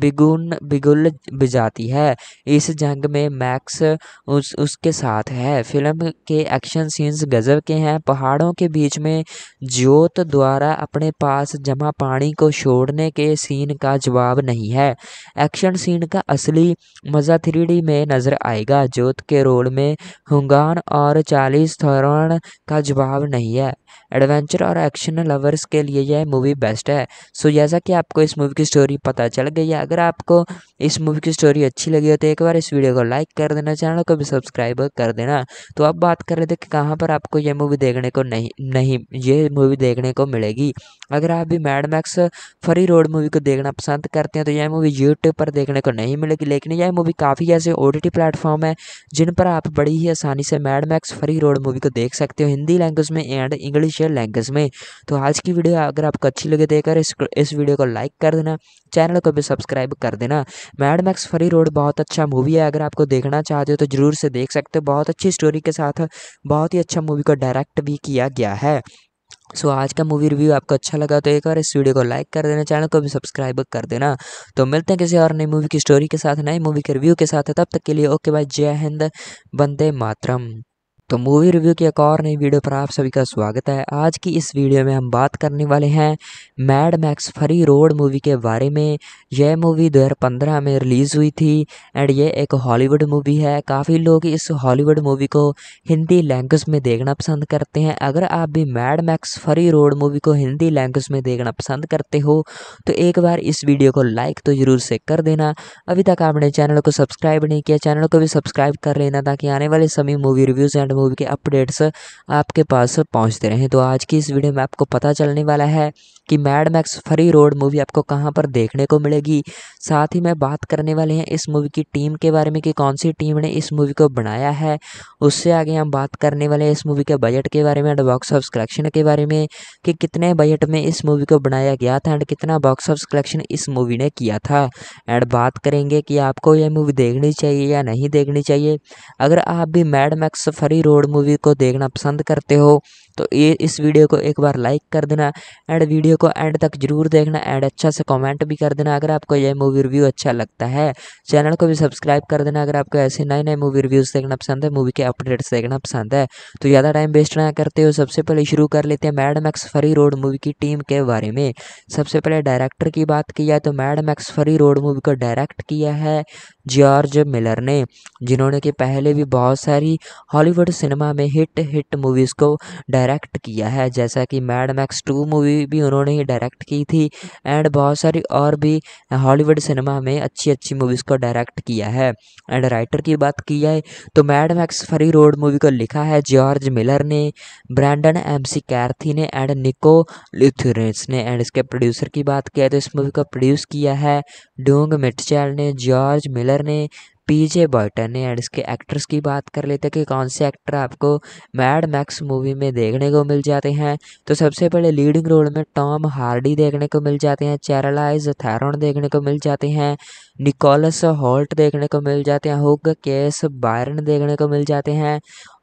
बिगुन बिगुल बजाती है इस जंग में मैक्स उस उसके साथ है फिल्म के एक्शन सीन्स गजब के हैं पहाड़ों के बीच में जोत द्वारा अपने पास जमा पानी को छोड़ने के सीन का जवाब नहीं नहीं है एक्शन सीन का असली मज़ा थ्री में नज़र आएगा जोत के रोल में हुंगान और चालीस थौरन का जवाब नहीं है एडवेंचर और एक्शन लवर्स के लिए यह मूवी बेस्ट है सो जैसा कि आपको इस मूवी की स्टोरी पता चल गई है अगर आपको इस मूवी की स्टोरी अच्छी लगी हो तो एक बार इस वीडियो को लाइक कर देना चैनल को भी सब्सक्राइब कर देना तो अब बात कर लेते कि कहाँ पर आपको यह मूवी देखने को नहीं नहीं ये मूवी देखने को मिलेगी अगर आप भी Mad Max free Fury Road movie को देखना पसंद करते हैं तो यह मूवी यूट्यूब पर देखने को नहीं मिलेगी लेकिन यह मूवी काफ़ी ऐसे ओ टी प्लेटफॉर्म है जिन पर आप बड़ी ही आसानी से Mad Max Fury Road movie को देख सकते हो हिंदी लैंग्वेज में एंड इंग्लिश लैंग्वेज में तो आज की वीडियो अगर आपको अच्छी लगे देखकर तो इस इस वीडियो को लाइक कर देना चैनल को भी सब्सक्राइब कर देना मैड मैक्स फ्री रोड बहुत अच्छा मूवी है अगर आपको देखना चाहते हो तो ज़रूर से देख सकते हो बहुत अच्छी स्टोरी के साथ बहुत ही अच्छा मूवी को डायरेक्ट भी किया गया है सो so, आज का मूवी रिव्यू आपको अच्छा लगा तो एक बार इस वीडियो को लाइक कर देना चैनल को भी सब्सक्राइब कर देना तो मिलते हैं किसी और नई मूवी की स्टोरी के साथ नई मूवी के रिव्यू के साथ तब तक के लिए ओके बाय जय हिंद बंदे मातरम तो मूवी रिव्यू की एक और नई वीडियो पर आप सभी का स्वागत है आज की इस वीडियो में हम बात करने वाले हैं Mad Max Fury Road movie के बारे में यह मूवी 2015 में रिलीज़ हुई थी एंड यह एक हॉलीवुड मूवी है काफ़ी लोग इस हॉलीवुड मूवी को हिंदी लैंग्वेज में देखना पसंद करते हैं अगर आप भी Mad Max Fury Road movie को हिंदी लैंग्वेज में देखना पसंद करते हो तो एक बार इस वीडियो को लाइक तो ज़रूर से कर देना अभी तक आपने चैनल को सब्सक्राइब नहीं किया चैनल को भी सब्सक्राइब कर लेना ताकि आने वाले सभी मूवी रिव्यूज़ एंड मूवी के अपडेट्स आपके पास पहुंचते रहें तो आज की इस वीडियो में आपको पता चलने वाला है कि Mad Max Fury Road movie आपको कहाँ पर देखने को मिलेगी साथ ही मैं बात करने वाले हैं इस मूवी की टीम के बारे में कि कौन सी टीम ने इस मूवी को बनाया है उससे आगे हम बात करने वाले हैं इस मूवी के बजट के बारे में एंड बॉक्स ऑफ कलेक्शन के बारे में कि कितने बजट में इस मूवी को बनाया गया था एंड कितना बॉक्स ऑफ कलेक्शन इस मूवी ने किया था एंड बात करेंगे कि आपको यह मूवी देखनी चाहिए या नहीं देखनी चाहिए अगर आप भी Mad Max Fury Road movie को देखना पसंद करते हो तो ये इस वीडियो को एक बार लाइक कर देना एंड वीडियो को एंड तक जरूर देखना एंड अच्छा से कमेंट भी कर देना अगर आपको यह मूवी रिव्यू अच्छा लगता है चैनल को भी सब्सक्राइब कर देना अगर आपको ऐसे नए नए मूवी रिव्यूज़ देखना पसंद है मूवी के अपडेट्स देखना पसंद है तो ज़्यादा टाइम वेस्ट ना करते हो सबसे पहले शुरू कर लेते हैं Mad Max Fury Road movie की टीम के बारे में सबसे पहले डायरेक्टर की बात की जाए तो Mad Max Fury Road movie को डायरेक्ट किया है जॉर्ज मिलर ने जिन्होंने कि पहले भी बहुत सारी हॉलीवुड सिनेमा में हिट हिट मूवीज़ को डायरेक्ट किया है जैसा कि मैड मैक्स टू मूवी भी उन्होंने ही डायरेक्ट की थी एंड बहुत सारी और भी हॉलीवुड सिनेमा में अच्छी अच्छी मूवीज़ को डायरेक्ट किया है एंड राइटर की बात की जाए तो Mad Max Fury Road movie को लिखा है जॉर्ज मिलर ने ब्रैंडन एम सी कैर्थी ने एंड निको लिथुरेंस ने एंड इसके प्रोड्यूसर की बात किया तो इस मूवी को प्रोड्यूस किया है डोंग मिटचैल ने जॉर्ज मिलर ने पीजे बॉयटन है एंड इसके एक्ट्रेस की बात कर लेते हैं कि कौन से एक्टर आपको मैड मैक्स मूवी में देखने को मिल जाते हैं तो सबसे पहले लीडिंग रोल में टॉम हार्डी देखने को मिल जाते हैं चैरलाइज थैरोन देखने को मिल जाते हैं निकोलस हॉल्ट देखने को मिल जाते हैं हुग केस बायरन देखने को मिल जाते हैं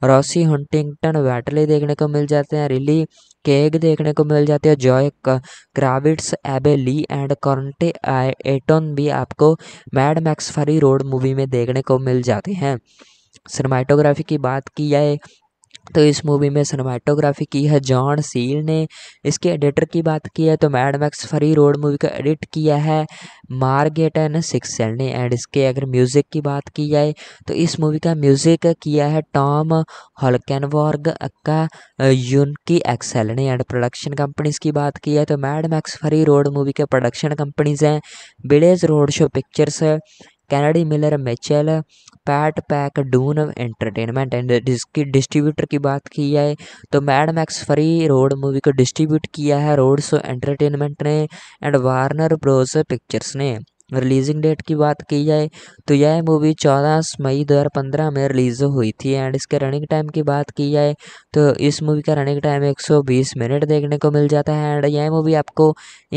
रॉसी हंटिंगटन वैटले देखने को मिल जाते हैं रिली केग देखने को मिल जाती है जॉय क्राविट्स एबे ली एंड कॉन्टे एटोन भी आपको Mad Max Fury Road movie में देखने को मिल जाते हैं सिनेमाटोग्राफी की बात की जाए तो इस मूवी में सिनेमाटोग्राफी की है जॉन सील ने इसके एडिटर की बात की है तो Mad Max Fury Road movie का एडिट किया है मार्गेट एंड सिक्सेल ने एंड इसके अगर म्यूज़िक की बात की जाए तो इस मूवी का म्यूज़िक किया है Tom Holkenborg aka Junkie XL ने एंड प्रोडक्शन कंपनीज की बात की है तो Mad Max Fury Road movie के प्रोडक्शन कंपनीज हैं Village road show Pictures Kennedy Miller Mitchell PAT pack Dune Entertainment and जिसकी डिस्ट्रीब्यूटर की बात की जाए तो Mad Max Fury Road movie को डिस्ट्रीब्यूट किया है रोड शो एंटरटेनमेंट ने एंड वार्नर ब्रोज पिक्चर्स ने रिलीजिंग डेट की बात की जाए तो यह मूवी 14 मई 2015 में रिलीज़ हुई थी एंड इसके रनिंग टाइम की बात की जाए तो इस मूवी का रनिंग टाइम 120 मिनट देखने को मिल जाता है एंड यह मूवी आपको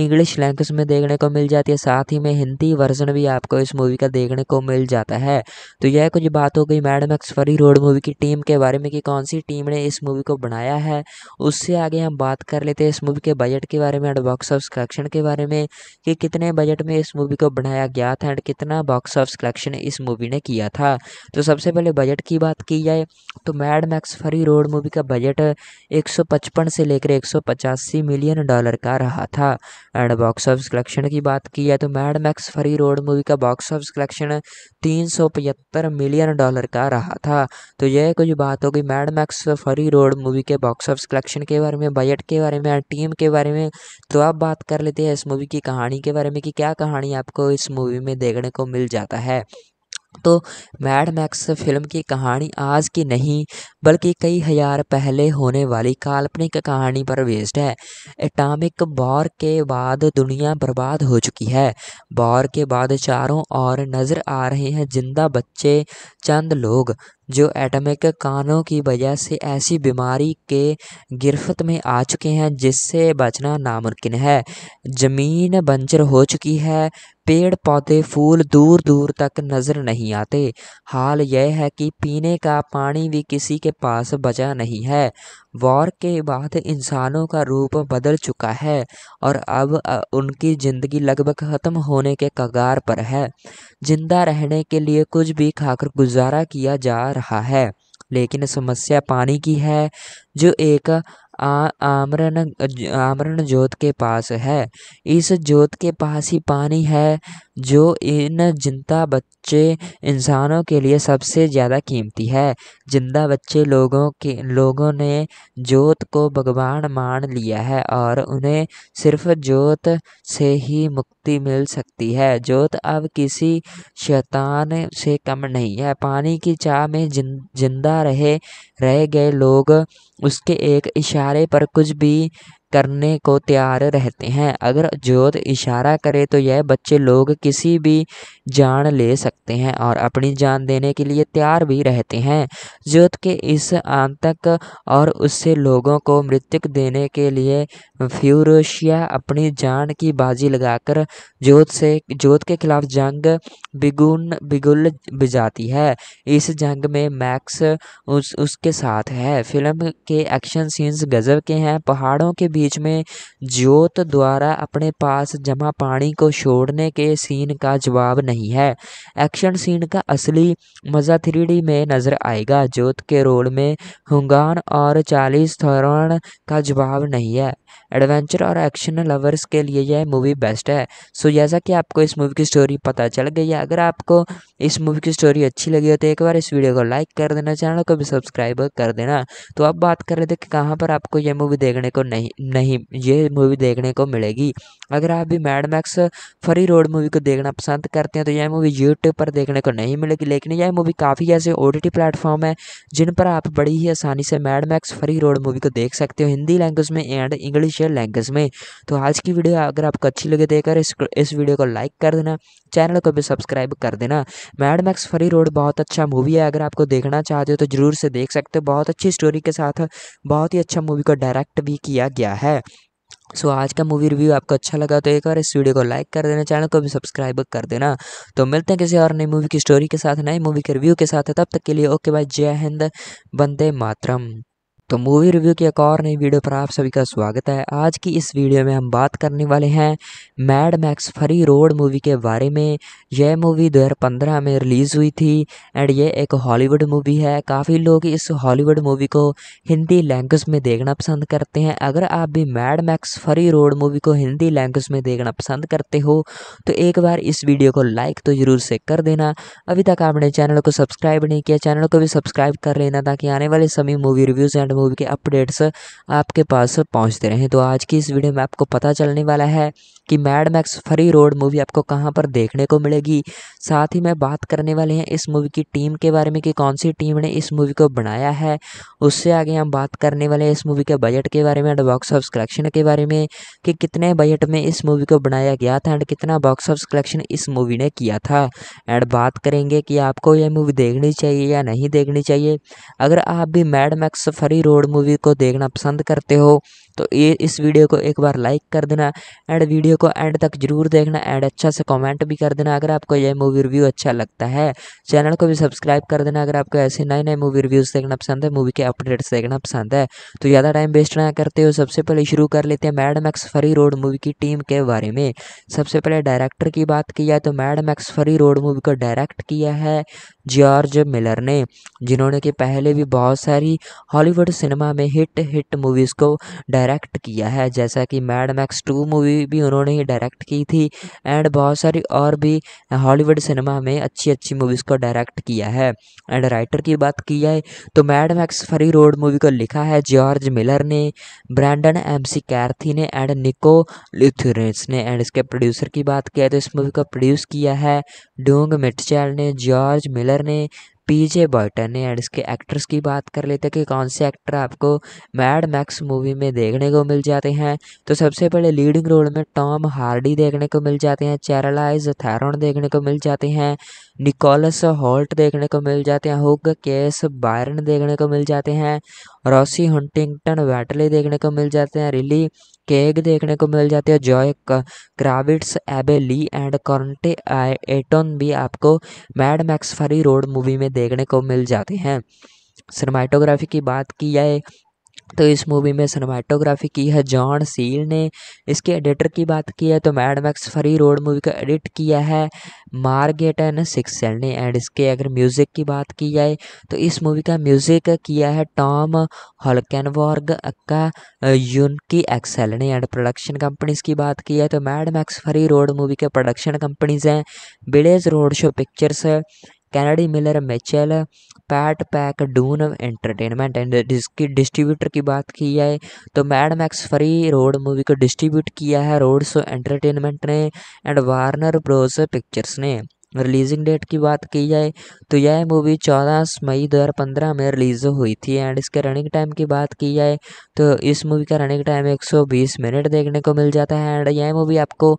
इंग्लिश लैंग्वेज में देखने को मिल जाती है साथ ही में हिंदी वर्जन भी आपको इस मूवी का देखने को मिल जाता है तो यह कुछ बात हो गई मैडम एक्सफरी रोड मूवी की टीम के बारे में कि कौन सी टीम ने इस मूवी को बनाया है उससे आगे हम बात कर लेते हैं इस मूवी के बजट के बारे में एंड बॉक्स ऑफ कलेक्शन के बारे में कि कितने बजट में इस मूवी को बनाया गया था एंड कितना बॉक्स ऑफ कलेक्शन इस मूवी ने किया था तो सबसे पहले बजट की बात की जाए तो Mad Max Fury Road movie का बजट 155 से लेकर एक मिलियन डॉलर का रहा था एंड बॉक्स ऑफ कलेक्शन की बात की जाए तो Mad Max Fury Road movie का बॉक्स ऑफ कलेक्शन तीन मिलियन डॉलर का रहा था तो यह कुछ बात होगी Mad Max Fury Road movie के बॉक्स ऑफ कलेक्शन के बारे में बजट के बारे में टीम के बारे में तो आप बात कर लेते हैं इस मूवी की कहानी के बारे में कि क्या कहानी आपको इस मूवी में देखने को मिल जाता है तो मैड मैक्स फिल्म की कहानी आज की नहीं बल्कि कई हजार पहले होने वाली काल्पनिक कहानी पर बेस्ड है एटॉमिक बौर के बाद दुनिया बर्बाद हो चुकी है बौर के बाद चारों ओर नजर आ रहे हैं जिंदा बच्चे चंद लोग जो एटमिक कानों की वजह से ऐसी बीमारी के गिरफ्त में आ चुके हैं जिससे बचना नामुमकिन है ज़मीन बंजर हो चुकी है पेड़ पौधे फूल दूर दूर तक नज़र नहीं आते हाल यह है कि पीने का पानी भी किसी के के पास बचा नहीं है वॉर के बाद इंसानों का रूप बदल चुका है और अब उनकी ज़िंदगी लगभग ख़त्म होने के कगार पर है जिंदा रहने के लिए कुछ भी खाकर गुजारा किया जा रहा है लेकिन समस्या पानी की है जो एक आमरण आमरण ज्योत के पास है इस ज्योत के पास ही पानी है जो इन जिंदा बच्चे इंसानों के लिए सबसे ज़्यादा कीमती है जिंदा बच्चे लोगों के लोगों ने जोत को भगवान मान लिया है और उन्हें सिर्फ जोत से ही मुक्ति मिल सकती है जोत अब किसी शैतान से कम नहीं है पानी की चाह में जिन जिंदा रहे रह गए लोग उसके एक इशारे पर कुछ भी करने को तैयार रहते हैं अगर जोत इशारा करे तो यह बच्चे लोग किसी भी जान ले सकते हैं और अपनी जान देने के लिए तैयार भी रहते हैं जोत के इस आंतक और उससे लोगों को मृत्यु देने के लिए फ्यूरोशिया अपनी जान की बाजी लगाकर जोत से जोत के खिलाफ जंग बिगुन बिगुल बजाती है इस जंग में मैक्स उस, उसके साथ है फिल्म के एक्शन सीन्स गजब के हैं पहाड़ों के बीच में ज्योत द्वारा अपने पास जमा पानी को छोड़ने के सीन का जवाब नहीं है एक्शन सीन का असली मज़ा थ्री में नज़र आएगा ज्योत के रोल में हुंगान और चालीस थौरन का जवाब नहीं है एडवेंचर और एक्शन लवर्स के लिए यह मूवी बेस्ट है सो जैसा कि आपको इस मूवी की स्टोरी पता चल गई है अगर आपको इस मूवी की स्टोरी अच्छी लगी हो तो एक बार इस वीडियो को लाइक कर देना चैनल को भी सब्सक्राइब कर देना तो अब बात कर रहे थे कि कहाँ पर आपको यह मूवी देखने को नहीं नहीं ये मूवी देखने को मिलेगी अगर आप भी Mad Max Fury Road movie को देखना पसंद करते हैं तो यह मूवी यूट्यूब पर देखने को नहीं मिलेगी लेकिन यह मूवी काफ़ी ऐसे ओ टी प्लेटफॉर्म है जिन पर आप बड़ी ही आसानी से Mad Max Fury Road movie को देख सकते हो हिंदी लैंग्वेज में एंड इंग्लिश लैंग्वेज में तो आज की वीडियो अगर आपको अच्छी लगे देखकर तो इस, इस वीडियो को लाइक कर देना चैनल को भी सब्सक्राइब कर देना मैड मैक्स फ्री रोड बहुत अच्छा मूवी है अगर आपको देखना चाहते हो तो ज़रूर से देख सकते हो बहुत अच्छी स्टोरी के साथ बहुत ही अच्छा मूवी को डायरेक्ट भी किया गया है सो so, आज का मूवी रिव्यू आपको अच्छा लगा तो एक बार इस वीडियो को लाइक कर देना चैनल को भी सब्सक्राइब कर देना तो मिलते हैं किसी और नई मूवी की स्टोरी के साथ नई मूवी के रिव्यू के साथ तब तक के लिए ओके बाय जय हिंद बंदे मातरम तो मूवी रिव्यू की एक और नई वीडियो पर आप सभी का स्वागत है आज की इस वीडियो में हम बात करने वाले हैं Mad Max Fury Road movie के बारे में यह मूवी 2015 में रिलीज़ हुई थी एंड यह एक हॉलीवुड मूवी है काफ़ी लोग इस हॉलीवुड मूवी को हिंदी लैंग्वेज में देखना पसंद करते हैं अगर आप भी Mad Max Fury Road movie को हिंदी लैंग्वेज में देखना पसंद करते हो तो एक बार इस वीडियो को लाइक तो ज़रूर से कर देना अभी तक आपने चैनल को सब्सक्राइब नहीं किया चैनल को भी सब्सक्राइब कर लेना ताकि आने वाले सभी मूवी रिव्यूज़ एंड मूवी के अपडेट्स आपके पास पहुंचते रहें तो आज की इस वीडियो में आपको पता चलने वाला है कि Mad Max Fury Road movie आपको कहाँ पर देखने को मिलेगी साथ ही मैं बात करने वाले हैं इस मूवी की टीम के बारे में कि कौन सी टीम ने इस मूवी को बनाया है उससे आगे हम बात करने वाले हैं इस मूवी के बजट के बारे में एंड बॉक्स ऑफ कलेक्शन के बारे में कि कितने बजट में इस मूवी को बनाया गया था एंड कितना बॉक्स ऑफ कलेक्शन इस मूवी ने किया था एंड बात करेंगे कि आपको यह मूवी देखनी चाहिए या नहीं देखनी चाहिए अगर आप भी Mad Max Fury Road movie को देखना पसंद करते हो तो ये इस वीडियो को एक बार लाइक कर देना एंड वीडियो को एंड तक जरूर देखना एंड अच्छा से कमेंट भी कर देना अगर आपको यह मूवी रिव्यू अच्छा लगता है चैनल को भी सब्सक्राइब कर देना अगर आपको ऐसे नए नए मूवी रिव्यूज़ देखना पसंद है मूवी के अपडेट्स देखना पसंद है तो ज़्यादा टाइम वेस्ट ना करते हो सबसे पहले शुरू कर लेते हैं Mad Max Fury Road movie की टीम के बारे में सबसे पहले डायरेक्टर की बात की जाए तो Mad Max Fury Road movie को डायरेक्ट किया है जॉर्ज मिलर ने जिन्होंने कि पहले भी बहुत सारी हॉलीवुड सिनेमा में हिट हिट मूवीज़ को डायरेक्ट डायरेक्ट किया है जैसा कि मैड मैक्स टू मूवी भी उन्होंने ही डायरेक्ट की थी एंड बहुत सारी और भी हॉलीवुड सिनेमा में अच्छी अच्छी मूवीज़ को डायरेक्ट किया है एंड राइटर की बात की जाए तो Mad Max Fury Road movie को लिखा है जॉर्ज मिलर ने ब्रैंडन एम सी कैर्थी ने एंड निको लिथुरेंस ने एंड इसके प्रोड्यूसर की बात किया तो इस मूवी को प्रोड्यूस किया है डोंग मिटचैल ने जॉर्ज मिलर ने पीजे बॉयटन है एंड इसके एक्ट्रेस की बात कर लेते हैं कि कौन से एक्टर आपको मैड मैक्स मूवी में देखने को मिल जाते हैं तो सबसे पहले लीडिंग रोल में टॉम हार्डी देखने को मिल जाते हैं चैरलाइज थैरोन देखने को मिल जाते हैं निकोलस हॉल्ट देखने को मिल जाते हैं हुक केस बायरन देखने को मिल जाते हैं रॉसी हंटिंगटन वैटली देखने को मिल जाते हैं रिली केग देखने को मिल जाते हैं जॉय क्राविट्स एबे ली एंड कॉन्टे एटोन भी आपको Mad Max Fury Road movie में देखने को मिल जाते हैं सिनेमाटोग्राफी की बात की जाए तो इस मूवी में सिनेमाटोग्राफी की है जॉन सील ने इसके एडिटर की बात की है तो Mad Max Fury Road movie का एडिट किया है मार्गेट सिक्स सिक्सेल ने एंड इसके अगर म्यूज़िक की बात की जाए तो इस मूवी का म्यूज़िक किया है Tom Holkenborg aka Junkie XL ने एंड प्रोडक्शन कंपनीज की बात की है तो Mad Max Fury Road movie के प्रोडक्शन कंपनीज हैं Village road show Pictures Kennedy Miller Mitchell PAT pack Dune Entertainment and जिसकी डिस्ट्रीब्यूटर की बात की जाए तो Mad Max Fury Road movie को डिस्ट्रीब्यूट किया है रोड शो एंटरटेनमेंट ने एंड वार्नर ब्रोज पिक्चर्स ने रिलीजिंग डेट की बात की जाए तो यह मूवी 14 मई 2015 में रिलीज़ हुई थी एंड इसके रनिंग टाइम की बात की जाए तो इस मूवी का रनिंग टाइम 120 मिनट देखने को मिल जाता है एंड यह मूवी आपको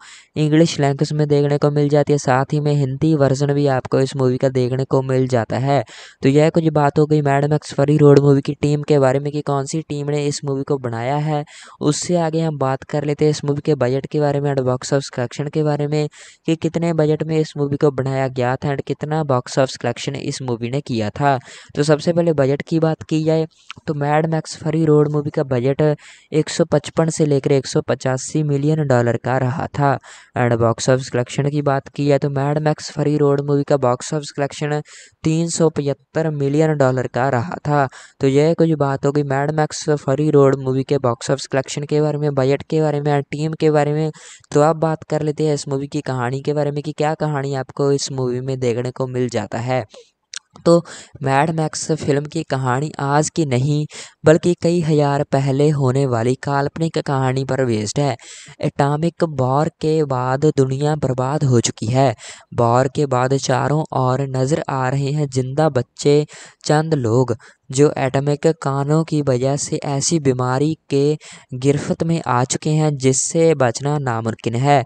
इंग्लिश लैंग्वेज में देखने को मिल जाती है साथ ही में हिंदी वर्जन भी आपको इस मूवी का देखने को मिल जाता है तो यह कुछ बात हो गई मैडम एक्सफरी रोड मूवी की टीम के बारे में कि कौन सी टीम ने इस मूवी को बनाया है उससे आगे हम बात कर लेते हैं इस मूवी के बजट के बारे में एंड बॉक्स ऑफ कलेक्शन के बारे में कि कितने बजट में इस मूवी को बना बनाया गया था एंड कितना बॉक्स ऑफिस कलेक्शन इस मूवी ने किया था तो सबसे पहले बजट की बात की जाए तो Mad Max Fury Road movie का बजट 155 से लेकर एक मिलियन डॉलर का रहा था एंड बॉक्स ऑफिस कलेक्शन की बात की जाए तो Mad Max Fury Road movie का बॉक्स ऑफिस कलेक्शन तीन मिलियन डॉलर का रहा था तो यह कुछ बात होगी Mad Max Fury Road movie के बॉक्स ऑफिस कलेक्शन के बारे में बजट के बारे में टीम के बारे में तो आप बात कर लेते हैं इस मूवी की कहानी के बारे में कि क्या कहानी आपको इस मूवी में देखने को मिल जाता है तो मैड मैक्स फिल्म की कहानी आज की नहीं बल्कि कई हजार पहले होने वाली काल्पनिक कहानी पर बेस्ड है एटॉमिक बॉर के बाद दुनिया बर्बाद हो चुकी है बॉर के बाद चारों ओर नज़र आ रहे हैं जिंदा बच्चे चंद लोग जो एटॉमिक कानों की वजह से ऐसी बीमारी के गिरफ्त में आ चुके हैं जिससे बचना नामुमकिन है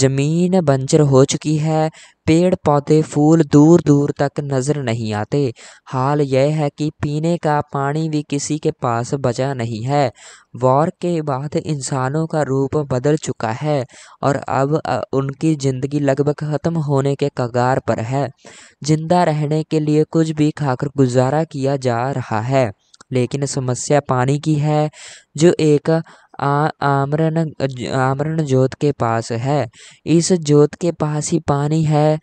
ज़मीन बंजर हो चुकी है पेड़ पौधे फूल दूर दूर तक नजर नहीं आते हाल यह है कि पीने का पानी भी किसी के पास बचा नहीं है वॉर के बाद इंसानों का रूप बदल चुका है और अब उनकी ज़िंदगी लगभग ख़त्म होने के कगार पर है जिंदा रहने के लिए कुछ भी खाकर गुजारा किया जा रहा है लेकिन समस्या पानी की है जो एक आमरण आमरण जोत के पास है इस जोत के पास ही पानी है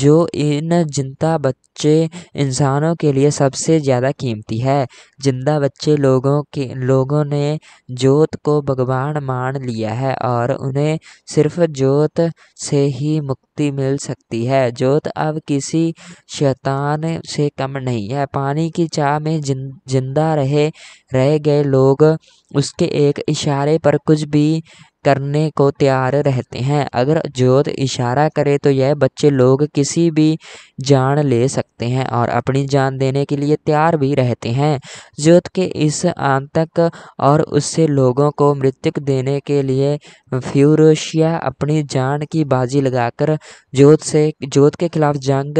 जो इन जिंदा बच्चे इंसानों के लिए सबसे ज़्यादा कीमती है जिंदा बच्चे लोगों के लोगों ने जोत को भगवान मान लिया है और उन्हें सिर्फ जोत से ही मुक्ति मिल सकती है जोत अब किसी शैतान से कम नहीं है पानी की चाह में जिंदा रहे रह गए लोग उसके एक इशारे इशारे पर कुछ भी करने को तैयार रहते हैं अगर जोत इशारा करे तो यह बच्चे लोग किसी भी जान ले सकते हैं और अपनी जान देने के लिए तैयार भी रहते हैं जोत के इस आतंक और उससे लोगों को मृत्यु देने के लिए फ्यूरोशिया अपनी जान की बाजी लगाकर जोत से जोत के खिलाफ जंग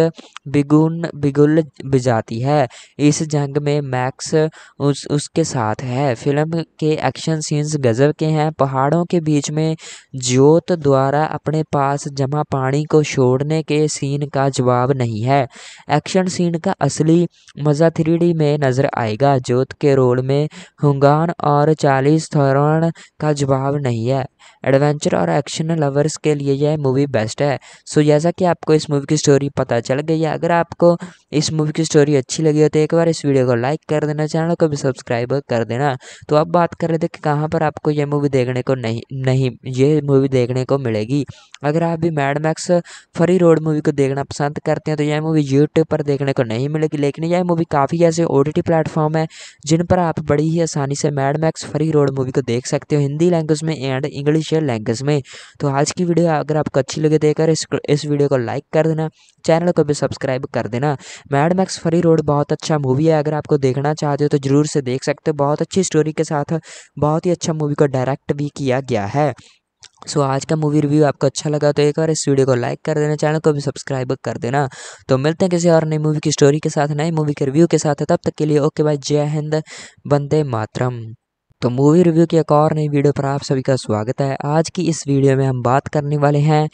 बिगुन बिगुल बजाती है इस जंग में मैक्स उस उसके साथ है फिल्म के एक्शन सीन्स गजब के हैं पहाड़ों के बीच में जोत द्वारा अपने पास जमा पानी को छोड़ने के सीन का जवाब नहीं नहीं है एक्शन सीन का असली मज़ा थ्री में नज़र आएगा जोत के रोल में हुंगान और चालीस थौरन का जवाब नहीं है एडवेंचर और एक्शन लवर्स के लिए यह मूवी बेस्ट है सो जैसा कि आपको इस मूवी की स्टोरी पता चल गई है अगर आपको इस मूवी की स्टोरी अच्छी लगी हो तो एक बार इस वीडियो को लाइक कर देना चैनल को भी सब्सक्राइब कर देना तो अब बात कर रहे थे कि कहाँ पर आपको यह मूवी देखने को नहीं नहीं ये मूवी देखने को मिलेगी अगर आप भी मैडमैक्स फ्री रोड मूवी को देखना पसंद करते हैं तो यह मूवी यूट्यूब पर देखने को नहीं मिलेगी लेकिन यह मूवी काफ़ी ऐसे ओ टी प्लेटफॉर्म है जिन पर आप बड़ी ही आसानी से मैडमैक्स फ्री रोड मूवी को देख सकते हो हिंदी लैंग्वेज में एंड इंग्लिश इंग्लिश या लैंग्वेज में तो आज की वीडियो अगर आपको अच्छी लगे तो एक इस, इस वीडियो को लाइक कर देना चैनल को भी सब्सक्राइब कर देना मैड मैक्स फ्री रोड बहुत अच्छा मूवी है अगर आपको देखना चाहते हो तो ज़रूर से देख सकते हो बहुत अच्छी स्टोरी के साथ बहुत ही अच्छा मूवी को डायरेक्ट भी किया गया है सो so, आज का मूवी रिव्यू आपको अच्छा लगा तो एक बार इस वीडियो को लाइक कर देना चैनल को भी सब्सक्राइब कर देना तो मिलते हैं किसी और नई मूवी की स्टोरी के साथ नई मूवी के रिव्यू के साथ तब तक के लिए ओके बाय जय हिंद बंदे मातरम तो मूवी रिव्यू की एक और नई वीडियो पर आप सभी का स्वागत है आज की इस वीडियो में हम बात करने वाले हैं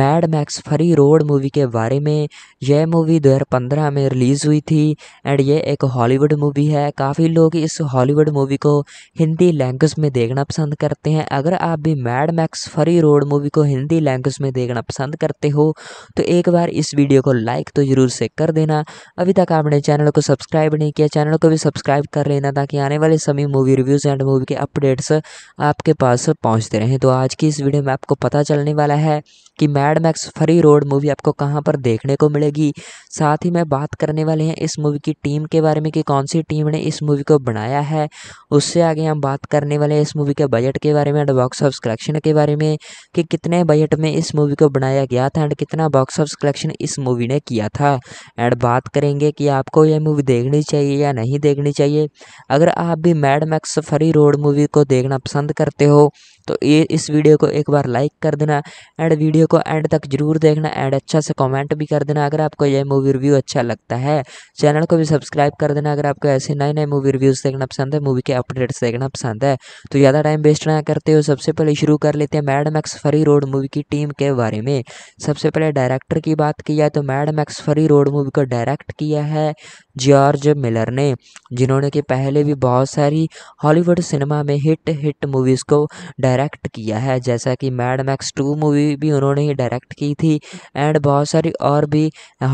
Mad Max Fury Road movie के बारे में यह मूवी 2015 में रिलीज़ हुई थी एंड यह एक हॉलीवुड मूवी है काफ़ी लोग इस हॉलीवुड मूवी को हिंदी लैंग्वेज में देखना पसंद करते हैं अगर आप भी Mad Max Fury Road movie को हिंदी लैंग्वेज में देखना पसंद करते हो तो एक बार इस वीडियो को लाइक तो ज़रूर से कर देना अभी तक आपने चैनल को सब्सक्राइब नहीं किया चैनल को भी सब्सक्राइब कर लेना ताकि आने वाले सभी मूवी रिव्यूज़ एंड मूवी के अपडेट्स आपके पास पहुंचते रहें तो आज की इस वीडियो में आपको पता चलने वाला है कि Mad Max Fury Road movie आपको कहाँ पर देखने को मिलेगी साथ ही मैं बात करने वाले हैं इस मूवी की टीम के बारे में कि कौन सी टीम ने इस मूवी को बनाया है उससे आगे हम बात करने वाले हैं इस मूवी के बजट के बारे में एंड बॉक्स ऑफ कलेक्शन के बारे में कि कितने बजट में इस मूवी को बनाया गया था एंड कितना बॉक्स ऑफ कलेक्शन इस मूवी ने किया था एंड बात करेंगे कि आपको यह मूवी देखनी चाहिए या नहीं देखनी चाहिए अगर आप भी Mad Max Fury Road movie को देखना पसंद करते हो तो ये इस वीडियो को एक बार लाइक कर देना एंड वीडियो को एंड तक जरूर देखना एंड अच्छा से कमेंट भी कर देना अगर आपको यह मूवी रिव्यू अच्छा लगता है चैनल को भी सब्सक्राइब कर देना अगर आपको ऐसे नए नए मूवी रिव्यूज़ देखना पसंद है मूवी के अपडेट्स देखना पसंद है तो ज़्यादा टाइम वेस्ट ना करते हो सबसे पहले शुरू कर लेते हैं Mad Max Fury Road movie की टीम के बारे में सबसे पहले डायरेक्टर की बात की जाए तो Mad Max Fury Road movie को डायरेक्ट किया है जॉर्ज मिलर ने जिन्होंने कि पहले भी बहुत सारी हॉलीवुड सिनेमा में हिट हिट मूवीज़ को डायरेक्ट किया है जैसा कि मैड मैक्स टू मूवी भी उन्होंने ही डायरेक्ट की थी एंड बहुत सारी और भी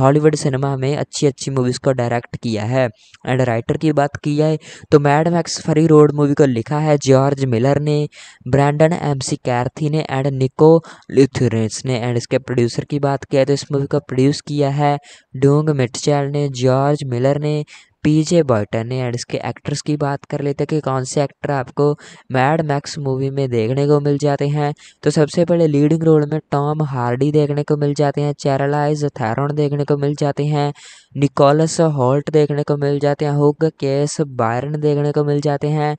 हॉलीवुड सिनेमा में अच्छी अच्छी मूवीज़ को डायरेक्ट किया है एंड राइटर की बात की जाए तो Mad Max Fury Road movie को लिखा है जॉर्ज मिलर ने ब्रैंडन एम सी कैर्थी ने एंड निको लिथुरेंस ने एंड इसके प्रोड्यूसर की बात किया तो इस मूवी को प्रोड्यूस किया है डोंग मिटचैल ने जॉर्ज मिलर ने पीजे बॉयटन है एंड इसके एक्ट्रेस की बात कर लेते हैं कि कौन से एक्टर आपको मैड मैक्स मूवी में देखने को मिल जाते हैं तो सबसे पहले लीडिंग रोल में टॉम हार्डी देखने को मिल जाते हैं चैरलाइज थैरोन देखने को मिल जाते हैं निकोलस हॉल्ट देखने को मिल जाते हैं हुग केस बायरन देखने को मिल जाते हैं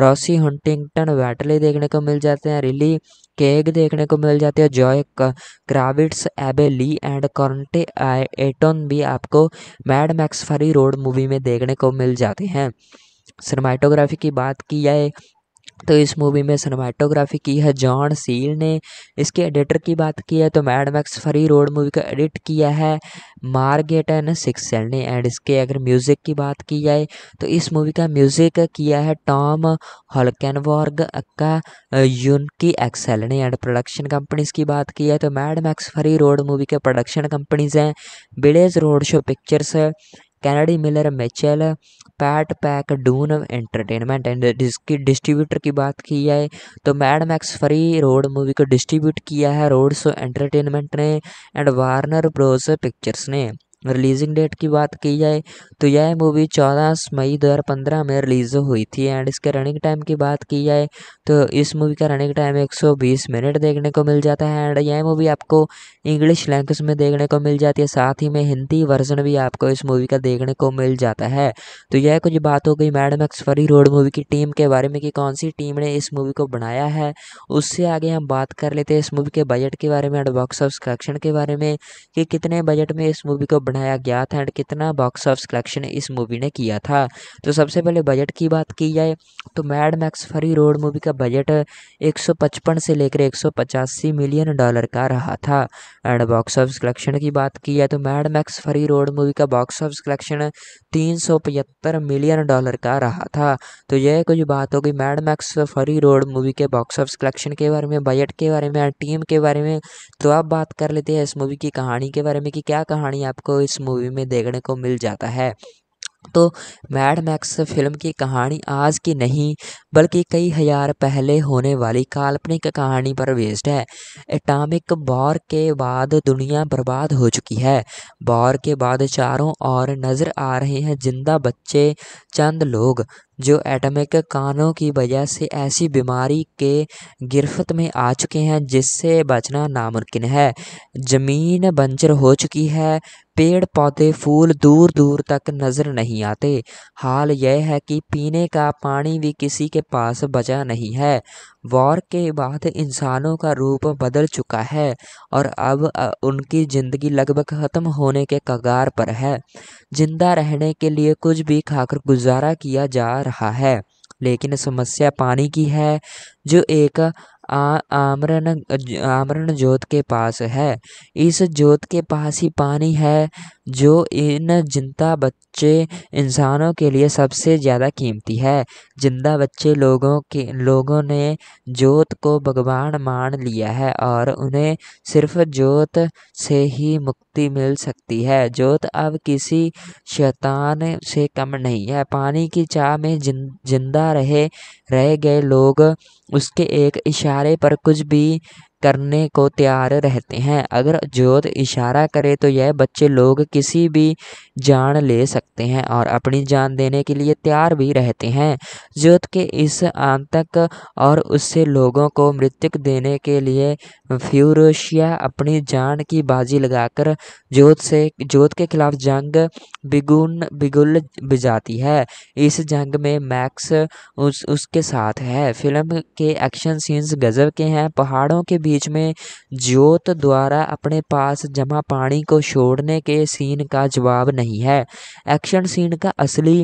रॉसी हंटिंगटन वैटले देखने को मिल जाते हैं रिली केग देखने को मिल जाती है जॉय क्राविट्स एबे ली एंड कॉन्टे एटोन भी आपको Mad Max Fury Road movie में देखने को मिल जाते हैं सिनेमाटोग्राफी की बात की जाए तो इस मूवी में सिनेमाटोग्राफी की है जॉन सील ने इसके एडिटर की बात की है तो Mad Max Fury Road movie का एडिट किया है मार्गेटन सिक्सेल ने एंड इसके अगर म्यूज़िक की बात की जाए तो इस मूवी का म्यूज़िक किया है Tom Holkenborg aka Junkie XL ने एंड प्रोडक्शन कंपनीज की बात की है तो Mad Max Fury Road movie के प्रोडक्शन कंपनीज हैं Village road show Pictures Kennedy Miller Mitchell PAT pack Dune Entertainment and जिसकी डिस्ट्रीब्यूटर की बात की जाए तो Mad Max Fury Road movie को डिस्ट्रीब्यूट किया है रोड शो एंटरटेनमेंट ने एंड वार्नर ब्रोज पिक्चर्स ने रिलीजिंग डेट की बात की जाए तो यह मूवी 14 मई 2015 में रिलीज़ हुई थी एंड इसके रनिंग टाइम की बात की जाए तो इस मूवी का रनिंग टाइम 120 मिनट देखने को मिल जाता है एंड यह मूवी आपको इंग्लिश लैंग्वेज में देखने को मिल जाती है साथ ही में हिंदी वर्जन भी आपको इस मूवी का देखने को मिल जाता है तो यह कुछ बात हो गई मैडम एक्सफरी रोड मूवी की टीम के बारे में कि कौन सी टीम ने इस मूवी को बनाया है उससे आगे हम बात कर लेते हैं इस मूवी के बजट के बारे में एंड बॉक्स ऑफ कलेक्शन के बारे में कि कितने बजट में इस मूवी को बनाया गया था एंड कितना बॉक्स ऑफ कलेक्शन इस मूवी ने किया था तो सबसे पहले बजट की बात की जाए तो Mad Max Fury Road movie का बजट 155 से लेकर एक मिलियन डॉलर का रहा था एंड बॉक्स ऑफ कलेक्शन की बात की जाए तो Mad Max Fury Road movie का बॉक्स ऑफ कलेक्शन तीन मिलियन डॉलर का रहा था तो यह कुछ बात होगी Mad Max Fury Road movie के बॉक्स ऑफ कलेक्शन के बारे में बजट के बारे में टीम के बारे में तो आप बात कर लेते हैं इस मूवी की कहानी के बारे में कि क्या कहानी आपको इस मूवी में देखने को मिल जाता है तो मैड मैक्स फिल्म की कहानी आज की नहीं बल्कि कई हजार पहले होने वाली काल्पनिक कहानी पर बेस्ड है एटॉमिक बौर के बाद दुनिया बर्बाद हो चुकी है बौर के बाद चारों ओर नजर आ रहे हैं जिंदा बच्चे चंद लोग जो एटमिक कानों की वजह से ऐसी बीमारी के गिरफ्त में आ चुके हैं जिससे बचना नामुमकिन है ज़मीन बंजर हो चुकी है पेड़ पौधे फूल दूर दूर तक नज़र नहीं आते हाल यह है कि पीने का पानी भी किसी के के पास बचा नहीं है वॉर के बाद इंसानों का रूप बदल चुका है और अब उनकी ज़िंदगी लगभग ख़त्म होने के कगार पर है जिंदा रहने के लिए कुछ भी खाकर गुजारा किया जा रहा है लेकिन समस्या पानी की है जो एक आमरण आमरण ज्योत के पास है इस ज्योत के पास ही पानी है जो इन जिंदा बच्चे इंसानों के लिए सबसे ज़्यादा कीमती है जिंदा बच्चे लोगों के लोगों ने जोत को भगवान मान लिया है और उन्हें सिर्फ जोत से ही मुक्ति मिल सकती है जोत अब किसी शैतान से कम नहीं है पानी की चाह में जिन जिंदा रहे रह गए लोग उसके एक इशारे पर कुछ भी करने को तैयार रहते हैं अगर जोत इशारा करे तो यह बच्चे लोग किसी भी जान ले सकते हैं और अपनी जान देने के लिए तैयार भी रहते हैं जोत के इस आंतक और उससे लोगों को मृत्यु देने के लिए फ्यूरोशिया अपनी जान की बाजी लगाकर जोत से जोत के खिलाफ जंग बिगुन बिगुल बजाती है इस जंग में मैक्स उस, उसके साथ है फिल्म के एक्शन सीन्स गजब के हैं पहाड़ों के बीच में ज्योत द्वारा अपने पास जमा पानी को छोड़ने के सीन का जवाब नहीं है एक्शन सीन का असली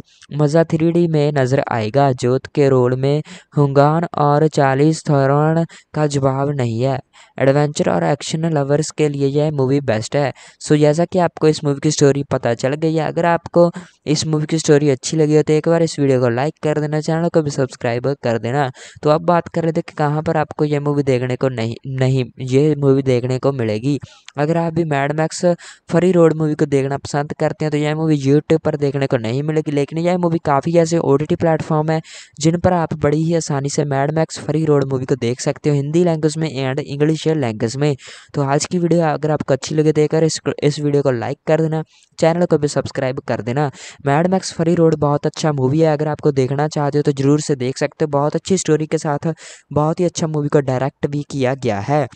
मज़ा थ्री में नज़र आएगा ज्योत के रोल में हुंगान और चालीस थौरन का जवाब नहीं है एडवेंचर और एक्शन लवर्स के लिए यह मूवी बेस्ट है सो जैसा कि आपको इस मूवी की स्टोरी पता चल गई है अगर आपको इस मूवी की स्टोरी अच्छी लगी हो तो एक बार इस वीडियो को लाइक कर देना चैनल को भी सब्सक्राइब कर देना तो अब बात कर रहे थे कि कहाँ पर आपको यह मूवी देखने को नहीं नहीं ये मूवी देखने को मिलेगी अगर आप भी Mad Max Fury Road movie को देखना पसंद करते हैं तो यह मूवी यूट्यूब पर देखने को नहीं मिलेगी लेकिन यह मूवी काफ़ी ऐसे ओ टी प्लेटफॉर्म है जिन पर आप बड़ी ही आसानी से Mad Max Fury Road movie को देख सकते हो हिंदी लैंग्वेज में एंड इंग्लिश लैंग्वेज में तो आज की वीडियो अगर आपको अच्छी लगे देखकर तो इस, इस वीडियो को लाइक कर देना चैनल को भी सब्सक्राइब कर देना मैड मैक्स फ्री रोड बहुत अच्छा मूवी है अगर आपको देखना चाहते हो तो ज़रूर से देख सकते हो बहुत अच्छी स्टोरी के साथ बहुत ही अच्छा मूवी को डायरेक्ट भी किया गया है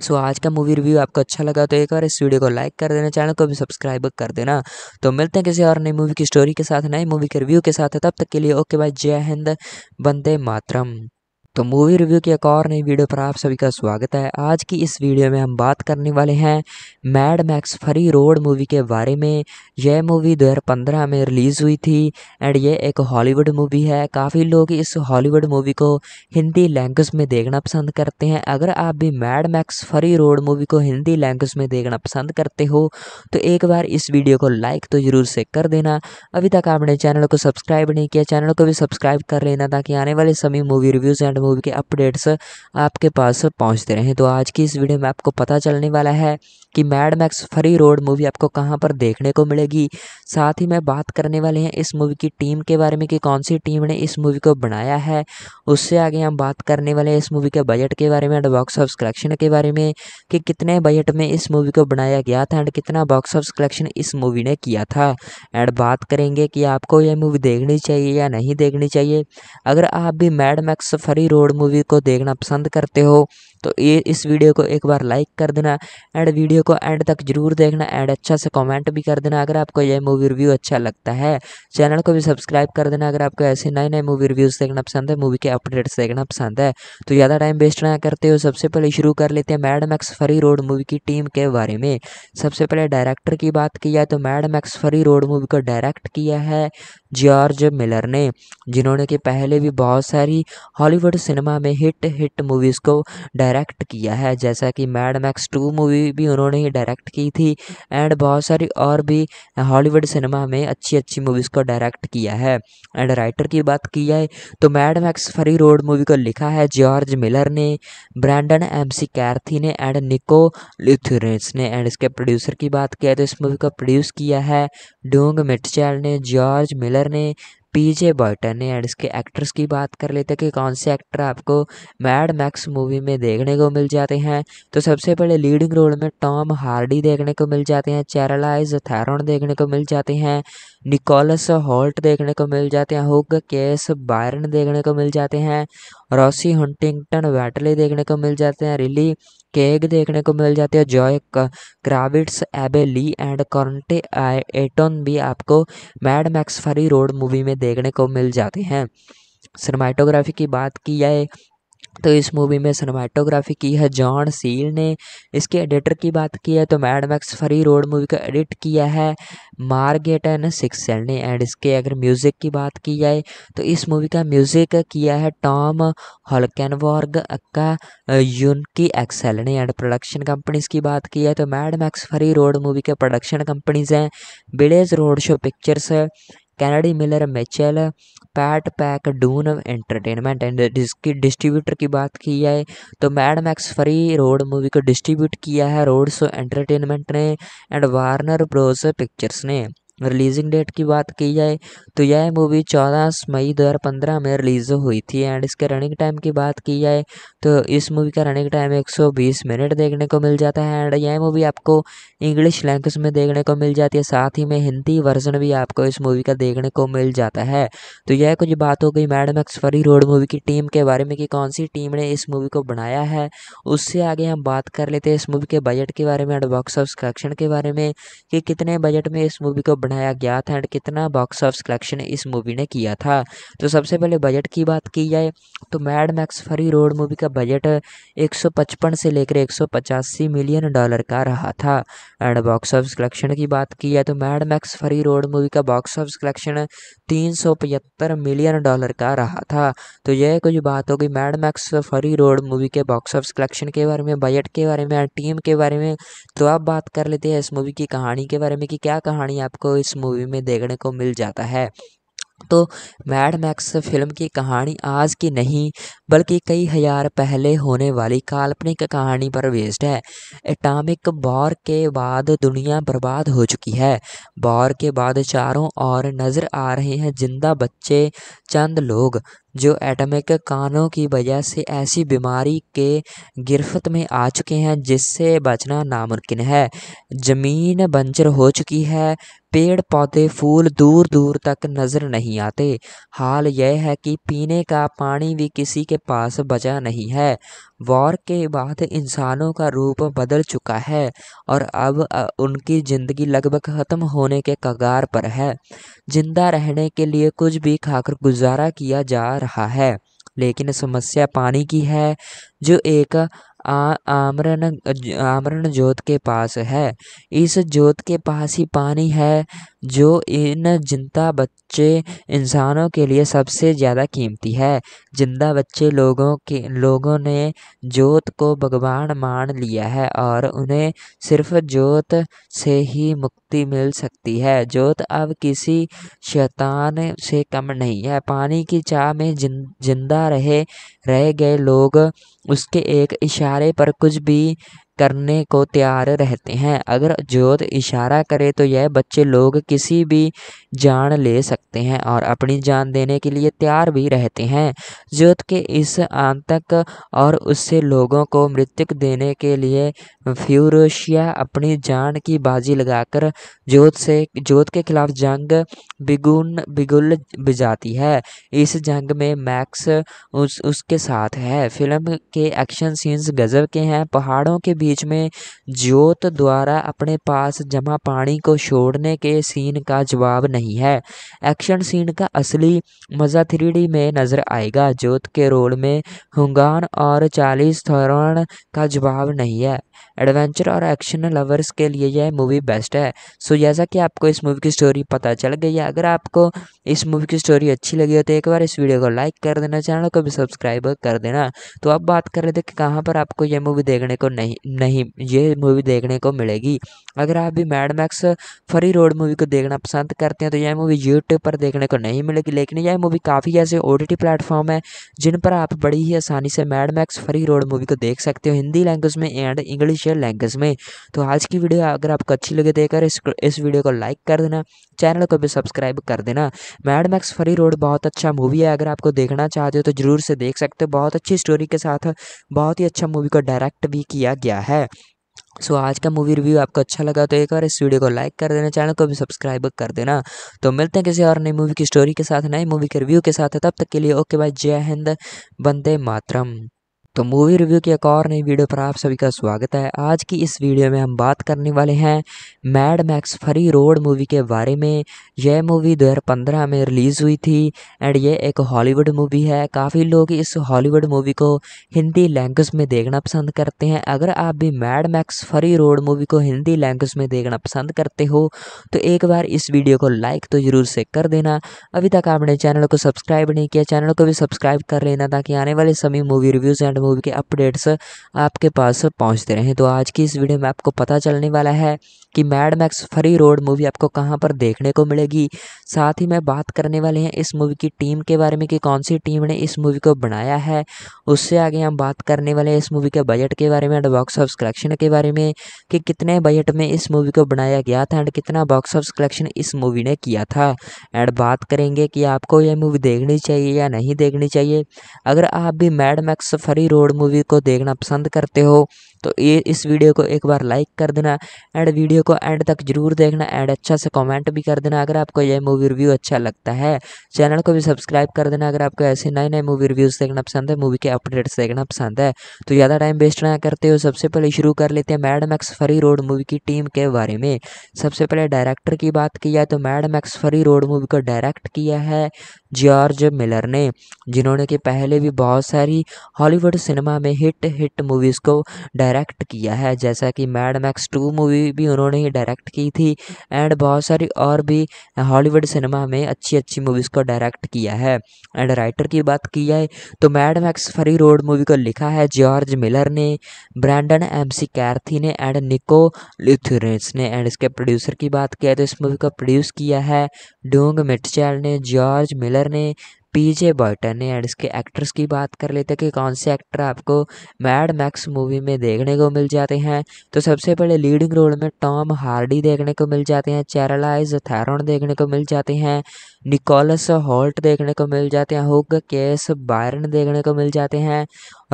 सो so, आज का मूवी रिव्यू आपको अच्छा लगा तो एक बार इस वीडियो को लाइक कर देना चैनल को भी सब्सक्राइब कर देना तो मिलते हैं किसी और नई मूवी की स्टोरी के साथ नई मूवी के रिव्यू के साथ तब तक के लिए ओके बाय जय हिंद बंदे मातरम तो मूवी रिव्यू की एक और नई वीडियो पर आप सभी का स्वागत है आज की इस वीडियो में हम बात करने वाले हैं Mad Max Fury Road movie के बारे में यह मूवी 2015 में रिलीज़ हुई थी एंड यह एक हॉलीवुड मूवी है काफ़ी लोग इस हॉलीवुड मूवी को हिंदी लैंग्वेज में देखना पसंद करते हैं अगर आप भी Mad Max Fury Road movie को हिंदी लैंग्वेज में देखना पसंद करते हो तो एक बार इस वीडियो को लाइक तो ज़रूर से कर देना अभी तक आपने चैनल को सब्सक्राइब नहीं किया चैनल को भी सब्सक्राइब कर लेना ताकि आने वाले सभी मूवी रिव्यूज़ एंड मूवी के अपडेट्स आपके पास पहुंचते रहें तो आज की इस वीडियो में आपको पता चलने वाला है कि Mad Max Fury Road movie आपको कहाँ पर देखने को मिलेगी साथ ही मैं बात करने वाले हैं इस मूवी की टीम के बारे में कि कौन सी टीम ने इस मूवी को बनाया है उससे आगे हम बात करने वाले हैं इस मूवी के बजट के बारे में एंड बॉक्स ऑफ कलेक्शन के बारे में कि कितने बजट में इस मूवी को बनाया गया था एंड कितना बॉक्स ऑफ कलेक्शन इस मूवी ने किया था एंड बात करेंगे कि आपको यह मूवी देखनी चाहिए या नहीं देखनी चाहिए अगर आप भी Mad Max Fury Road movie को देखना पसंद करते हो तो ये इस वीडियो को एक बार लाइक कर देना एंड वीडियो को एंड तक जरूर देखना एंड अच्छा से कमेंट भी कर देना अगर आपको यह मूवी रिव्यू अच्छा लगता है चैनल को भी सब्सक्राइब कर देना अगर आपको ऐसे नए नए मूवी रिव्यूज़ देखना पसंद है मूवी के अपडेट्स देखना पसंद है तो ज़्यादा टाइम वेस्ट ना करते हो सबसे पहले शुरू कर लेते हैं Mad Max Fury Road movie की टीम के बारे में सबसे पहले डायरेक्टर की बात की जाए तो Mad Max Fury Road movie को डायरेक्ट किया है जॉर्ज मिलर ने जिन्होंने कि पहले भी बहुत सारी हॉलीवुड सिनेमा में हिट हिट मूवीज़ को डायरेक्ट डायरेक्ट किया है जैसा कि मैड मैक्स टू मूवी भी उन्होंने ही डायरेक्ट की थी एंड बहुत सारी और भी हॉलीवुड सिनेमा में अच्छी अच्छी मूवीज़ को डायरेक्ट किया है एंड राइटर की बात की जाए तो Mad Max Fury Road movie को लिखा है जॉर्ज मिलर ने ब्रैंडन एम सी कैर्थी ने एंड निको लिथुरेंस ने एंड इसके प्रोड्यूसर की बात किया तो इस मूवी को प्रोड्यूस किया है डोंग मिटचैल ने जॉर्ज मिलर ने पीजे बॉयटन है एंड इसके एक्ट्रेस की बात कर लेते हैं कि कौन से एक्टर आपको मैड मैक्स मूवी में देखने को मिल जाते हैं तो सबसे पहले लीडिंग रोल में टॉम हार्डी देखने को मिल जाते हैं चैरलाइज थैरोन देखने को मिल जाते हैं निकोलस हॉल्ट देखने को मिल जाते हैं हुग केस बायरन देखने को मिल जाते हैं रॉसी हंटिंगटन वैटली देखने को मिल जाते हैं रिली केग देखने को मिल जाती है जॉय क्राविट्स एबे ली एंड कॉन्टे एटोन भी आपको Mad Max Fury Road movie में देखने को मिल जाते हैं सिनेमाटोग्राफी की बात की जाए तो इस मूवी में सिनेमाटोग्राफी की है जॉन सील ने इसके एडिटर की बात की है तो Mad Max Fury Road movie का एडिट किया है मार्गेट एंड सिक्सेल ने एंड इसके अगर म्यूज़िक की बात की जाए तो इस मूवी का म्यूज़िक किया है Tom Holkenborg aka Junkie XL ने एंड प्रोडक्शन कंपनीज की बात की है तो Mad Max Fury Road movie के प्रोडक्शन कंपनीज हैं Village road show Pictures Kennedy Miller Mitchell PAT pack Dune Entertainment and जिसकी डिस्ट्रीब्यूटर की बात की जाए तो Mad Max Fury Road movie को डिस्ट्रीब्यूट किया है रोड शो एंटरटेनमेंट ने एंड वार्नर ब्रोज पिक्चर्स ने रिलीजिंग डेट की बात की जाए तो यह मूवी 14 मई 2015 में रिलीज़ हुई थी एंड इसके रनिंग टाइम की बात की जाए तो इस मूवी का रनिंग टाइम 120 मिनट देखने को मिल जाता है एंड यह मूवी आपको इंग्लिश लैंग्वेज में देखने को मिल जाती है साथ ही में हिंदी वर्जन भी आपको इस मूवी का देखने को मिल जाता है तो यह कुछ बात हो गई मैडम एक्सफरी रोड मूवी की टीम के बारे में कि कौन सी टीम ने इस मूवी को बनाया है उससे आगे हम बात कर लेते हैं इस मूवी के बजट के बारे में एंड बॉक्स ऑफ कलेक्शन के बारे में कि कितने बजट में इस मूवी को बना बनाया गया था एंड कितना बॉक्स ऑफ कलेक्शन इस मूवी ने किया था तो सबसे पहले बजट की बात की जाए तो Mad Max Fury Road movie का बजट 155 से लेकर एक मिलियन डॉलर का रहा था एंड बॉक्स ऑफ कलेक्शन की बात की जाए तो Mad Max Fury Road movie का बॉक्स ऑफ कलेक्शन तीन मिलियन डॉलर का रहा था तो यह कुछ बात होगी Mad Max Fury Road movie के बॉक्स ऑफ कलेक्शन के बारे में बजट के बारे में टीम के बारे में तो आप बात कर लेते हैं इस मूवी की कहानी के बारे में कि क्या कहानी आपको इस मूवी में देखने को मिल जाता है तो मैड मैक्स फिल्म की कहानी आज की नहीं बल्कि कई हजार पहले होने वाली काल्पनिक कहानी पर बेस्ड है एटॉमिक बॉर के बाद दुनिया बर्बाद हो चुकी है बॉर के बाद चारों ओर नज़र आ रहे हैं जिंदा बच्चे चंद लोग जो एटमिक कानों की वजह से ऐसी बीमारी के गिरफ्त में आ चुके हैं जिससे बचना नामुमकिन है ज़मीन बंजर हो चुकी है पेड़ पौधे फूल दूर दूर तक नज़र नहीं आते हाल यह है कि पीने का पानी भी किसी के पास बचा नहीं है वॉर के बाद इंसानों का रूप बदल चुका है और अब उनकी ज़िंदगी लगभग ख़त्म होने के कगार पर है जिंदा रहने के लिए कुछ भी खाकर गुजारा किया जा रहा है लेकिन समस्या पानी की है जो एक आमरण आमरण जोत के पास है इस जोत के पास ही पानी है जो इन जिंदा बच्चे इंसानों के लिए सबसे ज़्यादा कीमती है जिंदा बच्चे लोगों के लोगों ने जोत को भगवान मान लिया है और उन्हें सिर्फ जोत से ही मुक्ति मिल सकती है जोत अब किसी शैतान से कम नहीं है पानी की चाह में जिंदा रहे रह गए लोग उसके एक इशारे इशारे पर कुछ भी करने को तैयार रहते हैं अगर जोत इशारा करे तो यह बच्चे लोग किसी भी जान ले सकते हैं और अपनी जान देने के लिए तैयार भी रहते हैं जोत के इस आतंक और उससे लोगों को मृत्यु देने के लिए फ्यूरोशिया अपनी जान की बाजी लगाकर जोत से जोत के खिलाफ जंग बिगुन बिगुल बजाती है इस जंग में मैक्स उस उसके साथ है फिल्म के एक्शन सीन्स गजब के हैं पहाड़ों के बीच में जोत द्वारा अपने पास जमा पानी को छोड़ने के सीन का जवाब नहीं नहीं है एक्शन सीन का असली मज़ा थ्री में नज़र आएगा जोत के रोल में हुंगान और चालीस थौरन का जवाब नहीं है एडवेंचर और एक्शन लवर्स के लिए यह मूवी बेस्ट है सो जैसा कि आपको इस मूवी की स्टोरी पता चल गई है अगर आपको इस मूवी की स्टोरी अच्छी लगी हो तो एक बार इस वीडियो को लाइक कर देना चैनल को भी सब्सक्राइब कर देना तो अब बात कर लेते कि कहाँ पर आपको यह मूवी देखने को नहीं नहीं ये मूवी देखने को मिलेगी अगर आप भी Mad Max free Fury Road movie को देखना पसंद करते हैं तो यह मूवी यूट्यूब पर देखने को नहीं मिलेगी लेकिन यह मूवी काफ़ी ऐसे ओ टी प्लेटफॉर्म है जिन पर आप बड़ी ही आसानी से Mad Max Fury Road movie को देख सकते हो हिंदी लैंग्वेज में एंड इंग्लिश लैंग्वेज में तो आज की वीडियो अगर आपको अच्छी लगे देखकर तो इस इस वीडियो को लाइक कर देना चैनल को भी सब्सक्राइब कर देना मैड मैक्स फ्री रोड बहुत अच्छा मूवी है अगर आपको देखना चाहते हो तो ज़रूर से देख सकते हो बहुत अच्छी स्टोरी के साथ बहुत ही अच्छा मूवी को डायरेक्ट भी किया गया है सो so, आज का मूवी रिव्यू आपको अच्छा लगा तो एक बार इस वीडियो को लाइक कर देना चैनल को भी सब्सक्राइब कर देना तो मिलते हैं किसी और नई मूवी की स्टोरी के साथ नई मूवी के रिव्यू के साथ तब तक के लिए ओके बाय जय हिंद बंदे मातरम तो मूवी रिव्यू की एक और नई वीडियो पर आप सभी का स्वागत है आज की इस वीडियो में हम बात करने वाले हैं Mad Max Fury Road movie के बारे में यह मूवी 2015 में रिलीज़ हुई थी एंड यह एक हॉलीवुड मूवी है काफ़ी लोग इस हॉलीवुड मूवी को हिंदी लैंग्वेज में देखना पसंद करते हैं अगर आप भी Mad Max Fury Road movie को हिंदी लैंग्वेज में देखना पसंद करते हो तो एक बार इस वीडियो को लाइक तो ज़रूर से कर देना अभी तक आपने चैनल को सब्सक्राइब नहीं किया चैनल को भी सब्सक्राइब कर लेना ताकि आने वाले सभी मूवी रिव्यूज़ एंड मूवी के अपडेट्स आपके पास पहुंचते रहें तो आज की इस वीडियो में आपको पता चलने वाला है कि Mad Max Fury Road movie आपको कहाँ पर देखने को मिलेगी साथ ही मैं बात करने वाले हैं इस मूवी की टीम के बारे में कि कौन सी टीम ने इस मूवी को बनाया है उससे आगे हम बात करने वाले हैं इस मूवी के बजट के बारे में एंड बॉक्स ऑफ कलेक्शन के बारे में कि कितने बजट में इस मूवी को बनाया गया था एंड कितना बॉक्स ऑफ कलेक्शन इस मूवी ने किया था एंड बात करेंगे कि आपको यह मूवी देखनी चाहिए या नहीं देखनी चाहिए अगर आप भी Mad Max Fury Road movie को देखना पसंद करते हो तो ये इस वीडियो को एक बार लाइक कर देना एंड वीडियो को एंड तक जरूर देखना एंड अच्छा से कमेंट भी कर देना अगर आपको यह मूवी रिव्यू अच्छा लगता है चैनल को भी सब्सक्राइब कर देना अगर आपको ऐसे नए नए मूवी रिव्यूज़ देखना पसंद है मूवी के अपडेट्स देखना पसंद है तो ज़्यादा टाइम वेस्ट ना करते हो सबसे पहले शुरू कर लेते हैं Mad Max Fury Road movie की टीम के बारे में सबसे पहले डायरेक्टर की बात की जाए तो Mad Max Fury Road movie को डायरेक्ट किया है जॉर्ज मिलर ने जिन्होंने कि पहले भी बहुत सारी हॉलीवुड सिनेमा में हिट हिट मूवीज़ को डायरेक्ट किया है जैसा कि मैड मैक्स टू मूवी भी उन्होंने ही डायरेक्ट की थी एंड बहुत सारी और भी हॉलीवुड सिनेमा में अच्छी अच्छी मूवीज़ को डायरेक्ट किया है एंड राइटर की बात की जाए तो Mad Max Fury Road movie को लिखा है जॉर्ज मिलर ने ब्रैंडन एम सी कैर्थी ने एंड निको लिथुरेंस ने एंड इसके प्रोड्यूसर की बात किया तो इस मूवी को प्रोड्यूस किया है डोंग मिटचैल ने जॉर्ज मिलर ने पीजे बॉयटन है एंड इसके एक्ट्रेस की बात कर लेते हैं कि कौन से एक्टर आपको मैड मैक्स मूवी में देखने को मिल जाते हैं तो सबसे पहले लीडिंग रोल में टॉम हार्डी देखने को मिल जाते हैं चैरलाइज थैरोन देखने को मिल जाते हैं निकोलस हॉल्ट देखने को मिल जाते हैं हुग केस बायरन देखने को मिल जाते हैं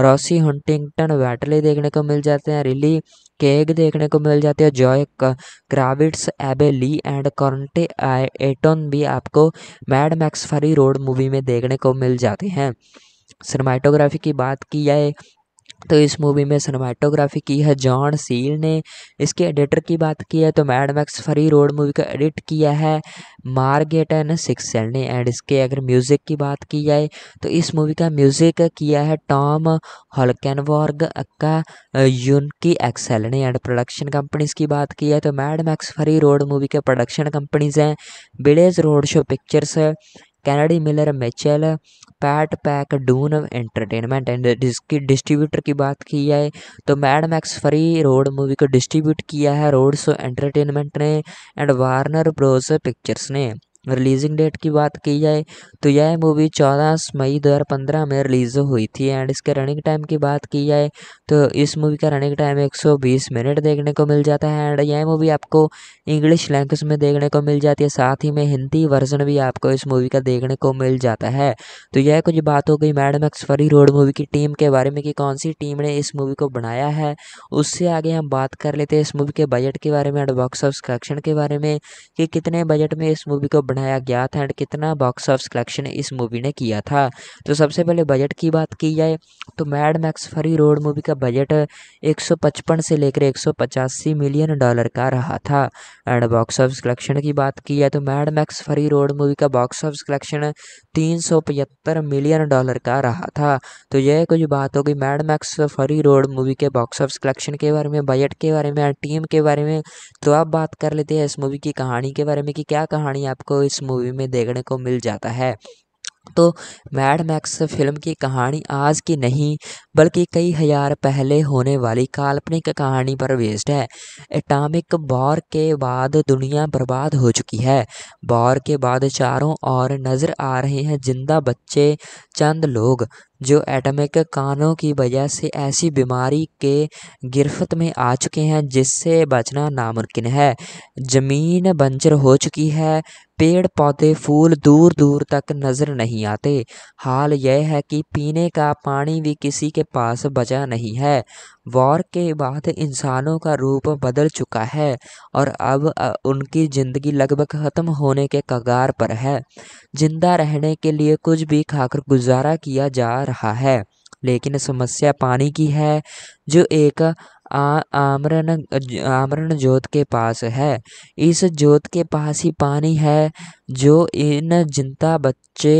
रॉसी हंटिंगटन वैटले देखने को मिल जाते हैं रिली केग देखने को मिल जाती है जॉय क्राविट्स एबे ली एंड कॉन्टे एटोन भी आपको Mad Max Fury Road movie में देखने को मिल जाते हैं सिनेमाटोग्राफी की बात की जाए तो इस मूवी में सिनेमाटोग्राफी की है जॉन सील ने इसके एडिटर की बात की है तो Mad Max Fury Road movie का एडिट किया है मार्गेट सिक्स सिक्सेल ने एंड इसके अगर म्यूज़िक की बात की जाए तो इस मूवी का म्यूज़िक किया है Tom Holkenborg aka Junkie XL ने एंड प्रोडक्शन कंपनीज की बात की है तो Mad Max Fury Road movie के प्रोडक्शन कंपनीज हैं Village road show Pictures Kennedy Miller Mitchell PAT pack Dune Entertainment and जिसकी डिस्ट्रीब्यूटर की बात की जाए तो Mad Max Fury Road movie को डिस्ट्रीब्यूट किया है रोड शो एंटरटेनमेंट ने एंड वार्नर ब्रोज पिक्चर्स ने रिलीजिंग डेट की बात की जाए तो यह मूवी 14 मई 2015 में रिलीज़ हुई थी एंड इसके रनिंग टाइम की बात की जाए तो इस मूवी का रनिंग टाइम 120 मिनट देखने को मिल जाता है एंड यह मूवी आपको इंग्लिश लैंग्वेज में देखने को मिल जाती है साथ ही में हिंदी वर्जन भी आपको इस मूवी का देखने को मिल जाता है तो यह कुछ बात हो गई मैडम एक्सफरी रोड मूवी की टीम के बारे में कि कौन सी टीम ने इस मूवी को बनाया है उससे आगे हम बात कर लेते हैं इस मूवी के बजट के बारे में एंड बॉक्स ऑफ कलेक्शन के बारे में कि कितने बजट में इस मूवी को बनाया गया था एंड कितना बॉक्स ऑफ कलेक्शन इस मूवी ने किया था तो सबसे पहले बजट की बात की जाए तो Mad Max Fury Road movie का बजट 155 से लेकर एक मिलियन डॉलर का रहा था एंड बॉक्स ऑफ कलेक्शन की बात की जाए तो Mad Max Fury Road movie का बॉक्स ऑफ कलेक्शन तीन मिलियन डॉलर का रहा था तो यह कुछ बात होगी Mad Max Fury Road movie के बॉक्स ऑफ कलेक्शन के बारे में बजट के बारे में टीम के बारे में तो आप बात कर लेते हैं इस मूवी की कहानी के बारे में कि क्या कहानी आपको इस मूवी में देखने को मिल जाता है तो मैड मैक्स फिल्म की कहानी आज की नहीं बल्कि कई हजार पहले होने वाली काल्पनिक कहानी पर बेस्ड है एटॉमिक बौर के बाद दुनिया बर्बाद हो चुकी है बौर के बाद चारों ओर नजर आ रहे हैं जिंदा बच्चे चंद लोग जो एटमिक कानों की वजह से ऐसी बीमारी के गिरफ्त में आ चुके हैं जिससे बचना नामुमकिन है ज़मीन बंजर हो चुकी है पेड़ पौधे फूल दूर दूर तक नज़र नहीं आते हाल यह है कि पीने का पानी भी किसी के के पास बचा नहीं है वॉर के बाद इंसानों का रूप बदल चुका है और अब उनकी ज़िंदगी लगभग ख़त्म होने के कगार पर है जिंदा रहने के लिए कुछ भी खाकर गुजारा किया जा रहा है लेकिन समस्या पानी की है जो एक आमरण आमरण ज्योत के पास है इस ज्योत के पास ही पानी है जो इन जिंदा बच्चे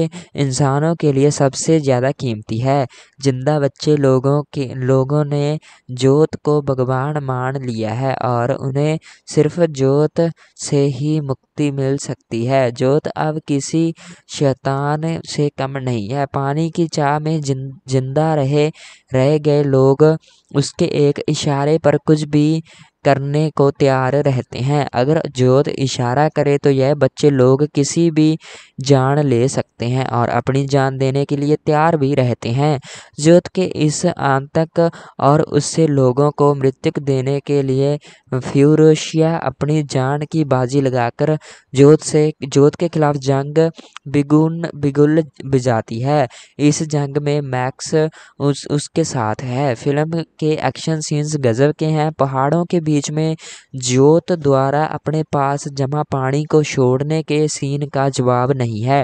इंसानों के लिए सबसे ज़्यादा कीमती है जिंदा बच्चे लोगों के लोगों ने जोत को भगवान मान लिया है और उन्हें सिर्फ जोत से ही मुक्ति मिल सकती है जोत अब किसी शैतान से कम नहीं है पानी की चाह में जिन जिंदा रहे रह गए लोग उसके एक इशारे पर कुछ भी करने को तैयार रहते हैं अगर जोत इशारा करे तो यह बच्चे लोग किसी भी जान ले सकते हैं और अपनी जान देने के लिए तैयार भी रहते हैं जोत के इस आंतक और उससे लोगों को मृत्यु देने के लिए फ्यूरोशिया अपनी जान की बाजी लगाकर जोत से जोत के खिलाफ जंग बिगुन बिगुल बिजाती है इस जंग में मैक्स उस, उसके साथ है फिल्म के एक्शन सीन्स गजब के हैं पहाड़ों के बीच में ज्योत द्वारा अपने पास जमा पानी को छोड़ने के सीन का जवाब नहीं है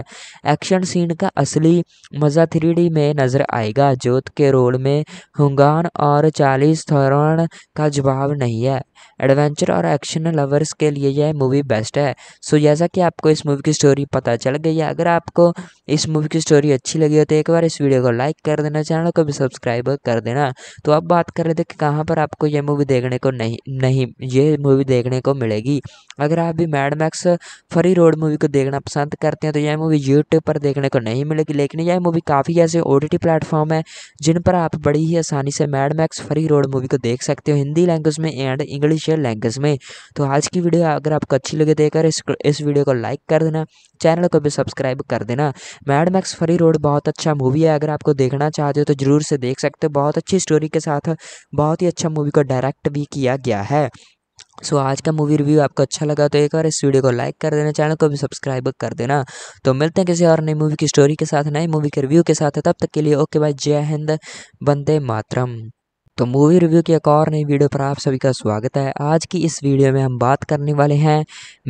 एक्शन सीन का असली मज़ा थ्री में नज़र आएगा ज्योत के रोल में हुंगान और चालीस थौरन का जवाब नहीं है एडवेंचर और एक्शन लवर्स के लिए यह मूवी बेस्ट है सो जैसा कि आपको इस मूवी की स्टोरी पता चल गई है अगर आपको इस मूवी की स्टोरी अच्छी लगी हो तो एक बार इस वीडियो को लाइक कर देना चैनल को भी सब्सक्राइब कर देना तो अब बात कर रहे थे कि कहाँ पर आपको यह मूवी देखने को नहीं नहीं ये मूवी देखने को मिलेगी अगर आप भी Mad Max Fury Road movie को देखना पसंद करते हैं तो यह मूवी यूट्यूब पर देखने को नहीं मिलेगी लेकिन यह मूवी काफ़ी ऐसे ओ टी प्लेटफॉर्म है जिन पर आप बड़ी ही आसानी से Mad Max Fury Road movie को देख सकते हो हिंदी लैंग्वेज में एंड इंग्लिश लैंग्वेज में तो आज की वीडियो अगर आपको अच्छी लगे देखकर तो इस, इस वीडियो को लाइक कर देना चैनल को भी सब्सक्राइब कर देना मैड मैक्स फ्री रोड बहुत अच्छा मूवी है अगर आपको देखना चाहते हो तो ज़रूर से देख सकते हो बहुत अच्छी स्टोरी के साथ बहुत ही अच्छा मूवी को डायरेक्ट भी किया गया है सो so, आज का मूवी रिव्यू आपको अच्छा लगा तो एक बार इस वीडियो को लाइक कर देना चैनल को भी सब्सक्राइब कर देना तो मिलते हैं किसी और नई मूवी की स्टोरी के साथ नई मूवी के रिव्यू के साथ तब तक के लिए ओके बाय जय हिंद बंदे मातरम तो मूवी रिव्यू की एक और नई वीडियो पर आप सभी का स्वागत है आज की इस वीडियो में हम बात करने वाले हैं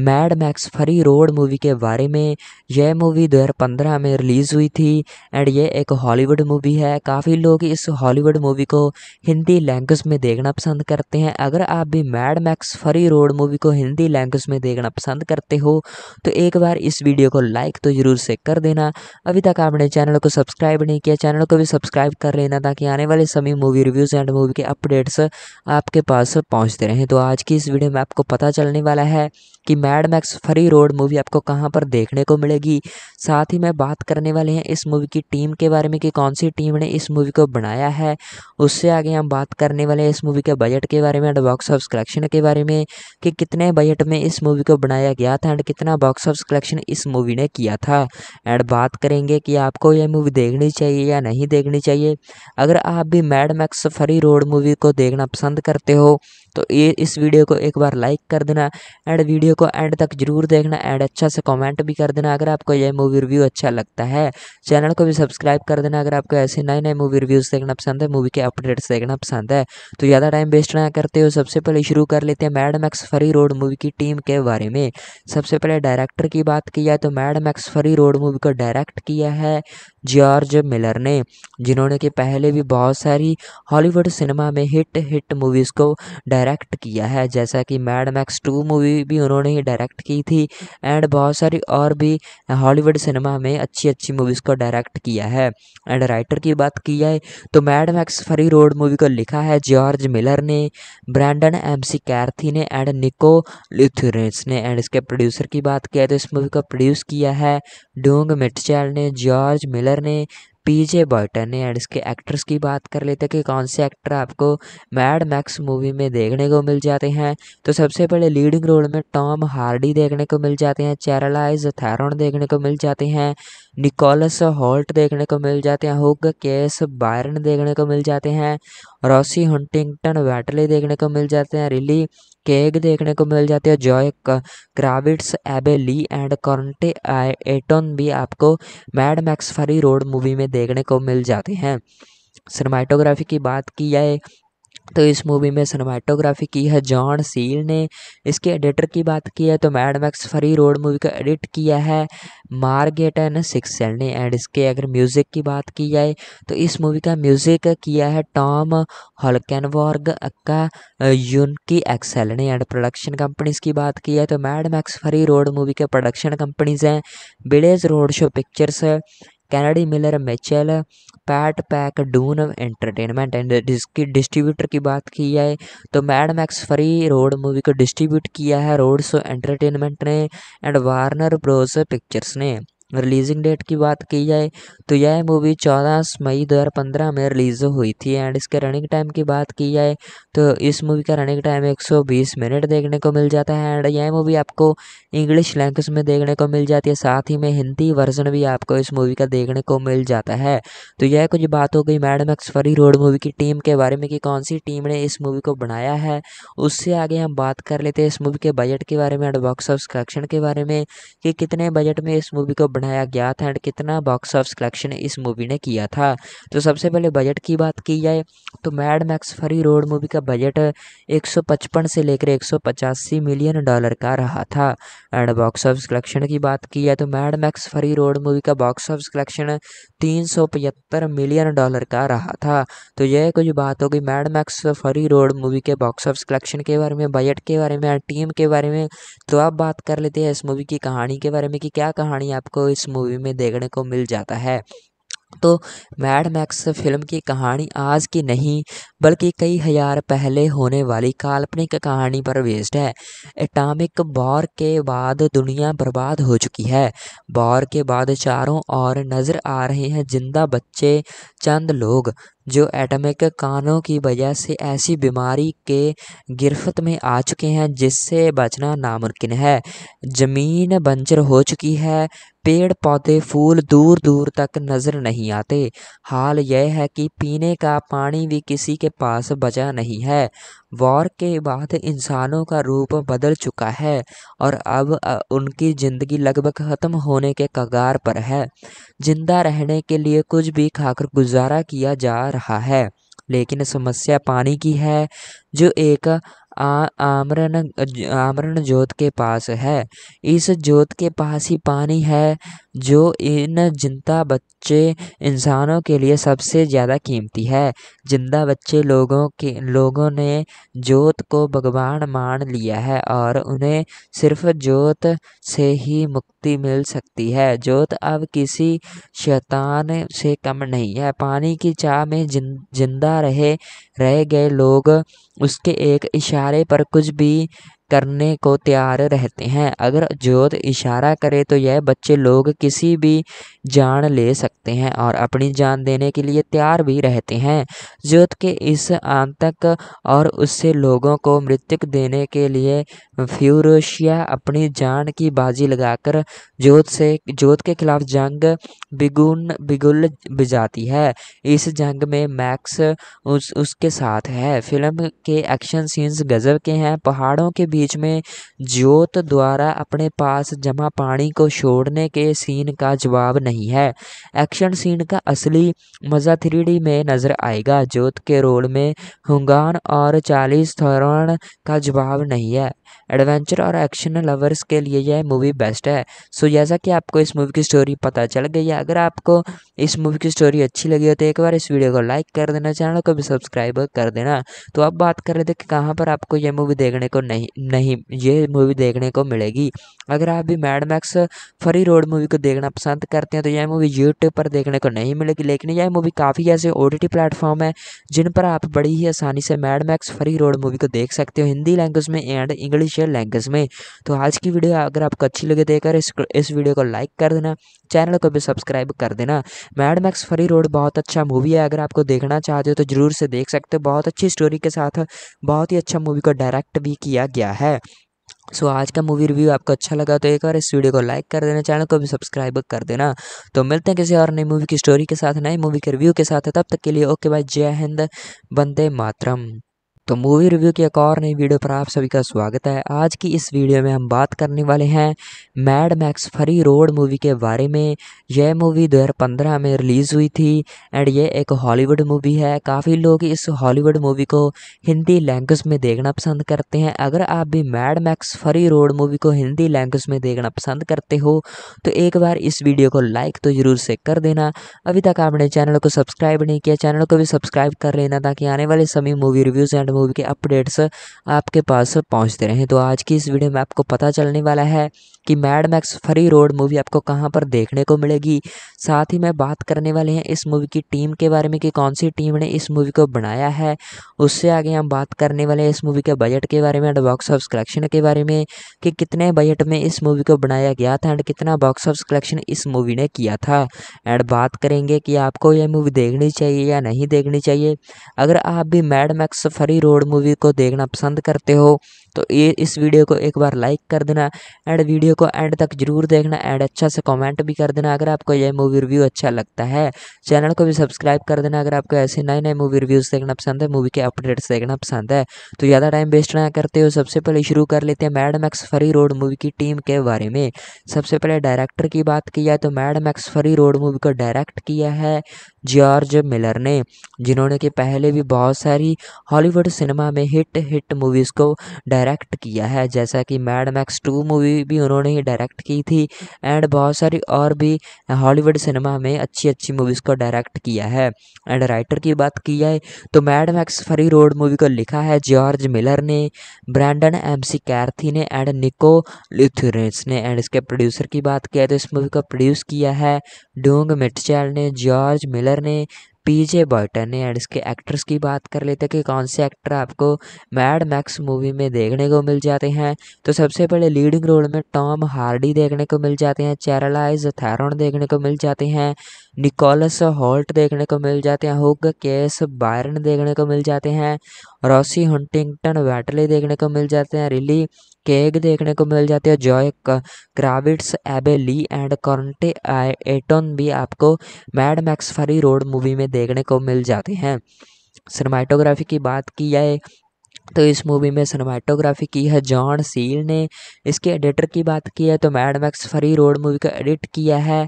Mad Max Fury Road movie के बारे में यह मूवी 2015 में रिलीज़ हुई थी एंड यह एक हॉलीवुड मूवी है काफ़ी लोग इस हॉलीवुड मूवी को हिंदी लैंग्वेज में देखना पसंद करते हैं अगर आप भी Mad Max Fury Road movie को हिंदी लैंग्वेज में देखना पसंद करते हो तो एक बार इस वीडियो को लाइक तो ज़रूर से कर देना अभी तक आपने चैनल को सब्सक्राइब नहीं किया चैनल को भी सब्सक्राइब कर लेना ताकि आने वाले सभी मूवी रिव्यूज़ एंड मूवी के अपडेट्स आपके पास पहुंचते रहें तो आज की इस वीडियो में आपको पता चलने वाला है कि Mad Max Fury Road movie आपको कहाँ पर देखने को मिलेगी साथ ही मैं बात करने वाले हैं इस मूवी की टीम के बारे में कि कौन सी टीम ने इस मूवी को बनाया है उससे आगे हम बात करने वाले हैं इस मूवी के बजट के बारे में एंड बॉक्स ऑफ कलेक्शन के बारे में कि कितने बजट में इस मूवी को बनाया गया था एंड कितना बॉक्स ऑफ कलेक्शन इस मूवी ने किया था एंड बात करेंगे कि आपको यह मूवी देखनी चाहिए या नहीं देखनी चाहिए अगर आप भी Mad Max Fury Road movie को देखना पसंद करते हो तो ये इस वीडियो को एक बार लाइक कर देना एंड वीडियो को एंड तक जरूर देखना एंड अच्छा से कमेंट भी कर देना अगर आपको यह मूवी रिव्यू अच्छा लगता है चैनल को भी सब्सक्राइब कर देना अगर आपको ऐसे नए नए मूवी रिव्यूज़ देखना पसंद है मूवी के अपडेट्स देखना पसंद है तो ज़्यादा टाइम वेस्ट ना करते हो सबसे पहले शुरू कर लेते हैं Mad Max Fury Road movie की टीम के बारे में सबसे पहले डायरेक्टर की बात की जाए तो Mad Max Fury Road movie को डायरेक्ट किया है जॉर्ज मिलर ने जिन्होंने कि पहले भी बहुत सारी हॉलीवुड सिनेमा में हिट हिट मूवीज़ को डायरेक्ट डायरेक्ट किया है जैसा कि मैड मैक्स टू मूवी भी उन्होंने ही डायरेक्ट की थी एंड बहुत सारी और भी हॉलीवुड सिनेमा में अच्छी अच्छी मूवीज़ को डायरेक्ट किया है एंड राइटर की बात की जाए तो Mad Max Fury Road movie को लिखा है जॉर्ज मिलर ने ब्रैंडन एम सी कैर्थी ने एंड निको लिथुरेंस ने एंड इसके प्रोड्यूसर की बात किया तो इस मूवी को प्रोड्यूस किया है डोंग मिटचैल ने जॉर्ज मिलर ने पीजे बॉयटन है एंड इसके एक्ट्रेस की बात कर लेते हैं कि कौन से एक्टर आपको मैड मैक्स मूवी में देखने को मिल जाते हैं तो सबसे पहले लीडिंग रोल में टॉम हार्डी देखने को मिल जाते हैं चैरलाइज थैरोन देखने को मिल जाते हैं निकोलस हॉल्ट देखने को मिल जाते हैं हुक केस बायरन देखने को मिल जाते हैं रॉसी हंटिंगटन वैटली देखने को मिल जाते हैं रिली केग देखने को मिल जाती है जॉय क्राविट्स एबे ली एंड कॉन्टे एटोन भी आपको Mad Max Fury Road movie में देखने को मिल जाते हैं सिनेमाटोग्राफी की बात की जाए तो इस मूवी में सिनेमाटोग्राफी की है जॉन सील ने इसके एडिटर की बात की है तो Mad Max Fury Road movie का एडिट किया है मार्गेटन सिक्सेल ने एंड इसके अगर म्यूज़िक की बात की जाए तो इस मूवी का म्यूज़िक किया है Tom Holkenborg aka Junkie XL ने एंड प्रोडक्शन कंपनीज की बात की है तो Mad Max Fury Road movie के प्रोडक्शन कंपनीज हैं Village road show Pictures Kennedy Miller Mitchell PAT pack Dune Entertainment and जिसकी डिस्ट्रीब्यूटर की बात की जाए तो Mad Max Fury Road movie को डिस्ट्रीब्यूट किया है रोड शो एंटरटेनमेंट ने एंड वार्नर ब्रोज पिक्चर्स ने रिलीजिंग डेट की बात की जाए तो यह मूवी 14 मई 2015 में रिलीज़ हुई थी एंड इसके रनिंग टाइम की बात की जाए तो इस मूवी का रनिंग टाइम 120 मिनट देखने को मिल जाता है एंड यह मूवी आपको इंग्लिश लैंग्वेज में देखने को मिल जाती है साथ ही में हिंदी वर्जन भी आपको इस मूवी का देखने को मिल जाता है तो यह कुछ बात हो गई मैडम एक्सफरी रोड मूवी की टीम के बारे में कि कौन सी टीम ने इस मूवी को बनाया है उससे आगे हम बात कर लेते हैं इस मूवी के बजट के बारे में एंड बॉक्स ऑफ कलेक्शन के बारे में कि कितने बजट में इस मूवी को बनाया बनाया गया था एंड कितना बॉक्स ऑफ कलेक्शन इस मूवी ने किया था तो सबसे पहले बजट की बात की जाए तो Mad Max Fury Road movie का बजट 155 से लेकर एक मिलियन डॉलर का रहा था एंड बॉक्स ऑफ कलेक्शन की बात की जाए तो Mad Max Fury Road movie का बॉक्स ऑफ कलेक्शन तीन मिलियन डॉलर का रहा था तो यह कुछ बात होगी Mad Max Fury Road movie के बॉक्स ऑफ कलेक्शन के बारे में बजट के बारे में टीम के बारे में तो आप बात कर लेते हैं इस मूवी की कहानी के बारे में कि क्या कहानी आपको इस मूवी में देखने को मिल जाता है तो मैड मैक्स फिल्म की कहानी आज की नहीं बल्कि कई हजार पहले होने वाली काल्पनिक कहानी पर बेस्ड है एटॉमिक बॉर के बाद दुनिया बर्बाद हो चुकी है बॉर के बाद चारों ओर नज़र आ रहे हैं जिंदा बच्चे चंद लोग जो एटॉमिक कानों की वजह से ऐसी बीमारी के गिरफ्त में आ चुके हैं जिससे बचना नामुमकिन है ज़मीन बंजर हो चुकी है पेड़ पौधे फूल दूर दूर तक नजर नहीं आते हाल यह है कि पीने का पानी भी किसी के पास बचा नहीं है वॉर के बाद इंसानों का रूप बदल चुका है और अब उनकी ज़िंदगी लगभग ख़त्म होने के कगार पर है जिंदा रहने के लिए कुछ भी खाकर गुजारा किया जा रहा है लेकिन समस्या पानी की है जो एक आमरण आमरण जोत के पास है इस जोत के पास ही पानी है जो इन जिंदा बच्चे इंसानों के लिए सबसे ज़्यादा कीमती है जिंदा बच्चे लोगों के लोगों ने जोत को भगवान मान लिया है और उन्हें सिर्फ जोत से ही मुक्ति मिल सकती है जोत अब किसी शैतान से कम नहीं है पानी की चाह में जिंदा रहे रह गए लोग उसके एक इशारे इशारे पर कुछ भी करने को तैयार रहते हैं अगर जोत इशारा करे तो यह बच्चे लोग किसी भी जान ले सकते हैं और अपनी जान देने के लिए तैयार भी रहते हैं जोत के इस आतंक और उससे लोगों को मृत्यु देने के लिए फ्यूरोशिया अपनी जान की बाजी लगाकर जोत से जोत के खिलाफ जंग बिगुन बिगुल बजाती है इस जंग में मैक्स उस उसके साथ है फिल्म के एक्शन सीन्स गजब के हैं पहाड़ों के बीच में जोत द्वारा अपने पास जमा पानी को छोड़ने के सीन का जवाब नहीं नहीं है एक्शन सीन का असली मज़ा थ्री में नज़र आएगा जोत के रोल में हुंगान और चालीस थौरन का जवाब नहीं है एडवेंचर और एक्शन लवर्स के लिए यह मूवी बेस्ट है सो जैसा कि आपको इस मूवी की स्टोरी पता चल गई है अगर आपको इस मूवी की स्टोरी अच्छी लगी हो तो एक बार इस वीडियो को लाइक कर देना चैनल को भी सब्सक्राइब कर देना तो अब बात कर लेते कि कहाँ पर आपको यह मूवी देखने को नहीं नहीं ये मूवी देखने को मिलेगी अगर आप भी Mad Max free Fury Road movie को देखना पसंद करते हैं तो यह मूवी यूट्यूब पर देखने को नहीं मिलेगी लेकिन यह मूवी काफ़ी ऐसे ओ टी प्लेटफॉर्म है जिन पर आप बड़ी ही आसानी से Mad Max Fury Road movie को देख सकते हो हिंदी लैंग्वेज में एंड इंग्लिश लैंग्वेज में तो आज की वीडियो अगर आपको अच्छी लगे देखकर तो इस इस वीडियो को लाइक कर देना चैनल को भी सब्सक्राइब कर देना मैड मैक्स फ्री रोड बहुत अच्छा मूवी है अगर आपको देखना चाहते हो तो ज़रूर से देख सकते हो बहुत अच्छी स्टोरी के साथ बहुत ही अच्छा मूवी को डायरेक्ट भी किया गया है सो so, आज का मूवी रिव्यू आपको अच्छा लगा तो एक बार इस वीडियो को लाइक कर देना चैनल को भी सब्सक्राइब कर देना तो मिलते हैं किसी और नई मूवी की स्टोरी के साथ नई मूवी के रिव्यू के साथ तब तक के लिए ओके बाय जय हिंद बंदे मातरम तो मूवी रिव्यू की एक और नई वीडियो पर आप सभी का स्वागत है आज की इस वीडियो में हम बात करने वाले हैं Mad Max Fury Road movie के बारे में यह मूवी 2015 में रिलीज़ हुई थी एंड यह एक हॉलीवुड मूवी है काफ़ी लोग इस हॉलीवुड मूवी को हिंदी लैंग्वेज में देखना पसंद करते हैं अगर आप भी Mad Max Fury Road movie को हिंदी लैंग्वेज में देखना पसंद करते हो तो एक बार इस वीडियो को लाइक तो ज़रूर से कर देना अभी तक आपने चैनल को सब्सक्राइब नहीं किया चैनल को भी सब्सक्राइब कर लेना ताकि आने वाले सभी मूवी रिव्यूज़ एंड मूवी के अपडेट्स आपके पास पहुंचते रहें तो आज की इस वीडियो में आपको पता चलने वाला है कि Mad Max Fury Road movie आपको कहाँ पर देखने को मिलेगी साथ ही मैं बात करने वाले हैं इस मूवी की टीम के बारे में कि कौन सी टीम ने इस मूवी को बनाया है उससे आगे हम बात करने वाले हैं इस मूवी के बजट के बारे में एंड बॉक्स ऑफ कलेक्शन के बारे में कि कितने बजट में इस मूवी को बनाया गया था एंड कितना बॉक्स ऑफ कलेक्शन इस मूवी ने किया था एंड बात करेंगे कि आपको यह मूवी देखनी चाहिए या नहीं देखनी चाहिए अगर आप भी Mad Max Fury Road movie को देखना पसंद करते हो तो ये इस वीडियो को एक बार लाइक कर देना एंड वीडियो को एंड तक जरूर देखना एंड अच्छा से कमेंट भी कर देना अगर आपको यह मूवी रिव्यू अच्छा लगता है चैनल को भी सब्सक्राइब कर देना अगर आपको ऐसे नए नए मूवी रिव्यूज़ देखना पसंद है मूवी के अपडेट्स देखना पसंद है तो ज़्यादा टाइम वेस्ट ना करते हो सबसे पहले शुरू कर लेते हैं Mad Max Fury Road movie की टीम के बारे में सबसे पहले डायरेक्टर की बात की जाए तो Mad Max Fury Road movie को डायरेक्ट किया है जॉर्ज मिलर ने जिन्होंने कि पहले भी बहुत सारी हॉलीवुड सिनेमा में हिट हिट मूवीज़ को डायरेक्ट किया है जैसा कि मैड मैक्स टू मूवी भी उन्होंने ही डायरेक्ट की थी एंड बहुत सारी और भी हॉलीवुड सिनेमा में अच्छी अच्छी मूवीज़ को डायरेक्ट किया है एंड राइटर की बात की जाए तो Mad Max Fury Road movie को लिखा है जॉर्ज मिलर ने ब्रैंडन एम सी कैर्थी ने एंड निको लिथुरेंस ने एंड इसके प्रोड्यूसर की बात किया तो इस मूवी को प्रोड्यूस किया है डोंग मिटचैल ने जॉर्ज मिलर ने पीजे बॉयटन है एंड इसके एक्ट्रेस की बात कर लेते हैं कि कौन से एक्टर आपको मैड मैक्स मूवी में देखने को मिल जाते हैं तो सबसे पहले लीडिंग रोल में टॉम हार्डी देखने को मिल जाते हैं चैरलाइज थैरोन देखने को मिल जाते हैं निकोलस हॉल्ट देखने को मिल जाते हैं हुग केस बायरन देखने को मिल जाते हैं रॉसी हंटिंगटन वैटले देखने को मिल जाते हैं रिली केग देखने को मिल जाती है जॉय क्राविट्स एबे ली एंड कॉन्टे एटोन भी आपको Mad Max Fury Road movie में देखने को मिल जाते हैं सिनेमाटोग्राफी की बात की जाए तो इस मूवी में सिनेमाटोग्राफी की है जॉन सील ने इसके एडिटर की बात की है तो Mad Max Fury Road movie का एडिट किया है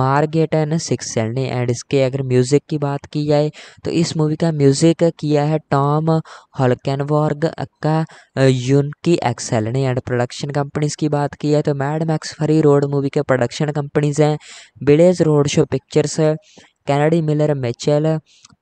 मार्गेट एंड सिक्सेल ने एंड इसके अगर म्यूज़िक की बात की जाए तो इस मूवी का म्यूज़िक किया है Tom Holkenborg aka Junkie XL ने एंड प्रोडक्शन कंपनीज की बात की है तो Mad Max Fury Road movie के प्रोडक्शन कंपनीज हैं Village road show Pictures Kennedy Miller Mitchell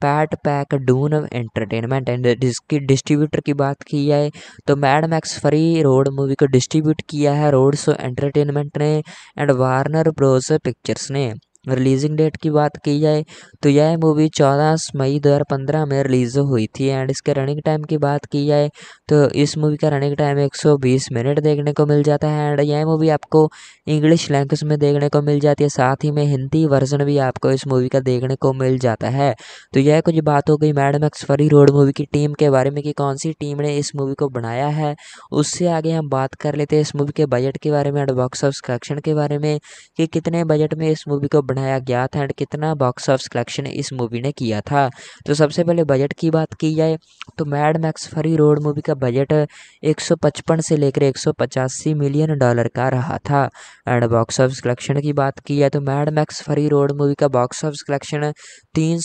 PAT pack Dune Entertainment and जिसकी डिस्ट्रीब्यूटर की बात की जाए तो Mad Max Fury Road movie को डिस्ट्रीब्यूट किया है रोड शो एंटरटेनमेंट ने एंड वार्नर ब्रोज पिक्चर्स ने रिलीजिंग डेट की बात की जाए तो यह मूवी 14 मई 2015 में रिलीज़ हुई थी एंड इसके रनिंग टाइम की बात की जाए तो इस मूवी का रनिंग टाइम 120 मिनट देखने को मिल जाता है एंड यह मूवी आपको इंग्लिश लैंग्वेज में देखने को मिल जाती है साथ ही में हिंदी वर्जन भी आपको इस मूवी का देखने को मिल जाता है तो यह कुछ बात हो गई मैडम एक्सफरी रोड मूवी की टीम के बारे में कि कौन सी टीम ने इस मूवी को बनाया है उससे आगे हम बात कर लेते हैं इस मूवी के बजट के बारे में एंड बॉक्स ऑफ कलेक्शन के बारे में कि कितने बजट में इस मूवी को बनाया गया था एंड कितना बॉक्स ऑफ कलेक्शन इस मूवी ने किया था तो सबसे पहले बजट की बात की जाए तो Mad Max Fury Road movie का बजट 155 से लेकर एक मिलियन डॉलर का रहा था एंड बॉक्स ऑफ कलेक्शन की बात की जाए तो Mad Max Fury Road movie का बॉक्स ऑफ कलेक्शन तीन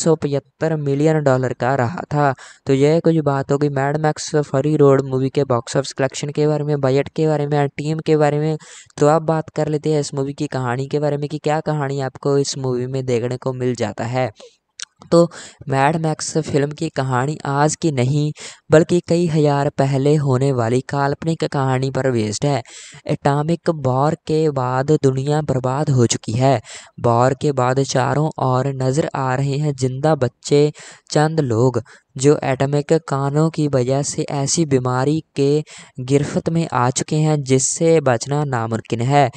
मिलियन डॉलर का रहा था तो यह कुछ बात होगी Mad Max Fury Road movie के बॉक्स ऑफ कलेक्शन के बारे में बजट के बारे में टीम के बारे में तो आप बात कर लेते हैं इस मूवी की कहानी के बारे में कि क्या कहानी आपको इस मूवी में देखने को मिल जाता है तो मैड मैक्स फिल्म की कहानी आज की नहीं बल्कि कई हजार पहले होने वाली काल्पनिक कहानी पर बेस्ड है एटॉमिक बौर के बाद दुनिया बर्बाद हो चुकी है बौर के बाद चारों ओर नजर आ रहे हैं जिंदा बच्चे चंद लोग जो एटमिक कानों की वजह से ऐसी बीमारी के गिरफ्त में आ चुके हैं जिससे बचना नामुमकिन है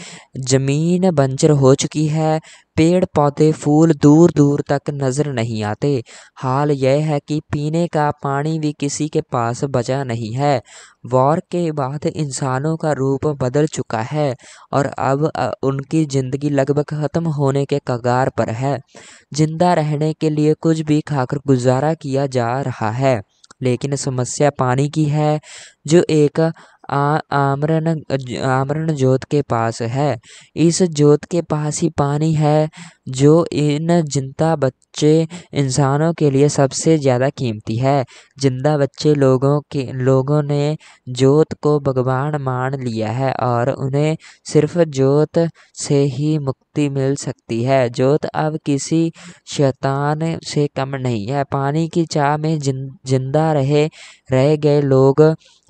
ज़मीन बंजर हो चुकी है पेड़ पौधे फूल दूर दूर तक नज़र नहीं आते हाल यह है कि पीने का पानी भी किसी के के पास बचा नहीं है वॉर के बाद इंसानों का रूप बदल चुका है और अब उनकी ज़िंदगी लगभग ख़त्म होने के कगार पर है जिंदा रहने के लिए कुछ भी खाकर गुजारा किया जा रहा है लेकिन समस्या पानी की है जो एक आमरण आमरण ज्योत के पास है इस ज्योत के पास ही पानी है जो इन जिंदा बच्चे इंसानों के लिए सबसे ज़्यादा कीमती है जिंदा बच्चे लोगों के लोगों ने जोत को भगवान मान लिया है और उन्हें सिर्फ जोत से ही मुक्ति मिल सकती है जोत अब किसी शैतान से कम नहीं है पानी की चाह में जिन जिंदा रहे रह गए लोग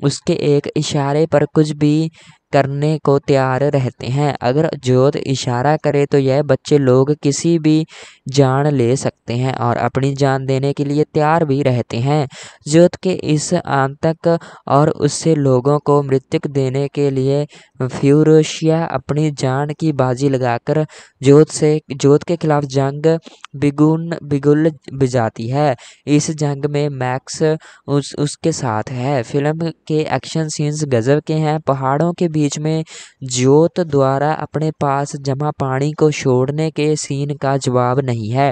उसके एक इशारे पर कुछ भी करने को तैयार रहते हैं अगर जोत इशारा करे तो यह बच्चे लोग किसी भी जान ले सकते हैं और अपनी जान देने के लिए तैयार भी रहते हैं जोत के इस आंतक और उससे लोगों को मृत्यु देने के लिए फ्यूरोशिया अपनी जान की बाजी लगाकर जोत से जोत के खिलाफ जंग बिगुन बिगुल बजाती है इस जंग में मैक्स उस, उसके साथ है फिल्म के एक्शन सीन्स गजब के हैं पहाड़ों के बीच में ज्योत द्वारा अपने पास जमा पानी को छोड़ने के सीन का जवाब नहीं है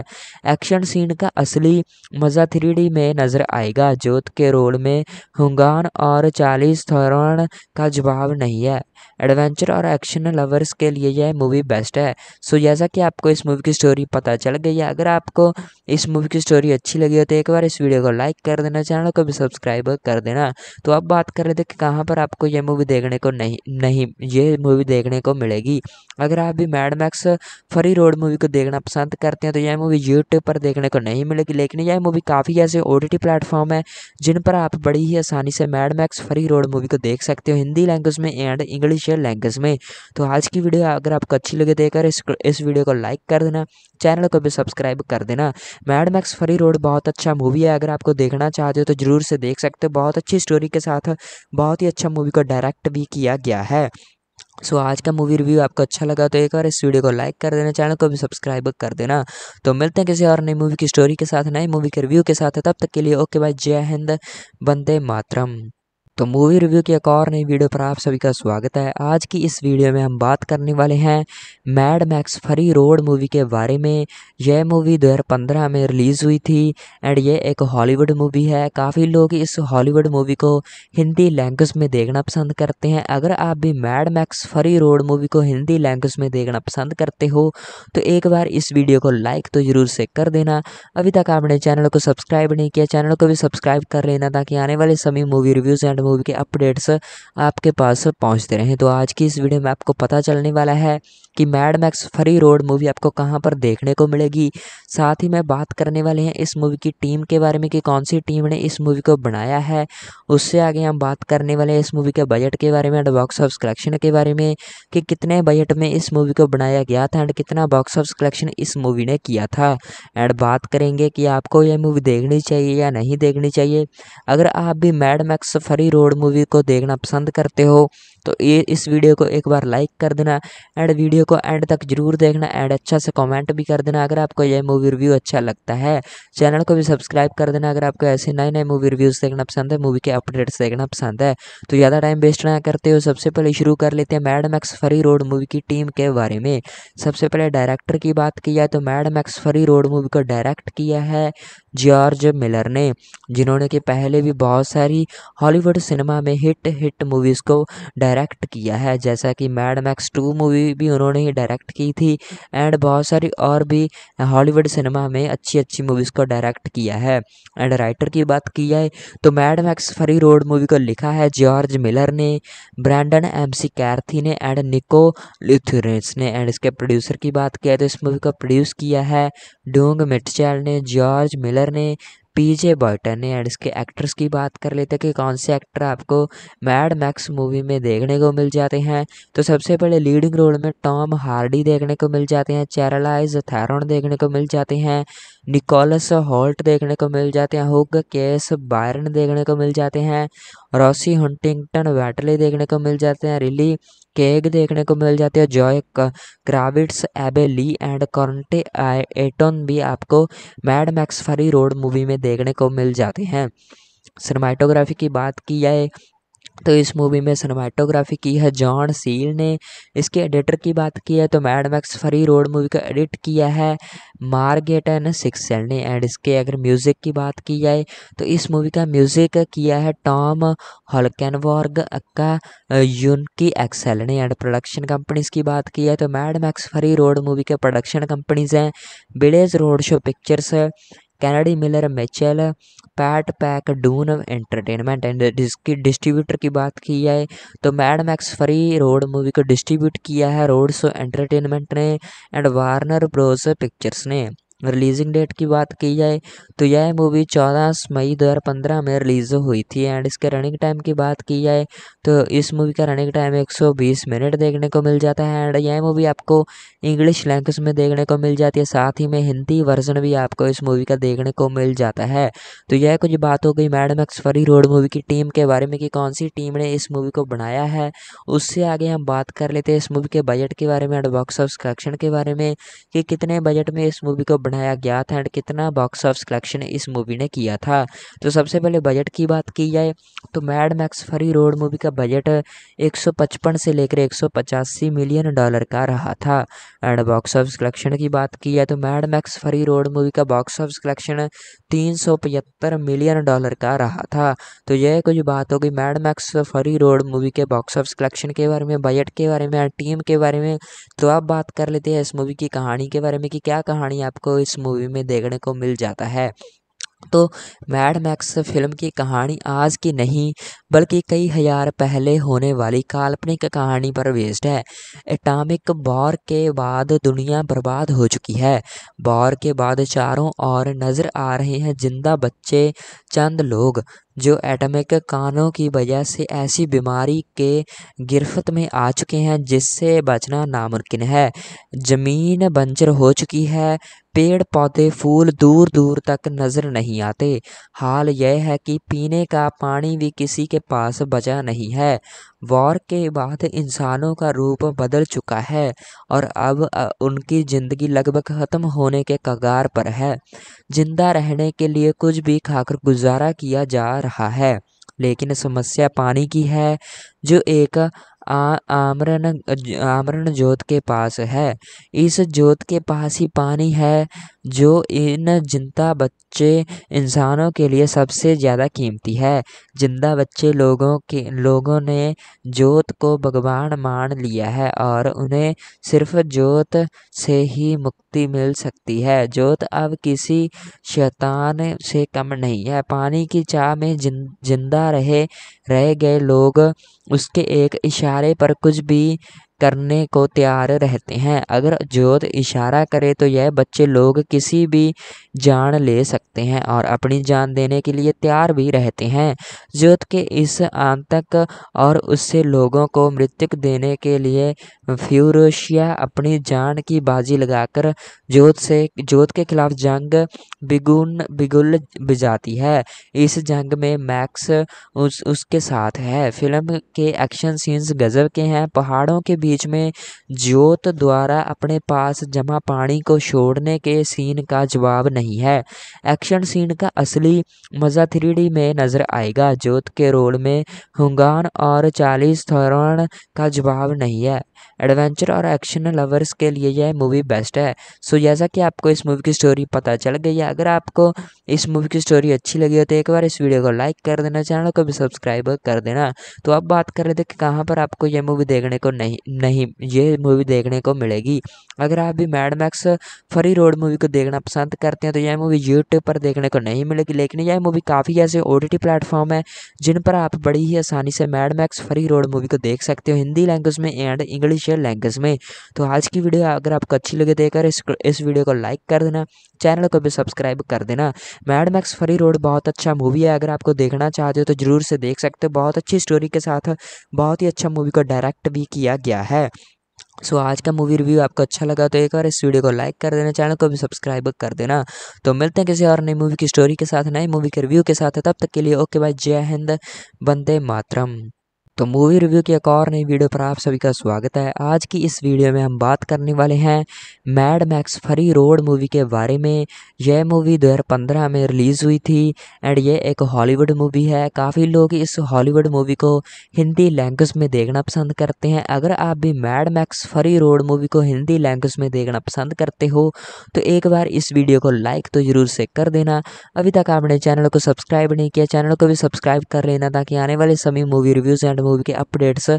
एक्शन सीन का असली मज़ा थ्री में नज़र आएगा ज्योत के रोल में हुंगान और चालीस थौरन का जवाब नहीं है एडवेंचर और एक्शन लवर्स के लिए यह मूवी बेस्ट है सो जैसा कि आपको इस मूवी की स्टोरी पता चल गई है अगर आपको इस मूवी की स्टोरी अच्छी लगी हो तो एक बार इस वीडियो को लाइक कर देना चैनल को भी सब्सक्राइब कर देना तो अब बात कर रहे थे कि कहाँ पर आपको यह मूवी देखने को नहीं नहीं ये मूवी देखने को मिलेगी अगर आप भी Mad Max Fury Road movie को देखना पसंद करते हैं तो यह मूवी यूट्यूब पर देखने को नहीं मिलेगी लेकिन यह मूवी काफ़ी ऐसे ओ टी प्लेटफॉर्म है जिन पर आप बड़ी ही आसानी से Mad Max Fury Road movie को देख सकते हो हिंदी लैंग्वेज में एंड इंग्लिश लैंग्वेज में तो आज की वीडियो अगर आपको अच्छी लगे देखकर तो इस, इस वीडियो को लाइक कर देना चैनल को भी सब्सक्राइब कर देना मैड मैक्स फ्री रोड बहुत अच्छा मूवी है अगर आपको देखना चाहते हो तो ज़रूर से देख सकते हो बहुत अच्छी स्टोरी के साथ बहुत ही अच्छा मूवी को डायरेक्ट भी किया गया है सो so, आज का मूवी रिव्यू आपको अच्छा लगा तो एक बार इस वीडियो को लाइक कर देना चैनल को भी सब्सक्राइब कर देना तो मिलते हैं किसी और नई मूवी की स्टोरी के साथ नई मूवी के रिव्यू के साथ तब तक के लिए ओके बाय जय हिंद बंदे मातरम तो मूवी रिव्यू की एक और नई वीडियो पर आप सभी का स्वागत है आज की इस वीडियो में हम बात करने वाले हैं Mad Max Fury Road movie के बारे में यह मूवी 2015 में रिलीज़ हुई थी एंड यह एक हॉलीवुड मूवी है काफ़ी लोग इस हॉलीवुड मूवी को हिंदी लैंग्वेज में देखना पसंद करते हैं अगर आप भी Mad Max Fury Road movie को हिंदी लैंग्वेज में देखना पसंद करते हो तो एक बार इस वीडियो को लाइक तो ज़रूर से कर देना अभी तक आपने चैनल को सब्सक्राइब नहीं किया चैनल को भी सब्सक्राइब कर लेना ताकि आने वाले सभी मूवी रिव्यूज़ एंड मूवी के अपडेट्स आपके पास पहुंचते रहें तो आज की इस वीडियो में आपको पता चलने वाला है कि Mad Max Fury Road movie आपको कहाँ पर देखने को मिलेगी साथ ही मैं बात करने वाले हैं इस मूवी की टीम के बारे में कि कौन सी टीम ने इस मूवी को बनाया है उससे आगे हम बात करने वाले हैं इस मूवी के बजट के बारे में एंड बॉक्स ऑफ कलेक्शन के बारे में कि कितने बजट में इस मूवी को बनाया गया था एंड कितना बॉक्स ऑफ कलेक्शन इस मूवी ने किया था एंड बात करेंगे कि आपको यह मूवी देखनी चाहिए या नहीं देखनी चाहिए अगर आप भी Mad Max Fury Road movie को देखना पसंद करते हो तो ये इस वीडियो को एक बार लाइक कर देना एंड वीडियो को एंड तक जरूर देखना एंड अच्छा से कमेंट भी कर देना अगर आपको यह मूवी रिव्यू अच्छा लगता है चैनल को भी सब्सक्राइब कर देना अगर आपको ऐसे नए नए मूवी रिव्यूज़ देखना पसंद है मूवी के अपडेट्स देखना पसंद है तो ज़्यादा टाइम वेस्ट ना करते हो सबसे पहले शुरू कर लेते हैं Mad Max Fury Road movie की टीम के बारे में सबसे पहले डायरेक्टर की बात की जाए तो Mad Max Fury Road movie को डायरेक्ट किया है जॉर्ज मिलर ने जिन्होंने कि पहले भी बहुत सारी हॉलीवुड सिनेमा में हिट हिट मूवीज़ को डायरेक्ट डायरेक्ट किया है जैसा कि मैड मैक्स टू मूवी भी उन्होंने ही डायरेक्ट की थी एंड बहुत सारी और भी हॉलीवुड सिनेमा में अच्छी अच्छी मूवीज़ को डायरेक्ट किया है एंड राइटर की बात की जाए तो Mad Max Fury Road movie को लिखा है जॉर्ज मिलर ने ब्रैंडन एम सी कैर्थी ने एंड निको लिथुरेंस ने एंड इसके प्रोड्यूसर की बात किया तो इस मूवी को प्रोड्यूस किया है डोंग मिटचैल ने जॉर्ज मिलर ने पीजे बॉयटन है एंड इसके एक्ट्रेस की बात कर लेते हैं कि कौन से एक्टर आपको मैड मैक्स मूवी में देखने को मिल जाते हैं तो सबसे पहले लीडिंग रोल में टॉम हार्डी देखने को मिल जाते हैं चैरलाइज थैरोन देखने को मिल जाते हैं निकोलस हॉल्ट देखने को मिल जाते हैं हुग केस बायरन देखने को मिल जाते हैं रॉसी हंटिंगटन वैटले देखने को मिल जाते हैं रिली केग देखने को मिल जाती है जॉय क्राविट्स एबे ली एंड कॉन्टे एटोन भी आपको Mad Max Fury Road movie में देखने को मिल जाते हैं सिनेमाटोग्राफी की बात की जाए तो इस मूवी में सिनेमाटोग्राफी की है जॉन सील ने इसके एडिटर की बात की है तो Mad Max Fury Road movie का एडिट किया है मार्गेट एंड सिक्सेल ने एंड इसके अगर म्यूज़िक की बात की जाए तो इस मूवी का म्यूज़िक किया है Tom Holkenborg aka Junkie XL ने एंड प्रोडक्शन कंपनीज की बात की है तो Mad Max Fury Road movie के प्रोडक्शन कंपनीज हैं Village road show Pictures Kennedy Miller Mitchell PAT pack Dune Entertainment and जिसकी डिस्ट्रीब्यूटर की बात की जाए तो Mad Max Fury Road movie को डिस्ट्रीब्यूट किया है रोड शो एंटरटेनमेंट ने एंड वार्नर ब्रोज पिक्चर्स ने रिलीजिंग डेट की बात की जाए तो यह मूवी 14 मई 2015 में रिलीज़ हुई थी एंड इसके रनिंग टाइम की बात की जाए तो इस मूवी का रनिंग टाइम 120 मिनट देखने को मिल जाता है एंड यह मूवी आपको इंग्लिश लैंग्वेज में देखने को मिल जाती है साथ ही में हिंदी वर्जन भी आपको इस मूवी का देखने को मिल जाता है तो यह कुछ बात हो गई Mad Max Fury Road movie की टीम के बारे में कि कौन सी टीम ने इस मूवी को बनाया है उससे आगे हम बात कर लेते हैं इस मूवी के बजट के बारे में एंड बॉक्स ऑफ कलेक्शन के बारे में कि कितने बजट में इस मूवी को बना बनाया गया था एंड कितना बॉक्स ऑफ कलेक्शन इस मूवी ने किया था तो सबसे पहले बजट की बात की जाए तो Mad Max Fury Road movie का बजट 155 से लेकर एक मिलियन डॉलर का रहा था एंड बॉक्स ऑफ कलेक्शन की बात की जाए तो Mad Max Fury Road movie का बॉक्स ऑफ कलेक्शन तीन मिलियन डॉलर का रहा था तो यह कुछ बात होगी Mad Max Fury Road movie के बॉक्स ऑफ कलेक्शन के बारे में बजट के बारे में टीम के बारे में तो आप बात कर लेते हैं इस मूवी की कहानी के बारे में कि क्या कहानी आपको इस मूवी में देखने को मिल जाता है तो मैड मैक्स फिल्म की कहानी आज की नहीं बल्कि कई हजार पहले होने वाली काल्पनिक कहानी पर बेस्ड है एटॉमिक बॉर के बाद दुनिया बर्बाद हो चुकी है बॉर के बाद चारों ओर नज़र आ रहे हैं जिंदा बच्चे चंद लोग जो एटमिक कानों की वजह से ऐसी बीमारी के गिरफ्त में आ चुके हैं जिससे बचना नामुमकिन है ज़मीन बंजर हो चुकी है पेड़ पौधे फूल दूर दूर तक नज़र नहीं आते हाल यह है कि पीने का पानी भी किसी के पास बचा नहीं है वॉर के बाद इंसानों का रूप बदल चुका है और अब उनकी ज़िंदगी लगभग ख़त्म होने के कगार पर है ज़िंदा रहने के लिए कुछ भी खाकर गुजारा किया जा रहा है लेकिन समस्या पानी की है जो एक आमरण आमरण जोत के पास है इस जोत के पास ही पानी है जो इन जिंदा बच्चे इंसानों के लिए सबसे ज़्यादा कीमती है जिंदा बच्चे लोगों के लोगों ने जोत को भगवान मान लिया है और उन्हें सिर्फ जोत से ही मुक्ति मिल सकती है जोत अब किसी शैतान से कम नहीं है पानी की चाह में जिंदा रहे रह गए लोग उसके एक इशारे इशारे पर कुछ भी करने को तैयार रहते हैं अगर जोत इशारा करे तो यह बच्चे लोग किसी भी जान ले सकते हैं और अपनी जान देने के लिए तैयार भी रहते हैं जोत के इस आतंक और उससे लोगों को मृत्यु देने के लिए फ्यूरोशिया अपनी जान की बाजी लगाकर जोत से जोत के खिलाफ जंग बिगुन बिगुल बजाती है इस जंग में मैक्स उस उसके साथ है फिल्म के एक्शन सीन्स गजब के हैं पहाड़ों के बीच में जोत द्वारा अपने पास जमा पानी को छोड़ने के सीन का जवाब नहीं नहीं है एक्शन सीन का असली मज़ा थ्री में नज़र आएगा जोत के रोल में हुंगान और चालीस थौरन का जवाब नहीं है एडवेंचर और एक्शन लवर्स के लिए यह मूवी बेस्ट है सो जैसा कि आपको इस मूवी की स्टोरी पता चल गई है अगर आपको इस मूवी की स्टोरी अच्छी लगी हो तो एक बार इस वीडियो को लाइक कर देना चैनल को भी सब्सक्राइब कर देना तो अब बात कर लेते कि कहाँ पर आपको यह मूवी देखने को नहीं नहीं ये मूवी देखने को मिलेगी अगर आप भी Mad Max free Fury Road movie को देखना पसंद करते हैं तो यह मूवी यूट्यूब पर देखने को नहीं मिलेगी लेकिन यह मूवी काफ़ी ऐसे ओ टी प्लेटफॉर्म है जिन पर आप बड़ी ही आसानी से Mad Max Fury Road movie को देख सकते हो हिंदी लैंग्वेज में एंड इंग्लिश लैंग्वेज में तो आज की वीडियो अगर आपको अच्छी लगे देखकर तो इस इस वीडियो को लाइक कर देना चैनल को भी सब्सक्राइब कर देना मैड मैक्स फ्री रोड बहुत अच्छा मूवी है अगर आपको देखना चाहते हो तो ज़रूर से देख सकते हो बहुत अच्छी स्टोरी के साथ बहुत ही अच्छा मूवी को डायरेक्ट भी किया गया है सो so, आज का मूवी रिव्यू आपको अच्छा लगा तो एक बार इस वीडियो को लाइक कर देना चैनल को भी सब्सक्राइब कर देना तो मिलते हैं किसी और नई मूवी की स्टोरी के साथ नई मूवी के रिव्यू के साथ तब तक के लिए ओके बाय जय हिंद बंदे मातरम तो मूवी रिव्यू की एक और नई वीडियो पर आप सभी का स्वागत है आज की इस वीडियो में हम बात करने वाले हैं Mad Max Fury Road movie के बारे में यह मूवी 2015 में रिलीज़ हुई थी एंड यह एक हॉलीवुड मूवी है काफ़ी लोग इस हॉलीवुड मूवी को हिंदी लैंग्वेज में देखना पसंद करते हैं अगर आप भी Mad Max Fury Road movie को हिंदी लैंग्वेज में देखना पसंद करते हो तो एक बार इस वीडियो को लाइक तो ज़रूर से कर देना अभी तक आपने चैनल को सब्सक्राइब नहीं किया चैनल को भी सब्सक्राइब कर लेना ताकि आने वाले सभी मूवी रिव्यूज़ एंड मूवी के अपडेट्स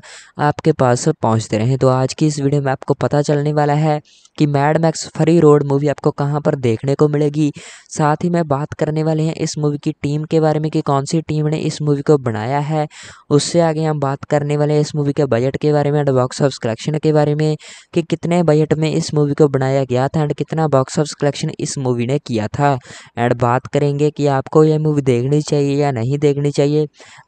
आपके पास पहुंचते रहें तो आज की इस वीडियो में आपको पता चलने वाला है कि Mad Max Fury Road movie आपको कहाँ पर देखने को मिलेगी साथ ही मैं बात करने वाले हैं इस मूवी की टीम के बारे में कि कौन सी टीम ने इस मूवी को बनाया है उससे आगे हम बात करने वाले हैं इस मूवी के बजट के बारे में एंड बॉक्स ऑफ कलेक्शन के बारे में कि कितने बजट में इस मूवी को बनाया गया था एंड कितना बॉक्स ऑफ कलेक्शन इस मूवी ने किया था एंड बात करेंगे कि आपको यह मूवी देखनी चाहिए या नहीं देखनी चाहिए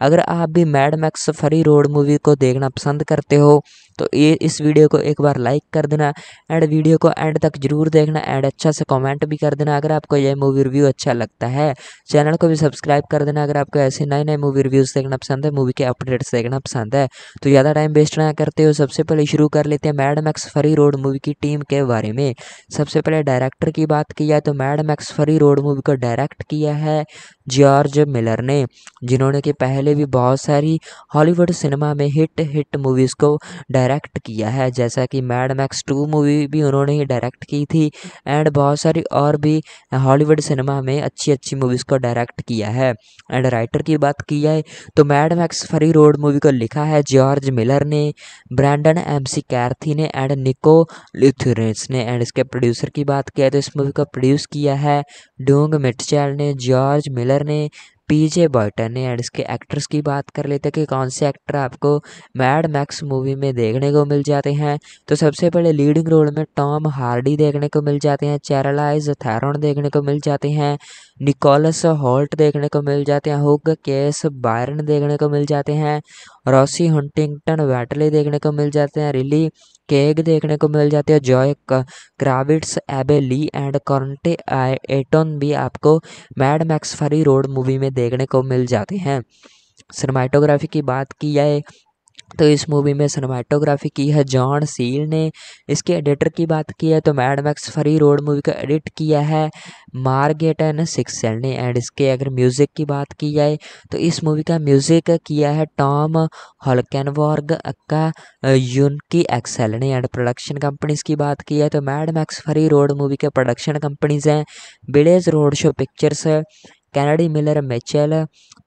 अगर आप भी Mad Max Fury Road movie को देखना पसंद करते हो तो ये इस वीडियो को एक बार लाइक कर देना एंड वीडियो को एंड तक जरूर देखना एंड अच्छा से कमेंट भी कर देना अगर आपको यह मूवी रिव्यू अच्छा लगता है चैनल को भी सब्सक्राइब कर देना अगर आपको ऐसे नए नए मूवी रिव्यूज़ देखना पसंद है मूवी के अपडेट्स देखना पसंद है तो ज़्यादा टाइम वेस्ट ना करते हो सबसे पहले शुरू कर लेते हैं Mad Max Fury Road movie की टीम के बारे में सबसे पहले डायरेक्टर की बात की जाए तो Mad Max Fury Road movie को डायरेक्ट किया है जॉर्ज मिलर ने जिन्होंने कि पहले भी बहुत सारी हॉलीवुड सिनेमा में हिट हिट मूवीज़ को डायरेक्ट किया है जैसा कि मैड मैक्स टू मूवी भी उन्होंने ही डायरेक्ट की थी एंड बहुत सारी और भी हॉलीवुड सिनेमा में अच्छी अच्छी मूवीज़ को डायरेक्ट किया है एंड राइटर की बात की जाए तो Mad Max Fury Road movie को लिखा है जॉर्ज मिलर ने ब्रैंडन एम सी कैर्थी ने एंड निको लिथुरेंस ने एंड इसके प्रोड्यूसर की बात किया तो इस मूवी को प्रोड्यूस किया है डोंग मिटचैल ने जॉर्ज मिलर ने पीजे बॉयटन है एंड इसके एक्ट्रेस की बात कर लेते हैं कि कौन से एक्टर आपको मैड मैक्स मूवी में देखने को मिल जाते हैं तो सबसे पहले लीडिंग रोल में टॉम हार्डी देखने को मिल जाते हैं चैरलाइज थैरोन देखने को मिल जाते हैं निकोलस हॉल्ट देखने को मिल जाते हैं हुग केस बायरन देखने को मिल जाते हैं रॉसी हंटिंगटन वैटले देखने को मिल जाते हैं रिली केग देखने को मिल जाती है जॉय क्राविट्स एबे ली एंड कॉन्टे एटोन भी आपको Mad Max Fury Road movie में देखने को मिल जाते हैं सिनेमाटोग्राफी की बात की जाए तो इस मूवी में सिनेमाटोग्राफी की है जॉन सील ने इसके एडिटर की बात की है तो Mad Max Fury Road movie का एडिट किया है मार्गेट एंड सिक्सेल ने एंड इसके अगर म्यूज़िक की बात की जाए तो इस मूवी का म्यूज़िक किया है Tom Holkenborg aka Junkie XL ने एंड प्रोडक्शन कंपनीज की बात की है तो Mad Max Fury Road movie के प्रोडक्शन कंपनीज हैं Village road show Pictures Kennedy Miller Mitchell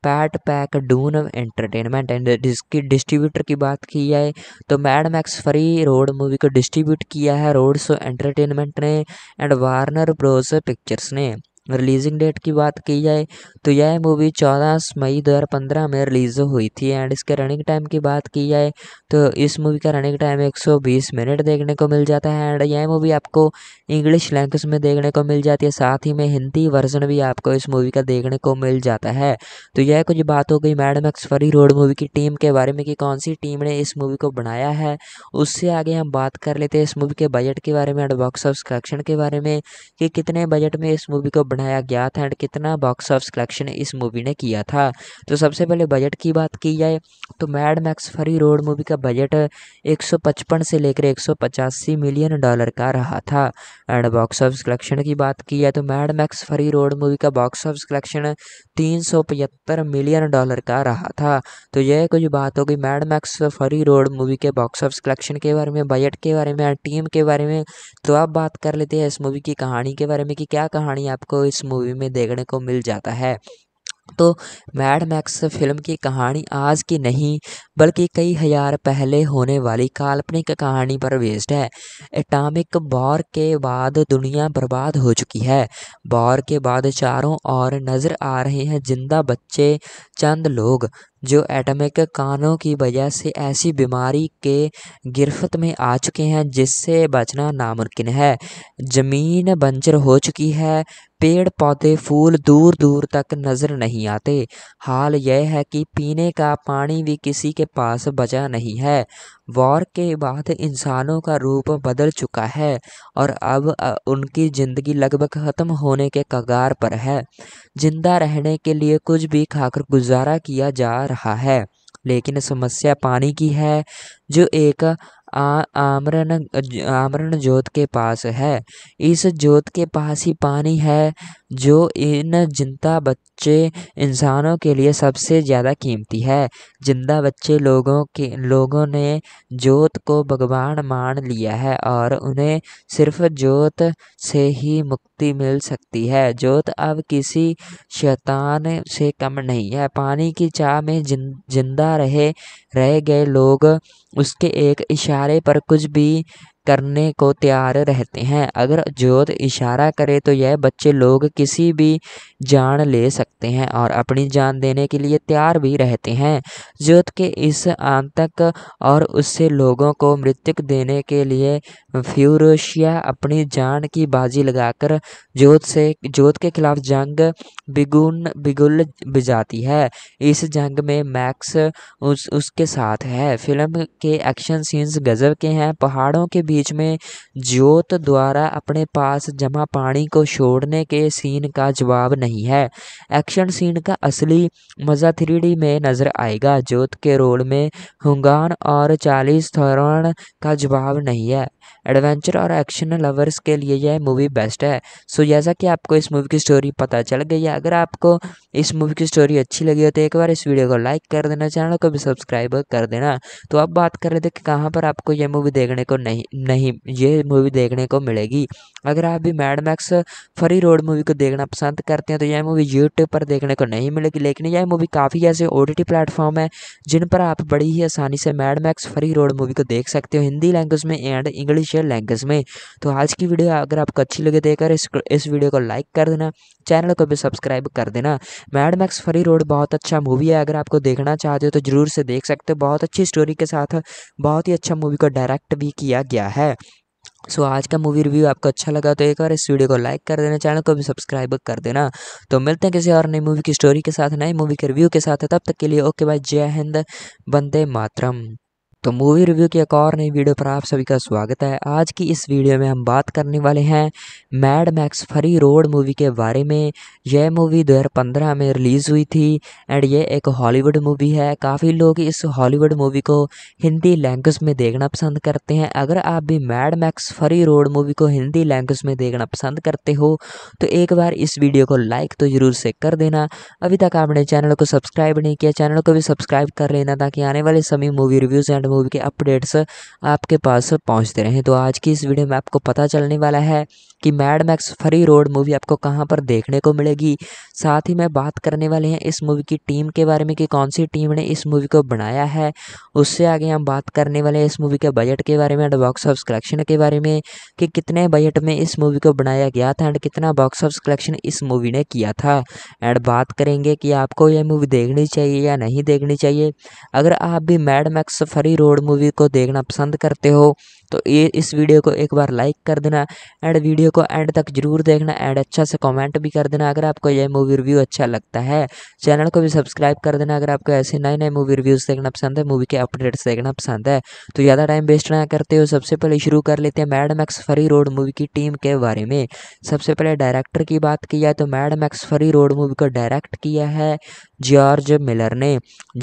PAT pack Dune Entertainment and जिसकी डिस्ट्रीब्यूटर की बात की जाए तो Mad Max Fury Road movie को डिस्ट्रीब्यूट किया है रोड शो एंटरटेनमेंट ने एंड वार्नर ब्रोज पिक्चर्स ने रिलीजिंग डेट की बात की जाए तो यह मूवी 14 मई 2015 में रिलीज़ हुई थी एंड इसके रनिंग टाइम की बात की जाए तो इस मूवी का रनिंग टाइम 120 मिनट देखने को मिल जाता है एंड यह मूवी आपको इंग्लिश लैंग्वेज में देखने को मिल जाती है साथ ही में हिंदी वर्जन भी आपको इस मूवी का देखने को मिल जाता है तो यह कुछ बात हो गई मैडम एक्सफरी रोड मूवी की टीम के बारे में कि कौन सी टीम ने इस मूवी को बनाया है उससे आगे हम बात कर लेते हैं इस मूवी के बजट के बारे में एंड बॉक्स ऑफ कलेक्शन के बारे में कि कितने बजट में इस मूवी को बनाया गया था एंड कितना बॉक्स ऑफ कलेक्शन इस मूवी ने किया था तो सबसे पहले बजट की बात की जाए तो Mad Max Fury Road movie का बजट 155 से लेकर एक मिलियन डॉलर का रहा था एंड बॉक्स ऑफ कलेक्शन की बात की जाए तो Mad Max Fury Road movie का बॉक्स ऑफ कलेक्शन तीन मिलियन डॉलर का रहा था तो यह कुछ बात होगी Mad Max Fury Road movie के बॉक्स ऑफ कलेक्शन के बारे में बजट के बारे में टीम के बारे में तो आप बात कर लेते हैं इस मूवी की कहानी के बारे में कि क्या कहानी आपको इस मूवी में देखने को मिल जाता है तो मैड मैक्स फिल्म की कहानी आज की नहीं बल्कि कई हजार पहले होने वाली काल्पनिक कहानी पर बेस्ड है एटॉमिक बौर के बाद दुनिया बर्बाद हो चुकी है बौर के बाद चारों ओर नजर आ रहे हैं जिंदा बच्चे चंद लोग जो एटमिक कानों की वजह से ऐसी बीमारी के गिरफ्त में आ चुके हैं जिससे बचना नामुमकिन है ज़मीन बंजर हो चुकी है पेड़ पौधे फूल दूर दूर तक नज़र नहीं आते हाल यह है कि पीने का पानी भी किसी के के पास बचा नहीं है वॉर के बाद इंसानों का रूप बदल चुका है और अब उनकी ज़िंदगी लगभग ख़त्म होने के कगार पर है जिंदा रहने के लिए कुछ भी खाकर गुजारा किया जा रहा है लेकिन समस्या पानी की है जो एक आमरण आमरण जोत के पास है इस जोत के पास ही पानी है जो इन जिंदा बच्चे इंसानों के लिए सबसे ज़्यादा कीमती है जिंदा बच्चे लोगों के लोगों ने जोत को भगवान मान लिया है और उन्हें सिर्फ जोत से ही मुक्ति मिल सकती है जोत अब किसी शैतान से कम नहीं है पानी की चाह में जिन जिंदा रहे रह गए लोग उसके एक इशारे पर कुछ भी करने को तैयार रहते हैं अगर जोत इशारा करे तो यह बच्चे लोग किसी भी जान ले सकते हैं और अपनी जान देने के लिए तैयार भी रहते हैं जोत के इस आंतक और उससे लोगों को मृत्यु देने के लिए फ्यूरोशिया अपनी जान की बाजी लगाकर जोत से जोत के खिलाफ जंग बिगुन बिगुल बजाती है इस जंग में मैक्स उस, उसके साथ है फिल्म के एक्शन सीन्स गजब के हैं पहाड़ों के बीच में ज्योत द्वारा अपने पास जमा पानी को छोड़ने के सीन का जवाब नहीं है एक्शन सीन का असली मज़ा थ्री में नज़र आएगा ज्योत के रोल में हुंगान और चालीस थौरन का जवाब नहीं है एडवेंचर और एक्शन लवर्स के लिए यह मूवी बेस्ट है सो जैसा कि आपको इस मूवी की स्टोरी पता चल गई है अगर आपको इस मूवी की स्टोरी अच्छी लगी हो तो एक बार इस वीडियो को लाइक कर देना चैनल को भी सब्सक्राइब कर देना तो अब बात कर रहे थे कि कहाँ पर आपको यह मूवी देखने को नहीं नहीं ये मूवी देखने को मिलेगी अगर आप भी Mad Max Fury Road movie को देखना पसंद करते हैं तो यह मूवी यूट्यूब पर देखने को नहीं मिलेगी लेकिन यह मूवी काफ़ी ऐसे ओ टी प्लेटफॉर्म है जिन पर आप बड़ी ही आसानी से Mad Max Fury Road movie को देख सकते हो हिंदी लैंग्वेज में एंड इंग्लिश लैंग्वेज में तो आज की वीडियो अगर आपको अच्छी लगे देखकर तो इस, इस वीडियो को लाइक कर देना चैनल को भी सब्सक्राइब कर देना मैड मैक्स फ्री रोड बहुत अच्छा मूवी है अगर आपको देखना चाहते हो तो ज़रूर से देख सकते हो बहुत अच्छी स्टोरी के साथ बहुत ही अच्छा मूवी को डायरेक्ट भी किया गया है सो so, आज का मूवी रिव्यू आपको अच्छा लगा तो एक बार इस वीडियो को लाइक कर देना चैनल को भी सब्सक्राइब कर देना तो मिलते हैं किसी और नई मूवी की स्टोरी के साथ नई मूवी के रिव्यू के साथ तब तक के लिए ओके बाय जय हिंद बंदे मातरम तो मूवी रिव्यू की एक और नई वीडियो पर आप सभी का स्वागत है आज की इस वीडियो में हम बात करने वाले हैं Mad Max Fury Road movie के बारे में यह मूवी 2015 में रिलीज़ हुई थी एंड यह एक हॉलीवुड मूवी है काफ़ी लोग इस हॉलीवुड मूवी को हिंदी लैंग्वेज में देखना पसंद करते हैं अगर आप भी Mad Max Fury Road movie को हिंदी लैंग्वेज में देखना पसंद करते हो तो एक बार इस वीडियो को लाइक तो ज़रूर से कर देना अभी तक आपने चैनल को सब्सक्राइब नहीं किया चैनल को भी सब्सक्राइब कर लेना ताकि आने वाले सभी मूवी रिव्यूज़ एंड मूवी के अपडेट्स आपके पास पहुंचते रहें तो आज की इस वीडियो में आपको पता चलने वाला है कि Mad Max Fury Road movie आपको कहाँ पर देखने को मिलेगी साथ ही मैं बात करने वाले हैं इस मूवी की टीम के बारे में कि कौन सी टीम ने इस मूवी को बनाया है उससे आगे हम बात करने वाले हैं इस मूवी के बजट के बारे में एंड बॉक्स ऑफ कलेक्शन के बारे में कि कितने बजट में इस मूवी को बनाया गया था एंड कितना बॉक्स ऑफ कलेक्शन इस मूवी ने किया था एंड बात करेंगे कि आपको यह मूवी देखनी चाहिए या नहीं देखनी चाहिए अगर आप भी Mad Max Fury Road movie को देखना पसंद करते हो तो ये इस वीडियो को एक बार लाइक कर देना एंड वीडियो को एंड तक जरूर देखना एंड अच्छा से कमेंट भी कर देना अगर आपको यह मूवी रिव्यू अच्छा लगता है चैनल को भी सब्सक्राइब कर देना अगर आपको ऐसे नए नए मूवी रिव्यूज़ देखना पसंद है मूवी के अपडेट्स देखना पसंद है तो ज़्यादा टाइम वेस्ट ना करते हो सबसे पहले शुरू कर लेते हैं Mad Max Fury Road movie की टीम के बारे में सबसे पहले डायरेक्टर की बात की जाए तो Mad Max Fury Road movie को डायरेक्ट किया है जॉर्ज मिलर ने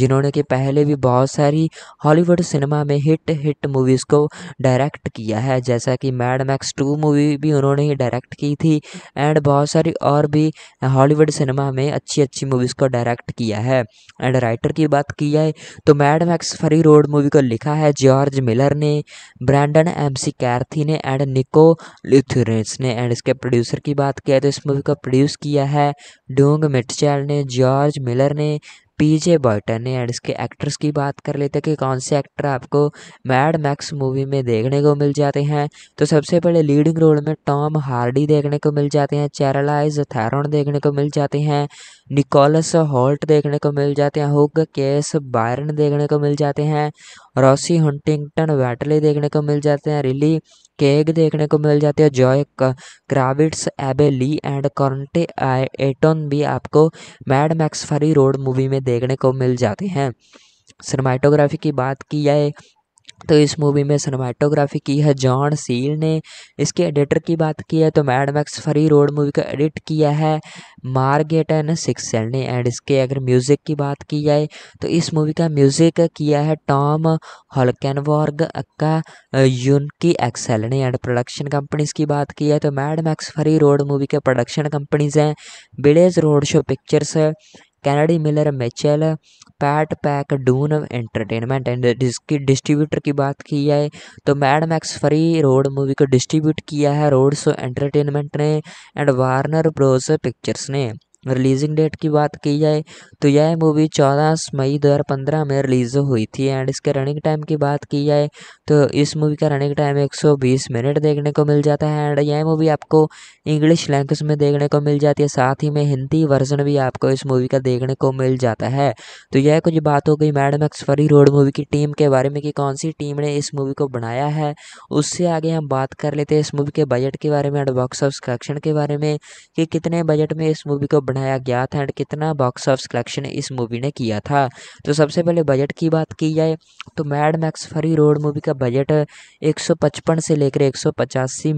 जिन्होंने कि पहले भी बहुत सारी हॉलीवुड सिनेमा में हिट हिट मूवीज़ को डायरेक्ट डायरेक्ट किया है जैसा कि मैड मैक्स टू मूवी भी उन्होंने ही डायरेक्ट की थी एंड बहुत सारी और भी हॉलीवुड सिनेमा में अच्छी अच्छी मूवीज़ को डायरेक्ट किया है एंड राइटर की बात की जाए तो Mad Max Fury Road movie को लिखा है जॉर्ज मिलर ने ब्रैंडन एम सी कैर्थी ने एंड निको लिथुरेंस ने एंड इसके प्रोड्यूसर की बात किया तो इस मूवी को प्रोड्यूस किया है डोंग मिटचैल ने जॉर्ज मिलर ने पीजे बॉयटन है एंड इसके एक्ट्रेस की बात कर लेते हैं कि कौन से एक्टर आपको मैड मैक्स मूवी में देखने को मिल जाते हैं तो सबसे पहले लीडिंग रोल में टॉम हार्डी देखने को मिल जाते हैं चैरलाइज थैरोन देखने को मिल जाते हैं निकोलस हॉल्ट देखने को मिल जाते हैं हुक केस बायरन देखने को मिल जाते हैं रॉसी हंटिंगटन वैटली देखने को मिल जाते हैं रिली केग देखने को मिल जाती है जॉय क्राविट्स एबे ली एंड कॉन्टे एटोन भी आपको Mad Max Fury Road movie में देखने को मिल जाते हैं सिनेमाटोग्राफी की बात की जाए तो इस मूवी में सिनेमाटोग्राफी की है जॉन सील ने इसके एडिटर की बात की है तो Mad Max Fury Road movie का एडिट किया है मार्गेट एंड सिक्सेल ने एंड इसके अगर म्यूज़िक की बात की जाए तो इस मूवी का म्यूज़िक किया है Tom Holkenborg aka Junkie XL ने एंड प्रोडक्शन कंपनीज की बात की है तो Mad Max Fury Road movie के प्रोडक्शन कंपनीज हैं Village road show Pictures Kennedy Miller Mitchell PAT pack Dune Entertainment and जिसकी डिस्ट्रीब्यूटर की बात की जाए तो Mad Max Fury Road movie को डिस्ट्रीब्यूट किया है रोड शो एंटरटेनमेंट ने एंड वार्नर ब्रोज पिक्चर्स ने रिलीजिंग डेट की बात की जाए तो यह मूवी 14 मई 2015 में रिलीज़ हुई थी एंड इसके रनिंग टाइम की बात की जाए तो इस मूवी का रनिंग टाइम 120 मिनट देखने को मिल जाता है एंड यह मूवी आपको इंग्लिश लैंग्वेज में देखने को मिल जाती है साथ ही में हिंदी वर्जन भी आपको इस मूवी का देखने को मिल जाता है तो यह कुछ बात हो गई मैडम एक्सफरी रोड मूवी की टीम के बारे में कि कौन सी टीम ने इस मूवी को बनाया है उससे आगे हम बात कर लेते हैं इस मूवी के बजट के बारे में एंड बॉक्स ऑफ कलेक्शन के बारे में कि कितने बजट में इस मूवी को बना बनाया गया था एंड कितना बॉक्स ऑफ कलेक्शन इस मूवी ने किया था तो सबसे पहले बजट की बात की जाए तो Mad Max Fury Road movie का बजट 155 से लेकर एक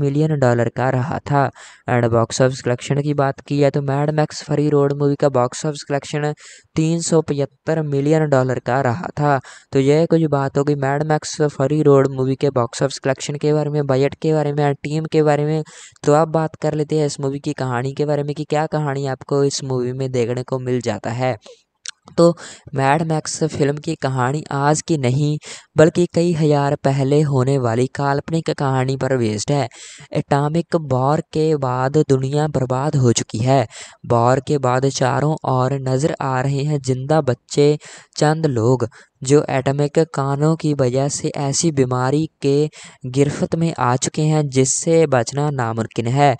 मिलियन डॉलर का रहा था एंड बॉक्स ऑफ कलेक्शन की बात की जाए तो Mad Max Fury Road movie का बॉक्स ऑफ कलेक्शन तीन मिलियन डॉलर का रहा था तो यह कुछ बात होगी Mad Max Fury Road movie के बॉक्स ऑफ कलेक्शन के बारे में बजट के बारे में टीम के बारे में तो आप बात कर लेते हैं इस मूवी की कहानी के बारे में कि क्या कहानी आपको इस मूवी में देखने को मिल जाता है तो मैड मैक्स फिल्म की कहानी आज की नहीं बल्कि कई हजार पहले होने वाली काल्पनिक कहानी पर बेस्ड है एटॉमिक बॉर के बाद दुनिया बर्बाद हो चुकी है बॉर के बाद चारों ओर नज़र आ रहे हैं जिंदा बच्चे चंद लोग जो एटमिक कानों की वजह से ऐसी बीमारी के गिरफ्त में आ चुके हैं जिससे बचना नामुमकिन है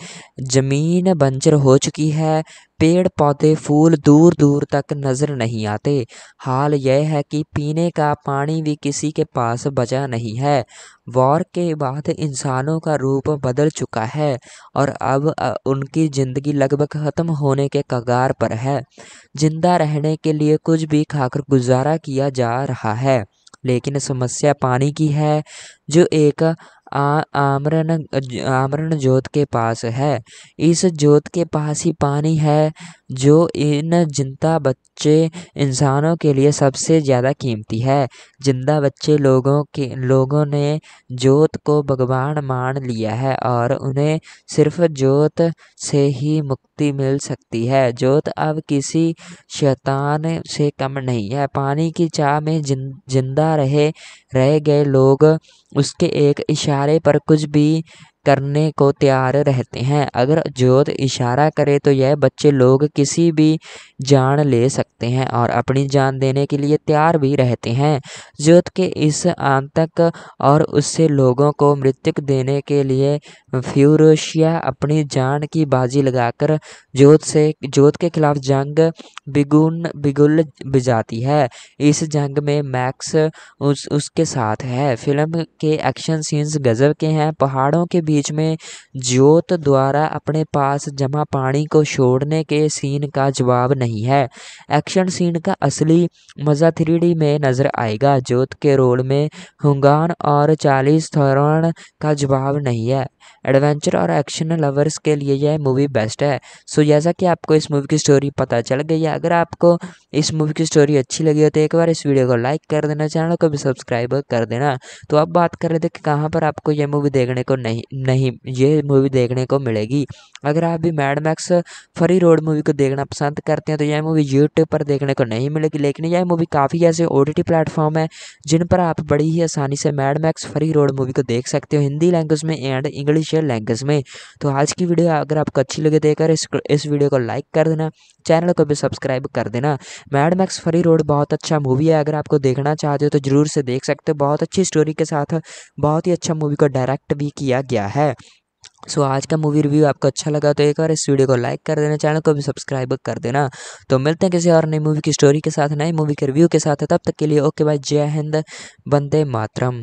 ज़मीन बंजर हो चुकी है पेड़ पौधे फूल दूर दूर तक नज़र नहीं आते हाल यह है कि पीने का पानी भी किसी के पास बचा नहीं है वॉर के बाद इंसानों का रूप बदल चुका है और अब उनकी ज़िंदगी लगभग ख़त्म होने के कगार पर है जिंदा रहने के लिए कुछ भी खाकर गुजारा किया जा रहा है लेकिन समस्या पानी की है जो एक आमरण आमरण जोत के पास है इस जोत के पास ही पानी है जो इन जिंदा बच्चे इंसानों के लिए सबसे ज़्यादा कीमती है जिंदा बच्चे लोगों के लोगों ने जोत को भगवान मान लिया है और उन्हें सिर्फ जोत से ही मुक्ति मिल सकती है जोत अब किसी शैतान से कम नहीं है पानी की चाह में जिंदा रहे रह गए लोग उसके एक इशारे इशारे पर कुछ भी करने को तैयार रहते हैं अगर जोत इशारा करे तो यह बच्चे लोग किसी भी जान ले सकते हैं और अपनी जान देने के लिए तैयार भी रहते हैं जोत के इस आतंक और उससे लोगों को मृत्यु देने के लिए फ्यूरोशिया अपनी जान की बाजी लगाकर जोत से जोत के खिलाफ जंग बिगुन बिगुल बजाती है इस जंग में मैक्स उस उसके साथ है फिल्म के एक्शन सीन्स गजब के हैं पहाड़ों के बीच में जोत द्वारा अपने पास जमा पानी को छोड़ने के सीन का जवाब नहीं नहीं है एक्शन सीन का असली मज़ा थ्री में नज़र आएगा जोत के रोल में हुंगान और चालीस थौरन का जवाब नहीं है एडवेंचर और एक्शन लवर्स के लिए यह मूवी बेस्ट है सो जैसा कि आपको इस मूवी की स्टोरी पता चल गई है अगर आपको इस मूवी की स्टोरी अच्छी लगी हो तो एक बार इस वीडियो को लाइक कर देना चैनल को भी सब्सक्राइब कर देना तो अब बात कर लेते कि कहाँ पर आपको यह मूवी देखने को नहीं नहीं ये मूवी देखने को मिलेगी अगर आप भी Mad Max free Fury Road movie को देखना पसंद करते हैं तो यह मूवी यूट्यूब पर देखने को नहीं मिलेगी लेकिन यह मूवी काफ़ी ऐसे ओ टी प्लेटफॉर्म है जिन पर आप बड़ी ही आसानी से Mad Max Fury Road movie को देख सकते हो हिंदी लैंग्वेज में एंड इंग्लिश लैंग्वेज में तो आज की वीडियो अगर आपको अच्छी लगे देखकर तो इस इस वीडियो को लाइक कर देना चैनल को भी सब्सक्राइब कर देना मैड मैक्स फ्री रोड बहुत अच्छा मूवी है अगर आपको देखना चाहते हो तो ज़रूर से देख सकते हो बहुत अच्छी स्टोरी के साथ बहुत ही अच्छा मूवी को डायरेक्ट भी किया गया है सो so, आज का मूवी रिव्यू आपको अच्छा लगा तो एक बार इस वीडियो को लाइक कर देना चैनल को भी सब्सक्राइब कर देना तो मिलते हैं किसी और नई मूवी की स्टोरी के साथ नई मूवी के रिव्यू के साथ तब तक के लिए ओके बाय जय हिंद बंदे मातरम